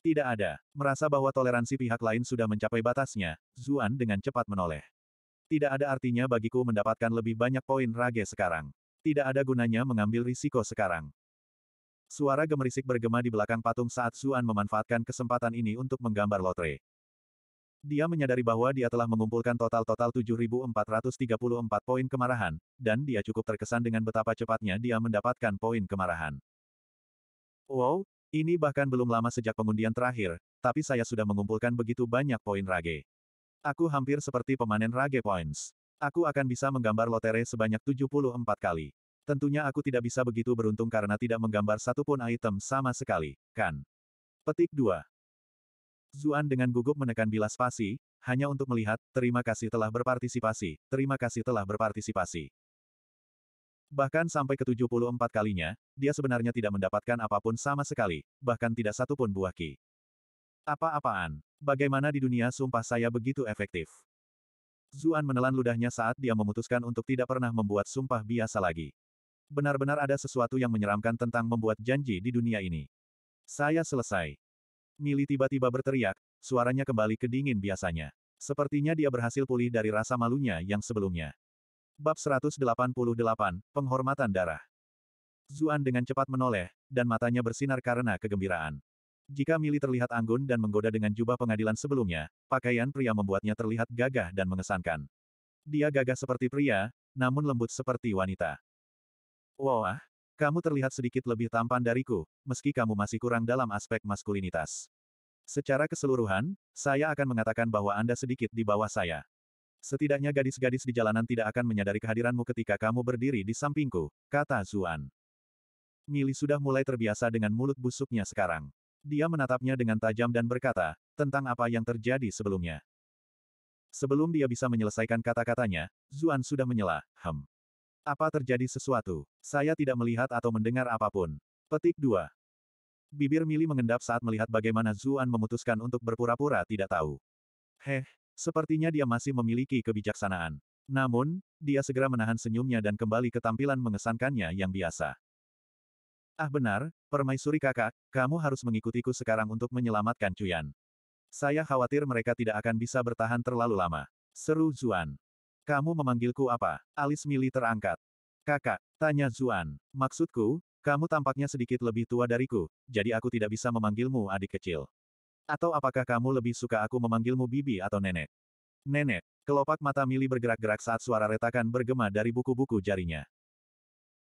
Tidak ada. Merasa bahwa toleransi pihak lain sudah mencapai batasnya, Zuan dengan cepat menoleh. Tidak ada artinya bagiku mendapatkan lebih banyak poin rage sekarang. Tidak ada gunanya mengambil risiko sekarang. Suara gemerisik bergema di belakang patung saat Zuan memanfaatkan kesempatan ini untuk menggambar lotre. Dia menyadari bahwa dia telah mengumpulkan total-total 7.434 poin kemarahan, dan dia cukup terkesan dengan betapa cepatnya dia mendapatkan poin kemarahan. Wow, ini bahkan belum lama sejak pengundian terakhir, tapi saya sudah mengumpulkan begitu banyak poin rage. Aku hampir seperti pemanen rage points. Aku akan bisa menggambar lotere sebanyak 74 kali. Tentunya aku tidak bisa begitu beruntung karena tidak menggambar satupun item sama sekali, kan? Petik 2. Zuan dengan gugup menekan bilas pasi, hanya untuk melihat, terima kasih telah berpartisipasi, terima kasih telah berpartisipasi. Bahkan sampai ke 74 kalinya, dia sebenarnya tidak mendapatkan apapun sama sekali, bahkan tidak satu pun buah ki. Apa-apaan? Bagaimana di dunia sumpah saya begitu efektif? Zuan menelan ludahnya saat dia memutuskan untuk tidak pernah membuat sumpah biasa lagi. Benar-benar ada sesuatu yang menyeramkan tentang membuat janji di dunia ini. Saya selesai. Mili tiba-tiba berteriak, suaranya kembali ke dingin biasanya. Sepertinya dia berhasil pulih dari rasa malunya yang sebelumnya. Bab 188, Penghormatan Darah. Zuan dengan cepat menoleh, dan matanya bersinar karena kegembiraan. Jika Mili terlihat anggun dan menggoda dengan jubah pengadilan sebelumnya, pakaian pria membuatnya terlihat gagah dan mengesankan. Dia gagah seperti pria, namun lembut seperti wanita. Wah, kamu terlihat sedikit lebih tampan dariku, meski kamu masih kurang dalam aspek maskulinitas. Secara keseluruhan, saya akan mengatakan bahwa Anda sedikit di bawah saya. Setidaknya gadis-gadis di jalanan tidak akan menyadari kehadiranmu ketika kamu berdiri di sampingku, kata Zuan. Mili sudah mulai terbiasa dengan mulut busuknya sekarang. Dia menatapnya dengan tajam dan berkata, tentang apa yang terjadi sebelumnya. Sebelum dia bisa menyelesaikan kata-katanya, Zuan sudah menyela, hem. Apa terjadi sesuatu? Saya tidak melihat atau mendengar apapun. Petik 2. Bibir Mili mengendap saat melihat bagaimana Zuan memutuskan untuk berpura-pura tidak tahu. Heh, Sepertinya dia masih memiliki kebijaksanaan. Namun, dia segera menahan senyumnya dan kembali ke tampilan mengesankannya yang biasa. Ah benar, permaisuri kakak, kamu harus mengikutiku sekarang untuk menyelamatkan Cuyan. Saya khawatir mereka tidak akan bisa bertahan terlalu lama. Seru Zuan. Kamu memanggilku apa? Alis Mili terangkat. Kakak, tanya Zuan. Maksudku, kamu tampaknya sedikit lebih tua dariku, jadi aku tidak bisa memanggilmu adik kecil. Atau apakah kamu lebih suka aku memanggilmu bibi atau nenek? Nenek, kelopak mata Mili bergerak-gerak saat suara retakan bergema dari buku-buku jarinya.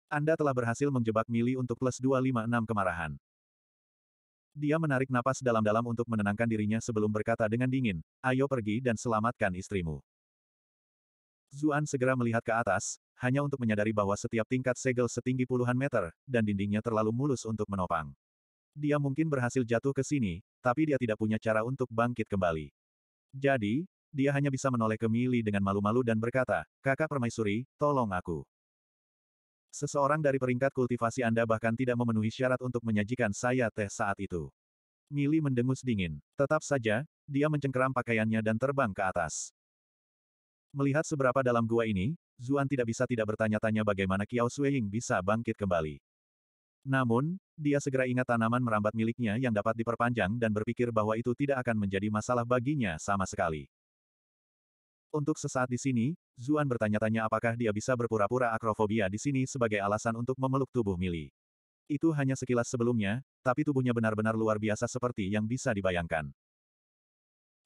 Anda telah berhasil menjebak Mili untuk plus 256 kemarahan. Dia menarik napas dalam-dalam untuk menenangkan dirinya sebelum berkata dengan dingin, ayo pergi dan selamatkan istrimu. Zuan segera melihat ke atas, hanya untuk menyadari bahwa setiap tingkat segel setinggi puluhan meter, dan dindingnya terlalu mulus untuk menopang. Dia mungkin berhasil jatuh ke sini, tapi dia tidak punya cara untuk bangkit kembali. Jadi, dia hanya bisa menoleh ke Mili dengan malu-malu dan berkata, kakak permaisuri, tolong aku. Seseorang dari peringkat kultivasi Anda bahkan tidak memenuhi syarat untuk menyajikan saya teh saat itu. Mili mendengus dingin. Tetap saja, dia mencengkeram pakaiannya dan terbang ke atas. Melihat seberapa dalam gua ini, Zuan tidak bisa tidak bertanya-tanya bagaimana Kiao Sueying bisa bangkit kembali. Namun, dia segera ingat tanaman merambat miliknya yang dapat diperpanjang dan berpikir bahwa itu tidak akan menjadi masalah baginya sama sekali. Untuk sesaat di sini, Zuan bertanya-tanya apakah dia bisa berpura-pura akrofobia di sini sebagai alasan untuk memeluk tubuh Mili. Itu hanya sekilas sebelumnya, tapi tubuhnya benar-benar luar biasa seperti yang bisa dibayangkan.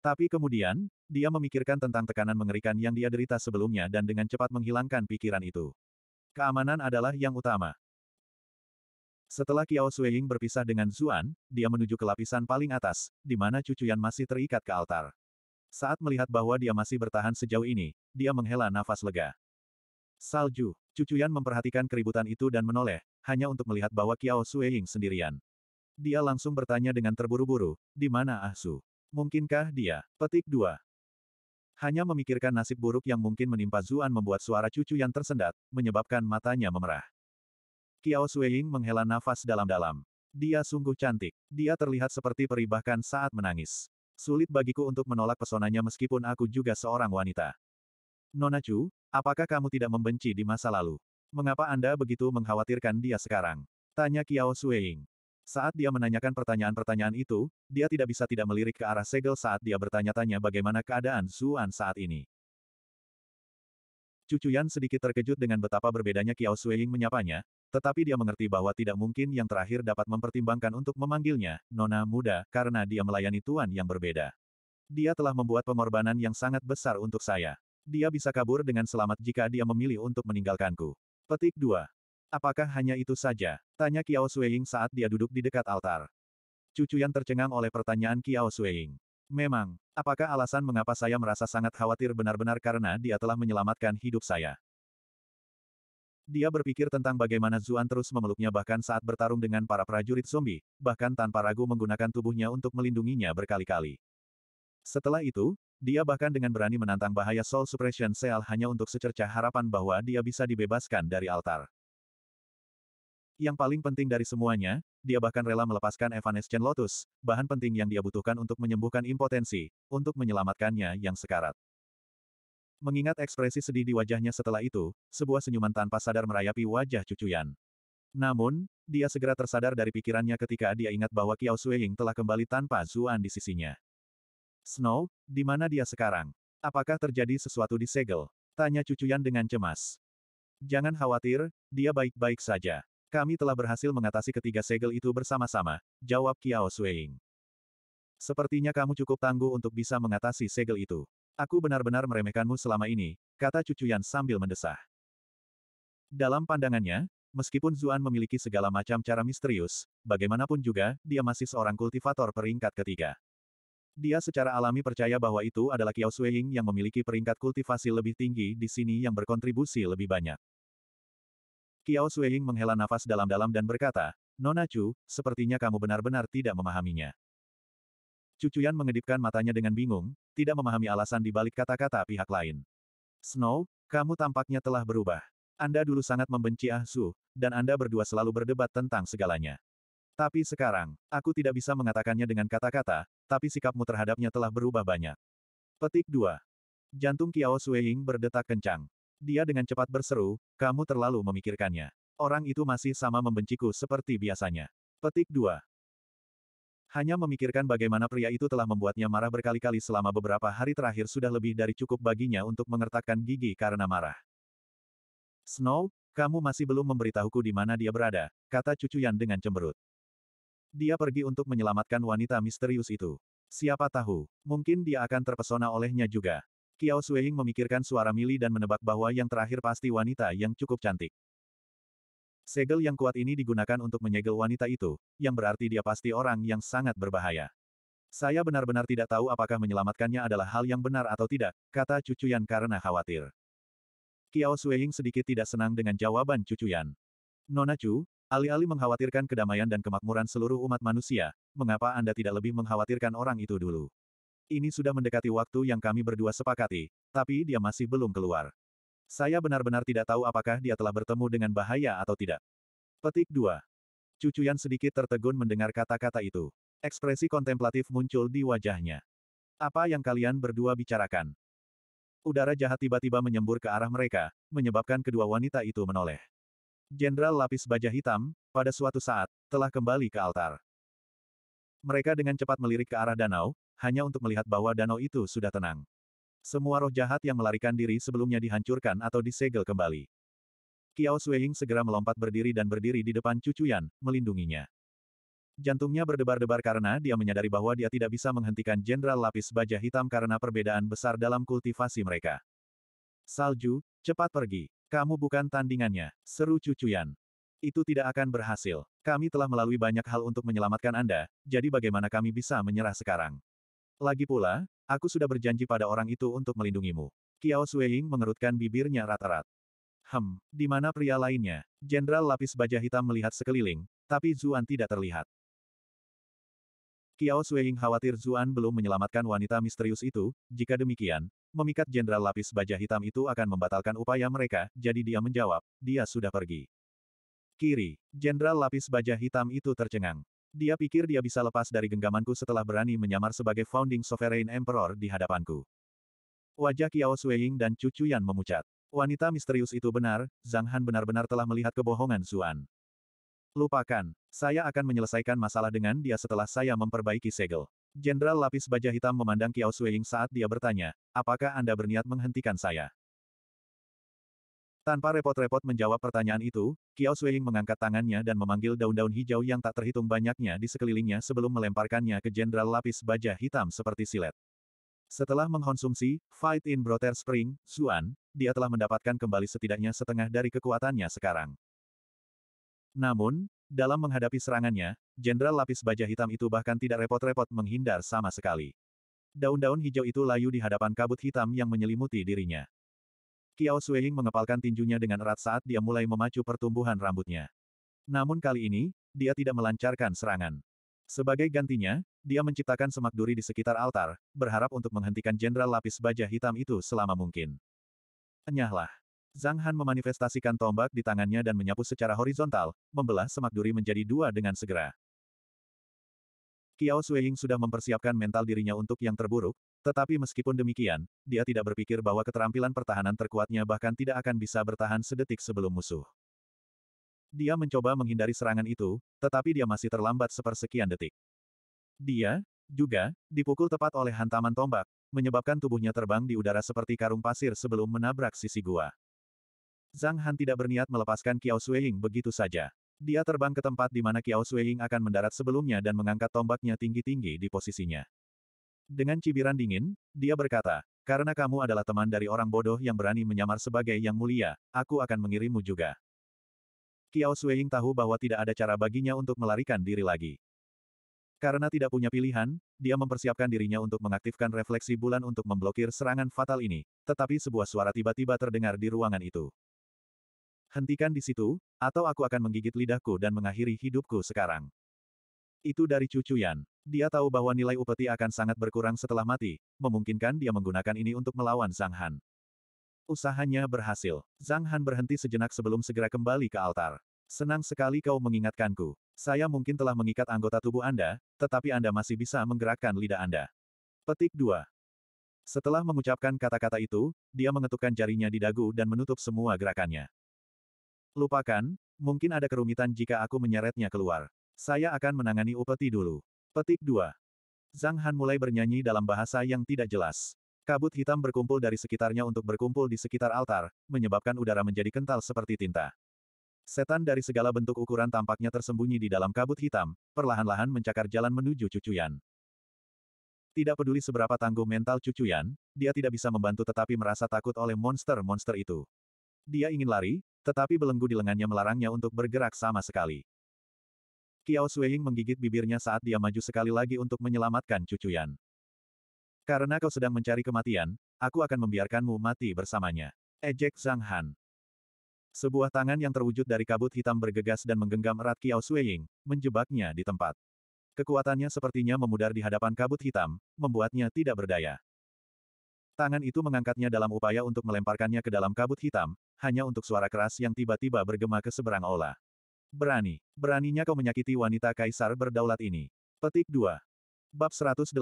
Tapi kemudian, dia memikirkan tentang tekanan mengerikan yang dia derita sebelumnya dan dengan cepat menghilangkan pikiran itu. Keamanan adalah yang utama. Setelah Kiao Sueying berpisah dengan Zuan, dia menuju ke lapisan paling atas, di mana Cucu Yan masih terikat ke altar. Saat melihat bahwa dia masih bertahan sejauh ini, dia menghela nafas lega. Salju, Cucu Yan memperhatikan keributan itu dan menoleh, hanya untuk melihat bahwa Kiao Sueying sendirian. Dia langsung bertanya dengan terburu-buru, di mana Ah Su? Mungkinkah dia? Petik 2. Hanya memikirkan nasib buruk yang mungkin menimpa Zuan membuat suara cucu Yan tersendat, menyebabkan matanya memerah. Kiao Sueying menghela nafas dalam-dalam. Dia sungguh cantik. Dia terlihat seperti peri bahkan saat menangis. Sulit bagiku untuk menolak pesonanya meskipun aku juga seorang wanita. Nona Chu, apakah kamu tidak membenci di masa lalu? Mengapa Anda begitu mengkhawatirkan dia sekarang? Tanya Kiao Sueying. Saat dia menanyakan pertanyaan-pertanyaan itu, dia tidak bisa tidak melirik ke arah segel saat dia bertanya-tanya bagaimana keadaan Zuan saat ini. Cucuyan sedikit terkejut dengan betapa berbedanya Kiao Sueying menyapanya, tetapi dia mengerti bahwa tidak mungkin yang terakhir dapat mempertimbangkan untuk memanggilnya, Nona Muda, karena dia melayani Tuan yang berbeda. Dia telah membuat pengorbanan yang sangat besar untuk saya. Dia bisa kabur dengan selamat jika dia memilih untuk meninggalkanku. Petik 2. Apakah hanya itu saja? Tanya Kiao Sueying saat dia duduk di dekat altar. Cucu yang tercengang oleh pertanyaan Kiao Sueying. Memang, apakah alasan mengapa saya merasa sangat khawatir benar-benar karena dia telah menyelamatkan hidup saya? Dia berpikir tentang bagaimana Zuan terus memeluknya bahkan saat bertarung dengan para prajurit zombie, bahkan tanpa ragu menggunakan tubuhnya untuk melindunginya berkali-kali. Setelah itu, dia bahkan dengan berani menantang bahaya Soul Suppression Seal hanya untuk secerca harapan bahwa dia bisa dibebaskan dari altar. Yang paling penting dari semuanya, dia bahkan rela melepaskan Evanescent Lotus, bahan penting yang dia butuhkan untuk menyembuhkan impotensi, untuk menyelamatkannya yang sekarat. Mengingat ekspresi sedih di wajahnya setelah itu, sebuah senyuman tanpa sadar merayapi wajah cucu Yan. Namun, dia segera tersadar dari pikirannya ketika dia ingat bahwa Kiao Sueying telah kembali tanpa Zuan di sisinya. Snow, di mana dia sekarang? Apakah terjadi sesuatu di segel? Tanya cucu Yan dengan cemas. Jangan khawatir, dia baik-baik saja. Kami telah berhasil mengatasi ketiga segel itu bersama-sama, jawab Kiao Sueying. Sepertinya kamu cukup tangguh untuk bisa mengatasi segel itu. Aku benar-benar meremehkanmu selama ini, kata Cucu Yan sambil mendesah. Dalam pandangannya, meskipun Zuan memiliki segala macam cara misterius, bagaimanapun juga, dia masih seorang kultivator peringkat ketiga. Dia secara alami percaya bahwa itu adalah Kiao Shuiying yang memiliki peringkat kultivasi lebih tinggi di sini yang berkontribusi lebih banyak. Kiao Shuiying menghela nafas dalam-dalam dan berkata, Nona Chu, sepertinya kamu benar-benar tidak memahaminya. Cucuyan mengedipkan matanya dengan bingung, tidak memahami alasan di balik kata-kata pihak lain. Snow, kamu tampaknya telah berubah. Anda dulu sangat membenci Ah Su, dan Anda berdua selalu berdebat tentang segalanya. Tapi sekarang, aku tidak bisa mengatakannya dengan kata-kata, tapi sikapmu terhadapnya telah berubah banyak. Petik 2. Jantung Kiao Sueying berdetak kencang. Dia dengan cepat berseru, kamu terlalu memikirkannya. Orang itu masih sama membenciku seperti biasanya. Petik 2. Hanya memikirkan bagaimana pria itu telah membuatnya marah berkali-kali selama beberapa hari terakhir sudah lebih dari cukup baginya untuk mengertakkan gigi karena marah. Snow, kamu masih belum memberitahuku di mana dia berada, kata cucu Yan dengan cemberut. Dia pergi untuk menyelamatkan wanita misterius itu. Siapa tahu, mungkin dia akan terpesona olehnya juga. Kiao Sueing memikirkan suara Mili dan menebak bahwa yang terakhir pasti wanita yang cukup cantik. Segel yang kuat ini digunakan untuk menyegel wanita itu, yang berarti dia pasti orang yang sangat berbahaya. Saya benar-benar tidak tahu apakah menyelamatkannya adalah hal yang benar atau tidak, kata Cucuyan karena khawatir. Kiao Sueying sedikit tidak senang dengan jawaban Cucuyan. Nona Chu, alih-alih mengkhawatirkan kedamaian dan kemakmuran seluruh umat manusia, mengapa Anda tidak lebih mengkhawatirkan orang itu dulu? Ini sudah mendekati waktu yang kami berdua sepakati, tapi dia masih belum keluar. Saya benar-benar tidak tahu apakah dia telah bertemu dengan bahaya atau tidak. Petik 2. Cucuyan sedikit tertegun mendengar kata-kata itu. Ekspresi kontemplatif muncul di wajahnya. Apa yang kalian berdua bicarakan? Udara jahat tiba-tiba menyembur ke arah mereka, menyebabkan kedua wanita itu menoleh. Jenderal lapis baja hitam, pada suatu saat, telah kembali ke altar. Mereka dengan cepat melirik ke arah danau, hanya untuk melihat bahwa danau itu sudah tenang. Semua roh jahat yang melarikan diri sebelumnya dihancurkan atau disegel kembali. Kiao Sueying segera melompat berdiri dan berdiri di depan Cucu Yan, melindunginya. Jantungnya berdebar-debar karena dia menyadari bahwa dia tidak bisa menghentikan Jenderal Lapis Baja Hitam karena perbedaan besar dalam kultivasi mereka. Salju, cepat pergi. Kamu bukan tandingannya, seru Cucu Yan. Itu tidak akan berhasil. Kami telah melalui banyak hal untuk menyelamatkan Anda, jadi bagaimana kami bisa menyerah sekarang? Lagi pula, Aku sudah berjanji pada orang itu untuk melindungimu. Kiao Sueying mengerutkan bibirnya rata-rat. Hem, di mana pria lainnya? Jenderal lapis baja hitam melihat sekeliling, tapi Zuan tidak terlihat. Kiao Sueying khawatir Zuan belum menyelamatkan wanita misterius itu, jika demikian, memikat jenderal lapis baja hitam itu akan membatalkan upaya mereka, jadi dia menjawab, dia sudah pergi. Kiri, jenderal lapis baja hitam itu tercengang. Dia pikir dia bisa lepas dari genggamanku setelah berani menyamar sebagai founding sovereign emperor di hadapanku. Wajah Kiao Sueying dan Cucu Yan memucat. Wanita misterius itu benar, Zhang Han benar-benar telah melihat kebohongan Zuan. Lupakan, saya akan menyelesaikan masalah dengan dia setelah saya memperbaiki segel. Jenderal lapis baja hitam memandang Kiao Sueying saat dia bertanya, apakah Anda berniat menghentikan saya? Tanpa repot-repot menjawab pertanyaan itu, Kiao Suihing mengangkat tangannya dan memanggil daun-daun hijau yang tak terhitung banyaknya di sekelilingnya sebelum melemparkannya ke jenderal lapis baja hitam seperti silet. Setelah mengkonsumsi Fight in Brother Spring, Suan, dia telah mendapatkan kembali setidaknya setengah dari kekuatannya sekarang. Namun, dalam menghadapi serangannya, jenderal lapis baja hitam itu bahkan tidak repot-repot menghindar sama sekali. Daun-daun hijau itu layu di hadapan kabut hitam yang menyelimuti dirinya. Kiao Suihing mengepalkan tinjunya dengan erat saat dia mulai memacu pertumbuhan rambutnya. Namun kali ini, dia tidak melancarkan serangan. Sebagai gantinya, dia menciptakan semak duri di sekitar altar, berharap untuk menghentikan jenderal lapis baja hitam itu selama mungkin. Enyahlah. Zhang Han memanifestasikan tombak di tangannya dan menyapu secara horizontal, membelah semak duri menjadi dua dengan segera. Kiao Suihing sudah mempersiapkan mental dirinya untuk yang terburuk, tetapi meskipun demikian, dia tidak berpikir bahwa keterampilan pertahanan terkuatnya bahkan tidak akan bisa bertahan sedetik sebelum musuh. Dia mencoba menghindari serangan itu, tetapi dia masih terlambat sepersekian detik. Dia, juga, dipukul tepat oleh hantaman tombak, menyebabkan tubuhnya terbang di udara seperti karung pasir sebelum menabrak sisi gua. Zhang Han tidak berniat melepaskan Kiao Suiying begitu saja. Dia terbang ke tempat di mana Kiao Suiying akan mendarat sebelumnya dan mengangkat tombaknya tinggi-tinggi di posisinya. Dengan cibiran dingin, dia berkata, karena kamu adalah teman dari orang bodoh yang berani menyamar sebagai yang mulia, aku akan mengirimmu juga. Kiao Sueying tahu bahwa tidak ada cara baginya untuk melarikan diri lagi. Karena tidak punya pilihan, dia mempersiapkan dirinya untuk mengaktifkan refleksi bulan untuk memblokir serangan fatal ini, tetapi sebuah suara tiba-tiba terdengar di ruangan itu. Hentikan di situ, atau aku akan menggigit lidahku dan mengakhiri hidupku sekarang. Itu dari Cucu Yan. Dia tahu bahwa nilai upeti akan sangat berkurang setelah mati, memungkinkan dia menggunakan ini untuk melawan Zhang Han. Usahanya berhasil. Zhang Han berhenti sejenak sebelum segera kembali ke altar. Senang sekali kau mengingatkanku. Saya mungkin telah mengikat anggota tubuh Anda, tetapi Anda masih bisa menggerakkan lidah Anda. Petik 2. Setelah mengucapkan kata-kata itu, dia mengetukkan jarinya di dagu dan menutup semua gerakannya. Lupakan, mungkin ada kerumitan jika aku menyeretnya keluar. Saya akan menangani upeti dulu. Petik 2. Zhang Han mulai bernyanyi dalam bahasa yang tidak jelas. Kabut hitam berkumpul dari sekitarnya untuk berkumpul di sekitar altar, menyebabkan udara menjadi kental seperti tinta. Setan dari segala bentuk ukuran tampaknya tersembunyi di dalam kabut hitam, perlahan-lahan mencakar jalan menuju Cucuyan. Tidak peduli seberapa tangguh mental Cucuyan, dia tidak bisa membantu tetapi merasa takut oleh monster-monster itu. Dia ingin lari, tetapi belenggu di lengannya melarangnya untuk bergerak sama sekali. Qiao Suying menggigit bibirnya saat dia maju sekali lagi untuk menyelamatkan cucu Yan. Karena kau sedang mencari kematian, aku akan membiarkanmu mati bersamanya. Ejek eh, Zhang Han. Sebuah tangan yang terwujud dari kabut hitam bergegas dan menggenggam erat Qiao Suying, menjebaknya di tempat. Kekuatannya sepertinya memudar di hadapan kabut hitam, membuatnya tidak berdaya. Tangan itu mengangkatnya dalam upaya untuk melemparkannya ke dalam kabut hitam, hanya untuk suara keras yang tiba-tiba bergema ke seberang olah. Berani. Beraninya kau menyakiti wanita kaisar berdaulat ini. Petik 2. Bab 189,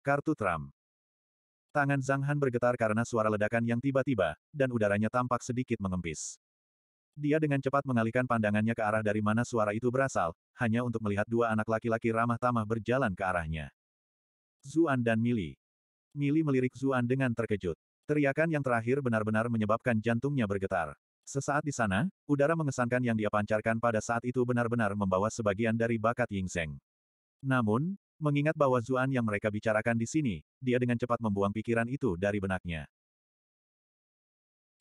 Kartu Trump. Tangan Zhang Han bergetar karena suara ledakan yang tiba-tiba, dan udaranya tampak sedikit mengempis. Dia dengan cepat mengalihkan pandangannya ke arah dari mana suara itu berasal, hanya untuk melihat dua anak laki-laki ramah tamah berjalan ke arahnya. Zuan dan Mili. Mili melirik Zuan dengan terkejut. Teriakan yang terakhir benar-benar menyebabkan jantungnya bergetar. Sesaat di sana, udara mengesankan yang dia pancarkan pada saat itu benar-benar membawa sebagian dari bakat Ying Zheng. Namun, mengingat bahwa Zuan yang mereka bicarakan di sini, dia dengan cepat membuang pikiran itu dari benaknya.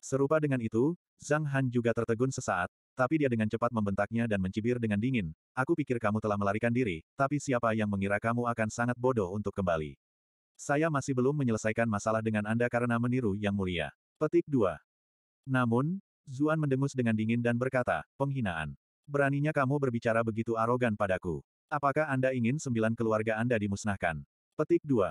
Serupa dengan itu, Zhang Han juga tertegun sesaat, tapi dia dengan cepat membentaknya dan mencibir dengan dingin, aku pikir kamu telah melarikan diri, tapi siapa yang mengira kamu akan sangat bodoh untuk kembali. Saya masih belum menyelesaikan masalah dengan Anda karena meniru yang mulia. Petik 2. Namun, Zuan mendengus dengan dingin dan berkata, penghinaan. Beraninya kamu berbicara begitu arogan padaku. Apakah Anda ingin sembilan keluarga Anda dimusnahkan? Petik 2.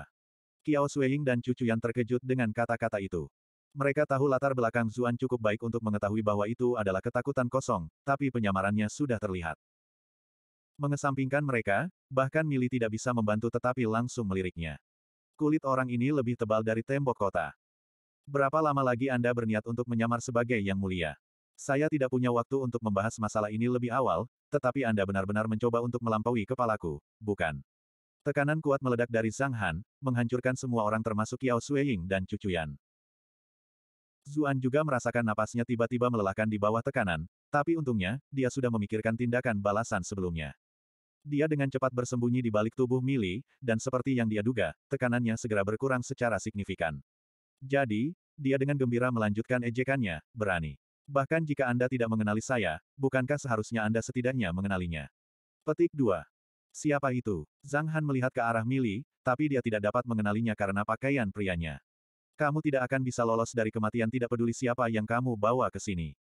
Kiao Sueying dan cucu yang terkejut dengan kata-kata itu. Mereka tahu latar belakang Zuan cukup baik untuk mengetahui bahwa itu adalah ketakutan kosong, tapi penyamarannya sudah terlihat. Mengesampingkan mereka, bahkan Mili tidak bisa membantu tetapi langsung meliriknya. Kulit orang ini lebih tebal dari tembok kota. Berapa lama lagi Anda berniat untuk menyamar sebagai Yang Mulia? Saya tidak punya waktu untuk membahas masalah ini lebih awal, tetapi Anda benar-benar mencoba untuk melampaui kepalaku, bukan? Tekanan kuat meledak dari Zhang Han, menghancurkan semua orang termasuk Yao Sueying dan Yan. Zuan juga merasakan napasnya tiba-tiba melelahkan di bawah tekanan, tapi untungnya, dia sudah memikirkan tindakan balasan sebelumnya. Dia dengan cepat bersembunyi di balik tubuh Mili, dan seperti yang dia duga, tekanannya segera berkurang secara signifikan. Jadi, dia dengan gembira melanjutkan ejekannya, berani. Bahkan jika Anda tidak mengenali saya, bukankah seharusnya Anda setidaknya mengenalinya? Petik 2. Siapa itu? Zhang Han melihat ke arah Mili, tapi dia tidak dapat mengenalinya karena pakaian prianya. Kamu tidak akan bisa lolos dari kematian tidak peduli siapa yang kamu bawa ke sini.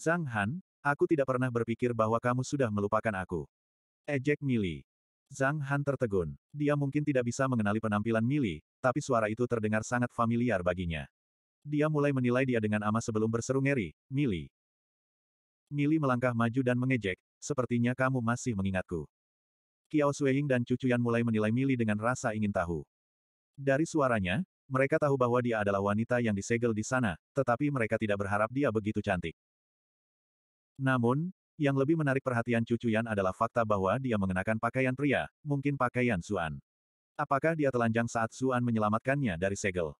Zhang Han, aku tidak pernah berpikir bahwa kamu sudah melupakan aku. Ejek Mili. Zhang Han tertegun. Dia mungkin tidak bisa mengenali penampilan Mili, tapi suara itu terdengar sangat familiar baginya. Dia mulai menilai dia dengan aman sebelum berseru ngeri, Mili. Mili melangkah maju dan mengejek, sepertinya kamu masih mengingatku. Kiao Sueying dan cucu Yan mulai menilai Mili dengan rasa ingin tahu. Dari suaranya, mereka tahu bahwa dia adalah wanita yang disegel di sana, tetapi mereka tidak berharap dia begitu cantik. Namun, yang lebih menarik perhatian cucu Yan adalah fakta bahwa dia mengenakan pakaian pria, mungkin pakaian Suan. Apakah dia telanjang saat Suan menyelamatkannya dari segel?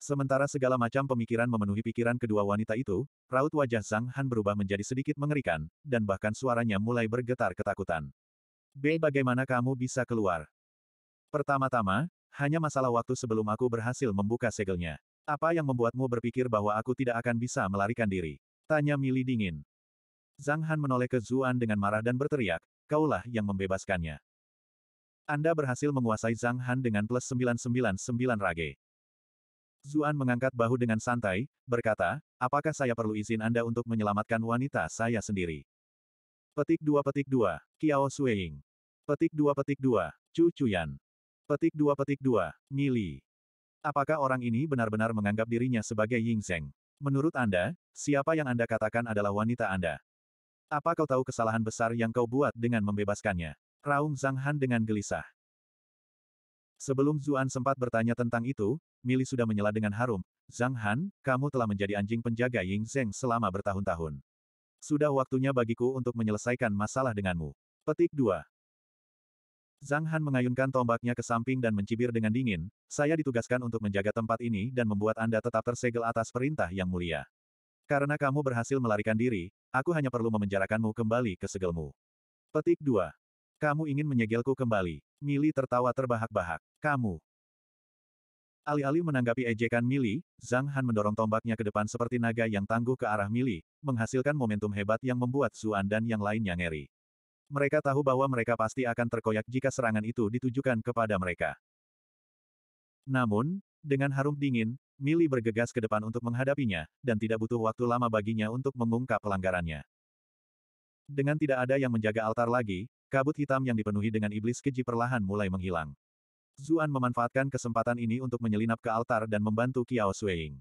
Sementara segala macam pemikiran memenuhi pikiran kedua wanita itu, raut wajah Zhang Han berubah menjadi sedikit mengerikan, dan bahkan suaranya mulai bergetar ketakutan. B. Bagaimana kamu bisa keluar? Pertama-tama, hanya masalah waktu sebelum aku berhasil membuka segelnya. Apa yang membuatmu berpikir bahwa aku tidak akan bisa melarikan diri? Tanya Mili dingin. Zhang Han menoleh ke Zuan dengan marah dan berteriak, kaulah yang membebaskannya. Anda berhasil menguasai Zhang Han dengan plus 999 rage. Zuan mengangkat bahu dengan santai, berkata, apakah saya perlu izin Anda untuk menyelamatkan wanita saya sendiri? Petik 2 petik 2, Kiao Sueying. Petik 2 petik 2, Chu Chuyan. Petik 2 petik 2, Mili. Apakah orang ini benar-benar menganggap dirinya sebagai Ying Zeng? Menurut Anda, siapa yang Anda katakan adalah wanita Anda? Apa kau tahu kesalahan besar yang kau buat dengan membebaskannya? Raung Zhang Han dengan gelisah. Sebelum Zuan sempat bertanya tentang itu, Mili sudah menyela dengan harum, Zhang Han, kamu telah menjadi anjing penjaga Ying Zheng selama bertahun-tahun. Sudah waktunya bagiku untuk menyelesaikan masalah denganmu. Petik 2. Zhang Han mengayunkan tombaknya ke samping dan mencibir dengan dingin, saya ditugaskan untuk menjaga tempat ini dan membuat Anda tetap tersegel atas perintah yang mulia. Karena kamu berhasil melarikan diri, Aku hanya perlu memenjarakanmu kembali ke segelmu. Petik 2. Kamu ingin menyegelku kembali. Mili tertawa terbahak-bahak. Kamu. Alih-alih menanggapi ejekan Mili, Zhang Han mendorong tombaknya ke depan seperti naga yang tangguh ke arah Mili, menghasilkan momentum hebat yang membuat Zuan dan yang lainnya ngeri. Mereka tahu bahwa mereka pasti akan terkoyak jika serangan itu ditujukan kepada mereka. Namun, dengan harum dingin, Mili bergegas ke depan untuk menghadapinya, dan tidak butuh waktu lama baginya untuk mengungkap pelanggarannya. Dengan tidak ada yang menjaga altar lagi, kabut hitam yang dipenuhi dengan iblis keji perlahan mulai menghilang. Zuan memanfaatkan kesempatan ini untuk menyelinap ke altar dan membantu Kiao Sueying.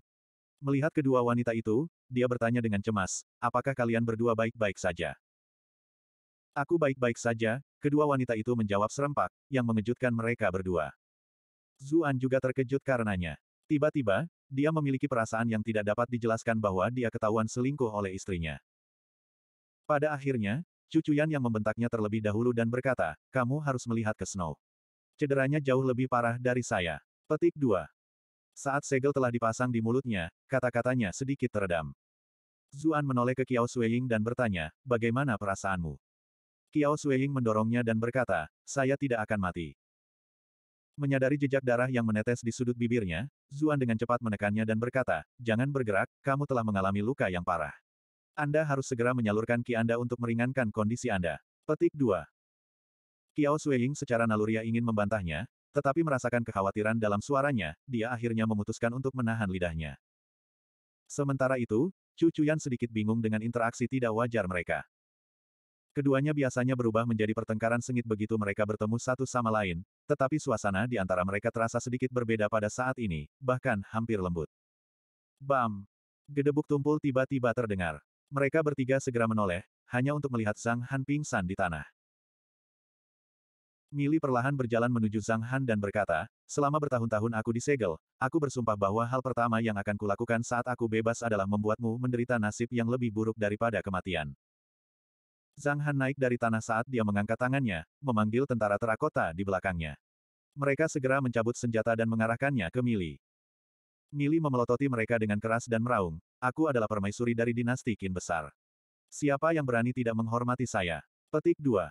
Melihat kedua wanita itu, dia bertanya dengan cemas, apakah kalian berdua baik-baik saja? Aku baik-baik saja, kedua wanita itu menjawab serempak, yang mengejutkan mereka berdua. Zuan juga terkejut karenanya. Tiba-tiba, dia memiliki perasaan yang tidak dapat dijelaskan bahwa dia ketahuan selingkuh oleh istrinya. Pada akhirnya, cucu cucuyan yang membentaknya terlebih dahulu dan berkata, kamu harus melihat ke Snow. Cederanya jauh lebih parah dari saya. Petik 2. Saat segel telah dipasang di mulutnya, kata-katanya sedikit teredam. Zuan menoleh ke Kiao Sueying dan bertanya, bagaimana perasaanmu? Kiao Sueying mendorongnya dan berkata, saya tidak akan mati. Menyadari jejak darah yang menetes di sudut bibirnya, Zuan dengan cepat menekannya dan berkata, Jangan bergerak, kamu telah mengalami luka yang parah. Anda harus segera menyalurkan ki Anda untuk meringankan kondisi Anda. Petik 2. Kiao Sueying secara naluriah ingin membantahnya, tetapi merasakan kekhawatiran dalam suaranya, dia akhirnya memutuskan untuk menahan lidahnya. Sementara itu, Chu Chuyan sedikit bingung dengan interaksi tidak wajar mereka. Keduanya biasanya berubah menjadi pertengkaran sengit begitu mereka bertemu satu sama lain, tetapi suasana di antara mereka terasa sedikit berbeda pada saat ini, bahkan hampir lembut. Bam! Gedebuk tumpul tiba-tiba terdengar. Mereka bertiga segera menoleh, hanya untuk melihat Zhang Han pingsan di tanah. Mili perlahan berjalan menuju Zhang Han dan berkata, selama bertahun-tahun aku disegel, aku bersumpah bahwa hal pertama yang akan kulakukan saat aku bebas adalah membuatmu menderita nasib yang lebih buruk daripada kematian. Zhang Han naik dari tanah saat dia mengangkat tangannya, memanggil tentara terakota di belakangnya. Mereka segera mencabut senjata dan mengarahkannya ke Mili. Mili memelototi mereka dengan keras dan meraung, aku adalah permaisuri dari dinasti Qin besar. Siapa yang berani tidak menghormati saya? Petik 2.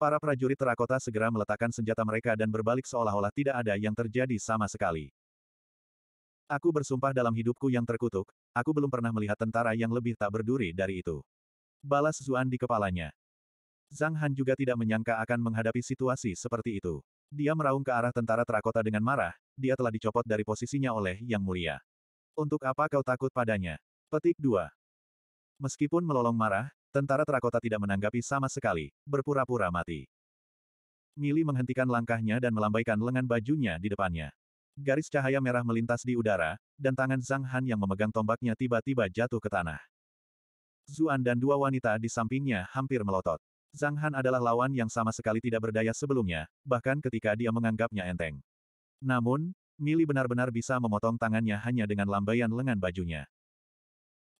Para prajurit terakota segera meletakkan senjata mereka dan berbalik seolah-olah tidak ada yang terjadi sama sekali. Aku bersumpah dalam hidupku yang terkutuk, aku belum pernah melihat tentara yang lebih tak berduri dari itu. Balas Zuan di kepalanya. Zhang Han juga tidak menyangka akan menghadapi situasi seperti itu. Dia meraung ke arah tentara terakota dengan marah, dia telah dicopot dari posisinya oleh Yang Mulia. Untuk apa kau takut padanya? Petik 2. Meskipun melolong marah, tentara terakota tidak menanggapi sama sekali, berpura-pura mati. Mili menghentikan langkahnya dan melambaikan lengan bajunya di depannya. Garis cahaya merah melintas di udara, dan tangan Zhang Han yang memegang tombaknya tiba-tiba jatuh ke tanah. Zuan dan dua wanita di sampingnya hampir melotot. Zhang Han adalah lawan yang sama sekali tidak berdaya sebelumnya, bahkan ketika dia menganggapnya enteng. Namun, Mili benar-benar bisa memotong tangannya hanya dengan lambaian lengan bajunya.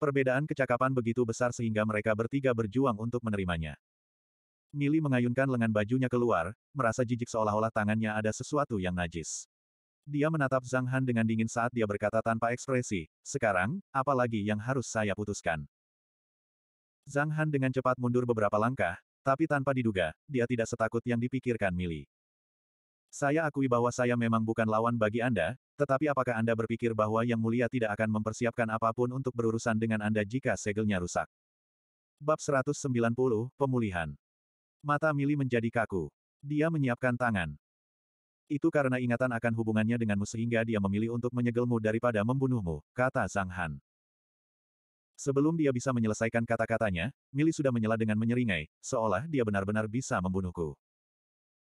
Perbedaan kecakapan begitu besar sehingga mereka bertiga berjuang untuk menerimanya. Mili mengayunkan lengan bajunya keluar, merasa jijik seolah-olah tangannya ada sesuatu yang najis. Dia menatap Zhang Han dengan dingin saat dia berkata tanpa ekspresi, sekarang, apalagi yang harus saya putuskan? Zhang Han dengan cepat mundur beberapa langkah, tapi tanpa diduga, dia tidak setakut yang dipikirkan Mili. Saya akui bahwa saya memang bukan lawan bagi Anda, tetapi apakah Anda berpikir bahwa Yang Mulia tidak akan mempersiapkan apapun untuk berurusan dengan Anda jika segelnya rusak? Bab 190, Pemulihan Mata Mili menjadi kaku. Dia menyiapkan tangan. Itu karena ingatan akan hubungannya denganmu sehingga dia memilih untuk menyegelmu daripada membunuhmu, kata Zhang Han. Sebelum dia bisa menyelesaikan kata-katanya, Mili sudah menyela dengan menyeringai, seolah dia benar-benar bisa membunuhku.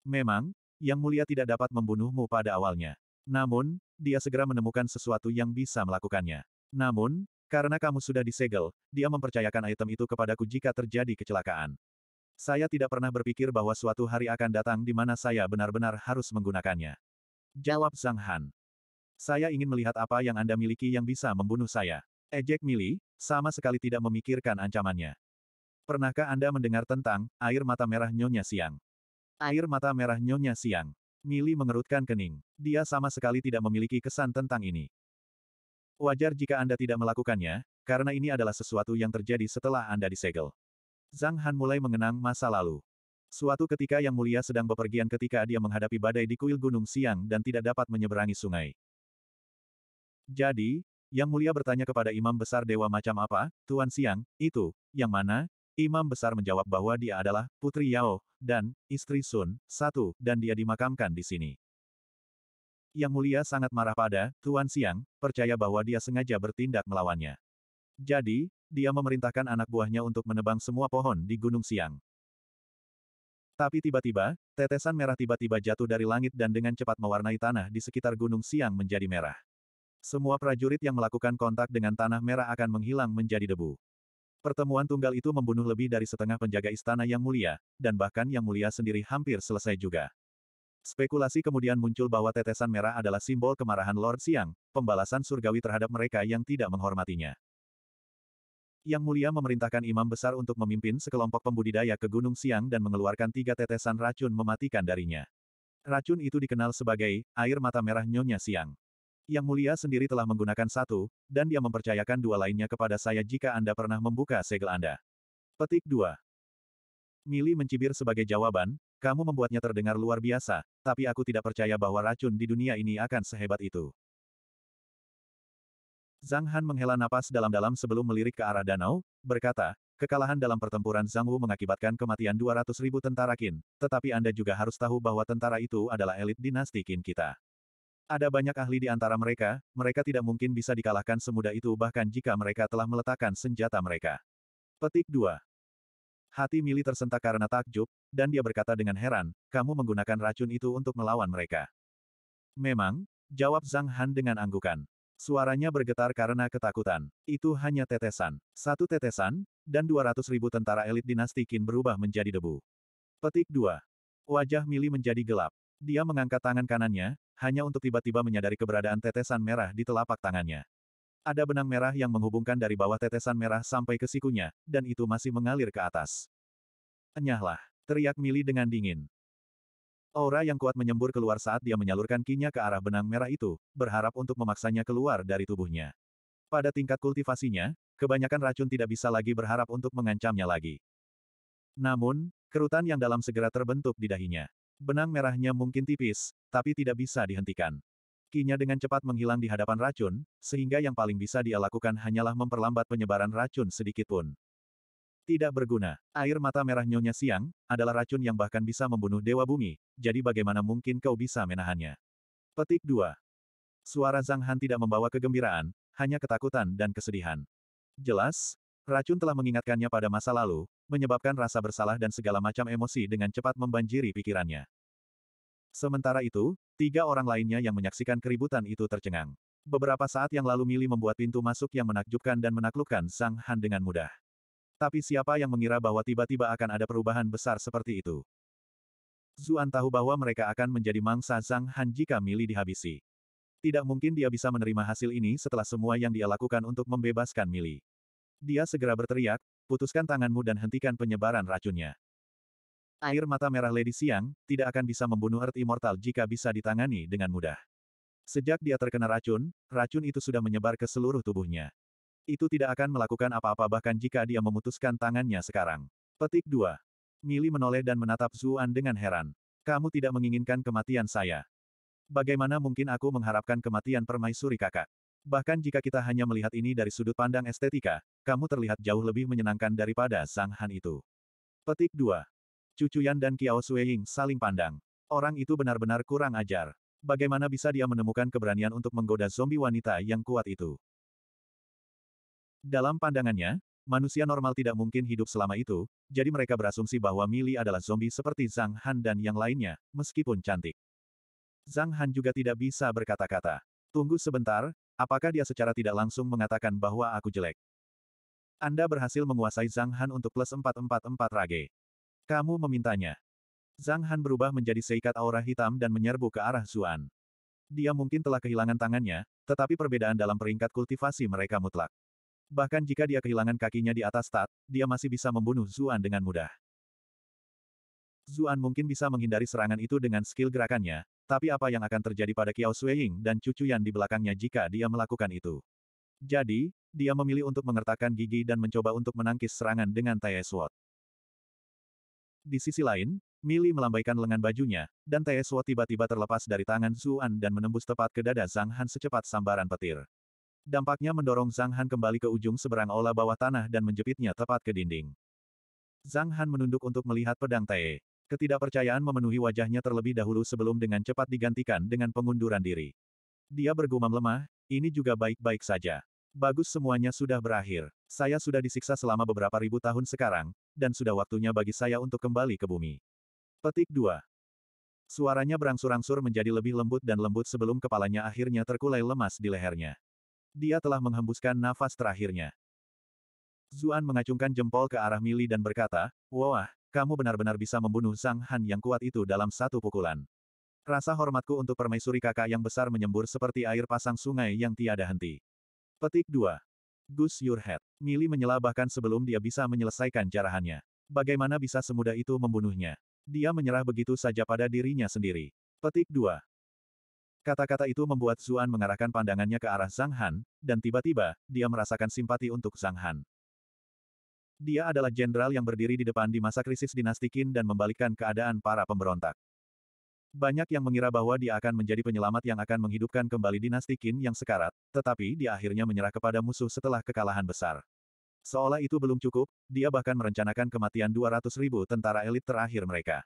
Memang, Yang Mulia tidak dapat membunuhmu pada awalnya. Namun, dia segera menemukan sesuatu yang bisa melakukannya. Namun, karena kamu sudah disegel, dia mempercayakan item itu kepadaku jika terjadi kecelakaan. Saya tidak pernah berpikir bahwa suatu hari akan datang di mana saya benar-benar harus menggunakannya. Jawab Zhang Han. Saya ingin melihat apa yang Anda miliki yang bisa membunuh saya. Ejek eh, Mili, sama sekali tidak memikirkan ancamannya. Pernahkah Anda mendengar tentang air mata merah Nyonya Siang? Air mata merah Nyonya Siang. Mili mengerutkan kening. Dia sama sekali tidak memiliki kesan tentang ini. Wajar jika Anda tidak melakukannya, karena ini adalah sesuatu yang terjadi setelah Anda disegel. Zhang Han mulai mengenang masa lalu. Suatu ketika Yang Mulia sedang bepergian ketika dia menghadapi badai di kuil Gunung Siang dan tidak dapat menyeberangi sungai. Jadi, yang mulia bertanya kepada Imam Besar Dewa macam apa, Tuan Siang, itu, yang mana? Imam Besar menjawab bahwa dia adalah Putri Yao, dan istri Sun, satu, dan dia dimakamkan di sini. Yang mulia sangat marah pada Tuan Siang, percaya bahwa dia sengaja bertindak melawannya. Jadi, dia memerintahkan anak buahnya untuk menebang semua pohon di Gunung Siang. Tapi tiba-tiba, tetesan merah tiba-tiba jatuh dari langit dan dengan cepat mewarnai tanah di sekitar Gunung Siang menjadi merah. Semua prajurit yang melakukan kontak dengan Tanah Merah akan menghilang menjadi debu. Pertemuan tunggal itu membunuh lebih dari setengah penjaga istana yang mulia, dan bahkan yang mulia sendiri hampir selesai juga. Spekulasi kemudian muncul bahwa tetesan merah adalah simbol kemarahan Lord Siang, pembalasan surgawi terhadap mereka yang tidak menghormatinya. Yang Mulia memerintahkan imam besar untuk memimpin sekelompok pembudidaya ke Gunung Siang dan mengeluarkan tiga tetesan racun mematikan darinya. Racun itu dikenal sebagai air mata merah Nyonya Siang. Yang mulia sendiri telah menggunakan satu, dan dia mempercayakan dua lainnya kepada saya jika Anda pernah membuka segel Anda. Petik 2. Mili mencibir sebagai jawaban, kamu membuatnya terdengar luar biasa, tapi aku tidak percaya bahwa racun di dunia ini akan sehebat itu. Zhang Han menghela napas dalam-dalam sebelum melirik ke arah danau, berkata, kekalahan dalam pertempuran Zhang Wu mengakibatkan kematian 200 ribu tentara Qin, tetapi Anda juga harus tahu bahwa tentara itu adalah elit dinasti Qin kita. Ada banyak ahli di antara mereka, mereka tidak mungkin bisa dikalahkan semudah itu bahkan jika mereka telah meletakkan senjata mereka. Petik 2. Hati Mili tersentak karena takjub, dan dia berkata dengan heran, kamu menggunakan racun itu untuk melawan mereka. Memang, jawab Zhang Han dengan anggukan. Suaranya bergetar karena ketakutan. Itu hanya tetesan. Satu tetesan, dan 200 ribu tentara elit dinasti Qin berubah menjadi debu. Petik 2. Wajah Mili menjadi gelap. Dia mengangkat tangan kanannya, hanya untuk tiba-tiba menyadari keberadaan tetesan merah di telapak tangannya. Ada benang merah yang menghubungkan dari bawah tetesan merah sampai ke sikunya, dan itu masih mengalir ke atas. Enyahlah, teriak Mili dengan dingin. Aura yang kuat menyembur keluar saat dia menyalurkan kinya ke arah benang merah itu, berharap untuk memaksanya keluar dari tubuhnya. Pada tingkat kultivasinya, kebanyakan racun tidak bisa lagi berharap untuk mengancamnya lagi. Namun, kerutan yang dalam segera terbentuk di dahinya. Benang merahnya mungkin tipis, tapi tidak bisa dihentikan. Kinya dengan cepat menghilang di hadapan racun, sehingga yang paling bisa dia lakukan hanyalah memperlambat penyebaran racun sedikit pun. Tidak berguna. Air mata merah Nyonya Siang, adalah racun yang bahkan bisa membunuh Dewa Bumi, jadi bagaimana mungkin kau bisa menahannya? Petik 2. Suara Zhang Han tidak membawa kegembiraan, hanya ketakutan dan kesedihan. Jelas, Racun telah mengingatkannya pada masa lalu, menyebabkan rasa bersalah dan segala macam emosi dengan cepat membanjiri pikirannya. Sementara itu, tiga orang lainnya yang menyaksikan keributan itu tercengang. Beberapa saat yang lalu Mili membuat pintu masuk yang menakjubkan dan menaklukkan Sang Han dengan mudah. Tapi siapa yang mengira bahwa tiba-tiba akan ada perubahan besar seperti itu? Zuan tahu bahwa mereka akan menjadi mangsa Sang Han jika Mili dihabisi. Tidak mungkin dia bisa menerima hasil ini setelah semua yang dia lakukan untuk membebaskan Mili. Dia segera berteriak, putuskan tanganmu dan hentikan penyebaran racunnya. Air mata merah Lady Siang, tidak akan bisa membunuh Earth Immortal jika bisa ditangani dengan mudah. Sejak dia terkena racun, racun itu sudah menyebar ke seluruh tubuhnya. Itu tidak akan melakukan apa-apa bahkan jika dia memutuskan tangannya sekarang. Petik 2. Mili menoleh dan menatap Zuan dengan heran. Kamu tidak menginginkan kematian saya. Bagaimana mungkin aku mengharapkan kematian permaisuri kakak? Bahkan jika kita hanya melihat ini dari sudut pandang estetika, kamu terlihat jauh lebih menyenangkan daripada Sang Han itu. Petik 2. Cucu Yan dan Kiao Sueying saling pandang. Orang itu benar-benar kurang ajar. Bagaimana bisa dia menemukan keberanian untuk menggoda zombie wanita yang kuat itu? Dalam pandangannya, manusia normal tidak mungkin hidup selama itu, jadi mereka berasumsi bahwa Mili adalah zombie seperti Zhang Han dan yang lainnya, meskipun cantik. Zhang Han juga tidak bisa berkata-kata. Tunggu sebentar, apakah dia secara tidak langsung mengatakan bahwa aku jelek? Anda berhasil menguasai Zhang Han untuk plus 444 rage. Kamu memintanya. Zhang Han berubah menjadi seikat aura hitam dan menyerbu ke arah Zuan. Dia mungkin telah kehilangan tangannya, tetapi perbedaan dalam peringkat kultivasi mereka mutlak. Bahkan jika dia kehilangan kakinya di atas tat, dia masih bisa membunuh Zuan dengan mudah. Zuan mungkin bisa menghindari serangan itu dengan skill gerakannya, tapi apa yang akan terjadi pada Qiao Shuiying dan cucu Yan di belakangnya jika dia melakukan itu? Jadi, dia memilih untuk mengertakkan gigi dan mencoba untuk menangkis serangan dengan Tae Sword. Di sisi lain, Mili melambaikan lengan bajunya, dan Tae Sword tiba-tiba terlepas dari tangan Zuan dan menembus tepat ke dada Zhang Han secepat sambaran petir. Dampaknya mendorong Zhang Han kembali ke ujung seberang aula bawah tanah dan menjepitnya tepat ke dinding. Zhang Han menunduk untuk melihat pedang Tae. Ketidakpercayaan memenuhi wajahnya terlebih dahulu sebelum dengan cepat digantikan dengan pengunduran diri. Dia bergumam lemah, ini juga baik-baik saja. Bagus semuanya sudah berakhir. Saya sudah disiksa selama beberapa ribu tahun sekarang, dan sudah waktunya bagi saya untuk kembali ke bumi. Petik 2. Suaranya berangsur-angsur menjadi lebih lembut dan lembut sebelum kepalanya akhirnya terkulai lemas di lehernya. Dia telah menghembuskan nafas terakhirnya. Zuan mengacungkan jempol ke arah Mili dan berkata, Wah, kamu benar-benar bisa membunuh sang Han yang kuat itu dalam satu pukulan. Rasa hormatku untuk permaisuri kakak yang besar menyembur seperti air pasang sungai yang tiada henti. Petik 2. Gus Yurhat Mili menyela bahkan sebelum dia bisa menyelesaikan jarahannya. Bagaimana bisa semudah itu membunuhnya? Dia menyerah begitu saja pada dirinya sendiri. Petik 2. Kata-kata itu membuat Zuan mengarahkan pandangannya ke arah Zhang Han, dan tiba-tiba, dia merasakan simpati untuk Zhang Han. Dia adalah jenderal yang berdiri di depan di masa krisis dinasti Qin dan membalikkan keadaan para pemberontak. Banyak yang mengira bahwa dia akan menjadi penyelamat yang akan menghidupkan kembali dinasti Qin yang sekarat, tetapi dia akhirnya menyerah kepada musuh setelah kekalahan besar. Seolah itu belum cukup, dia bahkan merencanakan kematian 200 ribu tentara elit terakhir mereka.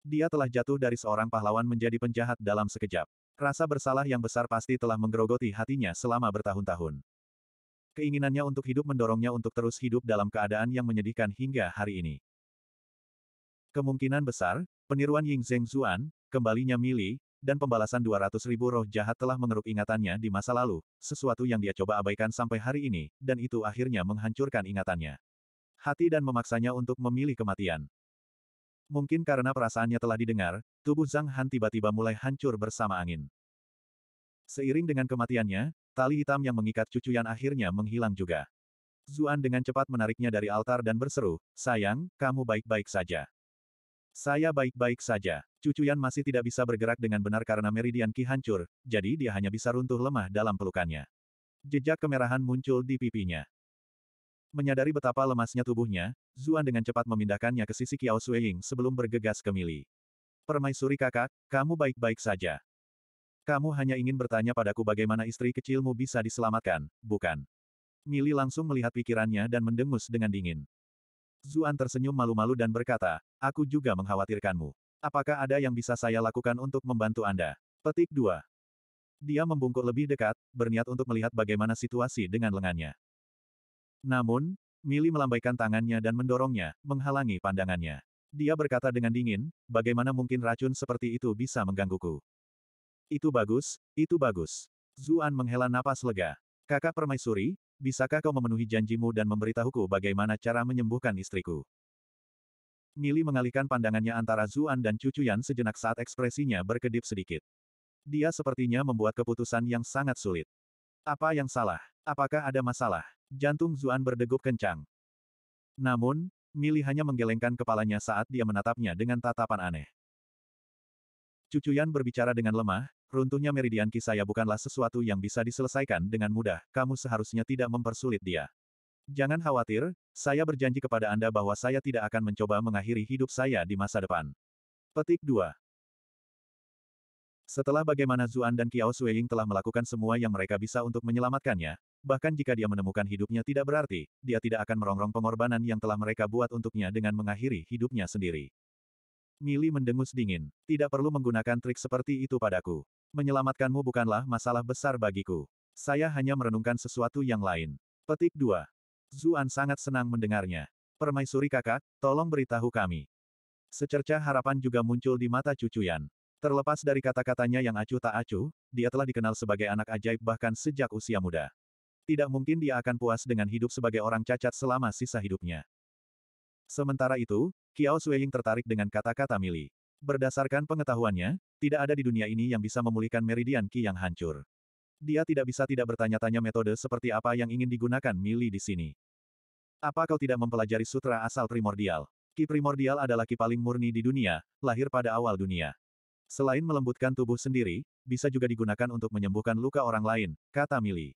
Dia telah jatuh dari seorang pahlawan menjadi penjahat dalam sekejap. Rasa bersalah yang besar pasti telah menggerogoti hatinya selama bertahun-tahun. Keinginannya untuk hidup mendorongnya untuk terus hidup dalam keadaan yang menyedihkan hingga hari ini. Kemungkinan besar, Peniruan Ying Zheng Zuan, kembalinya Mili, dan pembalasan 200 ribu roh jahat telah mengeruk ingatannya di masa lalu, sesuatu yang dia coba abaikan sampai hari ini, dan itu akhirnya menghancurkan ingatannya. Hati dan memaksanya untuk memilih kematian. Mungkin karena perasaannya telah didengar, tubuh Zhang Han tiba-tiba mulai hancur bersama angin. Seiring dengan kematiannya, tali hitam yang mengikat cucu yang akhirnya menghilang juga. Zuan dengan cepat menariknya dari altar dan berseru, sayang, kamu baik-baik saja. Saya baik-baik saja. Cucu Yan masih tidak bisa bergerak dengan benar karena meridian Ki hancur, jadi dia hanya bisa runtuh lemah dalam pelukannya. Jejak kemerahan muncul di pipinya. Menyadari betapa lemasnya tubuhnya, Zuan dengan cepat memindahkannya ke sisi Kiao Sueying sebelum bergegas ke Mili. Permaisuri kakak, kamu baik-baik saja. Kamu hanya ingin bertanya padaku bagaimana istri kecilmu bisa diselamatkan, bukan? Mili langsung melihat pikirannya dan mendengus dengan dingin. Zuan tersenyum malu-malu dan berkata, aku juga mengkhawatirkanmu. Apakah ada yang bisa saya lakukan untuk membantu Anda? Petik 2. Dia membungkuk lebih dekat, berniat untuk melihat bagaimana situasi dengan lengannya. Namun, Mili melambaikan tangannya dan mendorongnya, menghalangi pandangannya. Dia berkata dengan dingin, bagaimana mungkin racun seperti itu bisa menggangguku? Itu bagus, itu bagus. Zuan menghela napas lega. Kakak permaisuri, bisakah kau memenuhi janjimu dan memberitahuku bagaimana cara menyembuhkan istriku? Mili mengalihkan pandangannya antara Zuan dan Cucu Yan sejenak saat ekspresinya berkedip sedikit. Dia sepertinya membuat keputusan yang sangat sulit. Apa yang salah? Apakah ada masalah? Jantung Zuan berdegup kencang. Namun, Mili hanya menggelengkan kepalanya saat dia menatapnya dengan tatapan aneh. Cucu berbicara dengan lemah, Runtuhnya meridian saya bukanlah sesuatu yang bisa diselesaikan dengan mudah, kamu seharusnya tidak mempersulit dia. Jangan khawatir, saya berjanji kepada Anda bahwa saya tidak akan mencoba mengakhiri hidup saya di masa depan. Petik 2. Setelah bagaimana Zuan dan Kiao Sueying telah melakukan semua yang mereka bisa untuk menyelamatkannya, bahkan jika dia menemukan hidupnya tidak berarti, dia tidak akan merongrong pengorbanan yang telah mereka buat untuknya dengan mengakhiri hidupnya sendiri. Mili mendengus dingin. Tidak perlu menggunakan trik seperti itu padaku. Menyelamatkanmu bukanlah masalah besar bagiku. Saya hanya merenungkan sesuatu yang lain. Petik 2. Zuan sangat senang mendengarnya. Permaisuri kakak, tolong beritahu kami. Secerca harapan juga muncul di mata Cucuyan. Terlepas dari kata-katanya yang acuh tak acuh, dia telah dikenal sebagai anak ajaib bahkan sejak usia muda. Tidak mungkin dia akan puas dengan hidup sebagai orang cacat selama sisa hidupnya. Sementara itu, Kiao Sueying tertarik dengan kata-kata Mili. Berdasarkan pengetahuannya, tidak ada di dunia ini yang bisa memulihkan meridian Qi yang hancur. Dia tidak bisa tidak bertanya-tanya metode seperti apa yang ingin digunakan Mili di sini. Apa kau tidak mempelajari sutra asal primordial? Ki primordial adalah ki paling murni di dunia, lahir pada awal dunia. Selain melembutkan tubuh sendiri, bisa juga digunakan untuk menyembuhkan luka orang lain, kata Mili.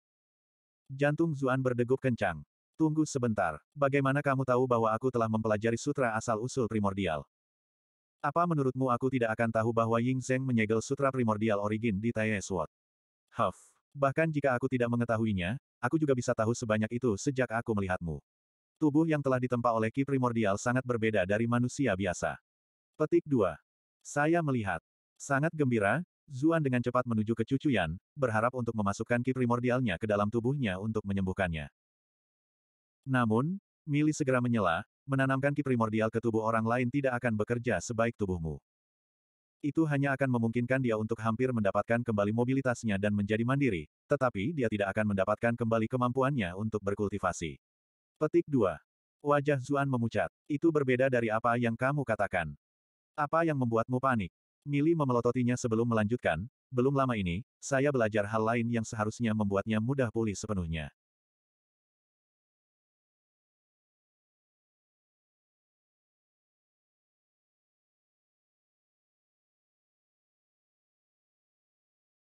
Jantung Zuan berdegup kencang. Tunggu sebentar. Bagaimana kamu tahu bahwa aku telah mempelajari sutra asal-usul primordial? Apa menurutmu aku tidak akan tahu bahwa Ying Zheng menyegel sutra primordial origin di Tai Sword? Huff. Bahkan jika aku tidak mengetahuinya, aku juga bisa tahu sebanyak itu sejak aku melihatmu. Tubuh yang telah ditempa oleh Ki Primordial sangat berbeda dari manusia biasa. Petik 2. Saya melihat. Sangat gembira, Zuan dengan cepat menuju ke Cucuyan, berharap untuk memasukkan Ki Primordialnya ke dalam tubuhnya untuk menyembuhkannya. Namun, Mili segera menyela, menanamkan ki primordial ke tubuh orang lain tidak akan bekerja sebaik tubuhmu. Itu hanya akan memungkinkan dia untuk hampir mendapatkan kembali mobilitasnya dan menjadi mandiri, tetapi dia tidak akan mendapatkan kembali kemampuannya untuk berkultivasi. Petik 2. Wajah Zuan memucat. Itu berbeda dari apa yang kamu katakan. Apa yang membuatmu panik? Mili memelototinya sebelum melanjutkan, belum lama ini, saya belajar hal lain yang seharusnya membuatnya mudah pulih sepenuhnya.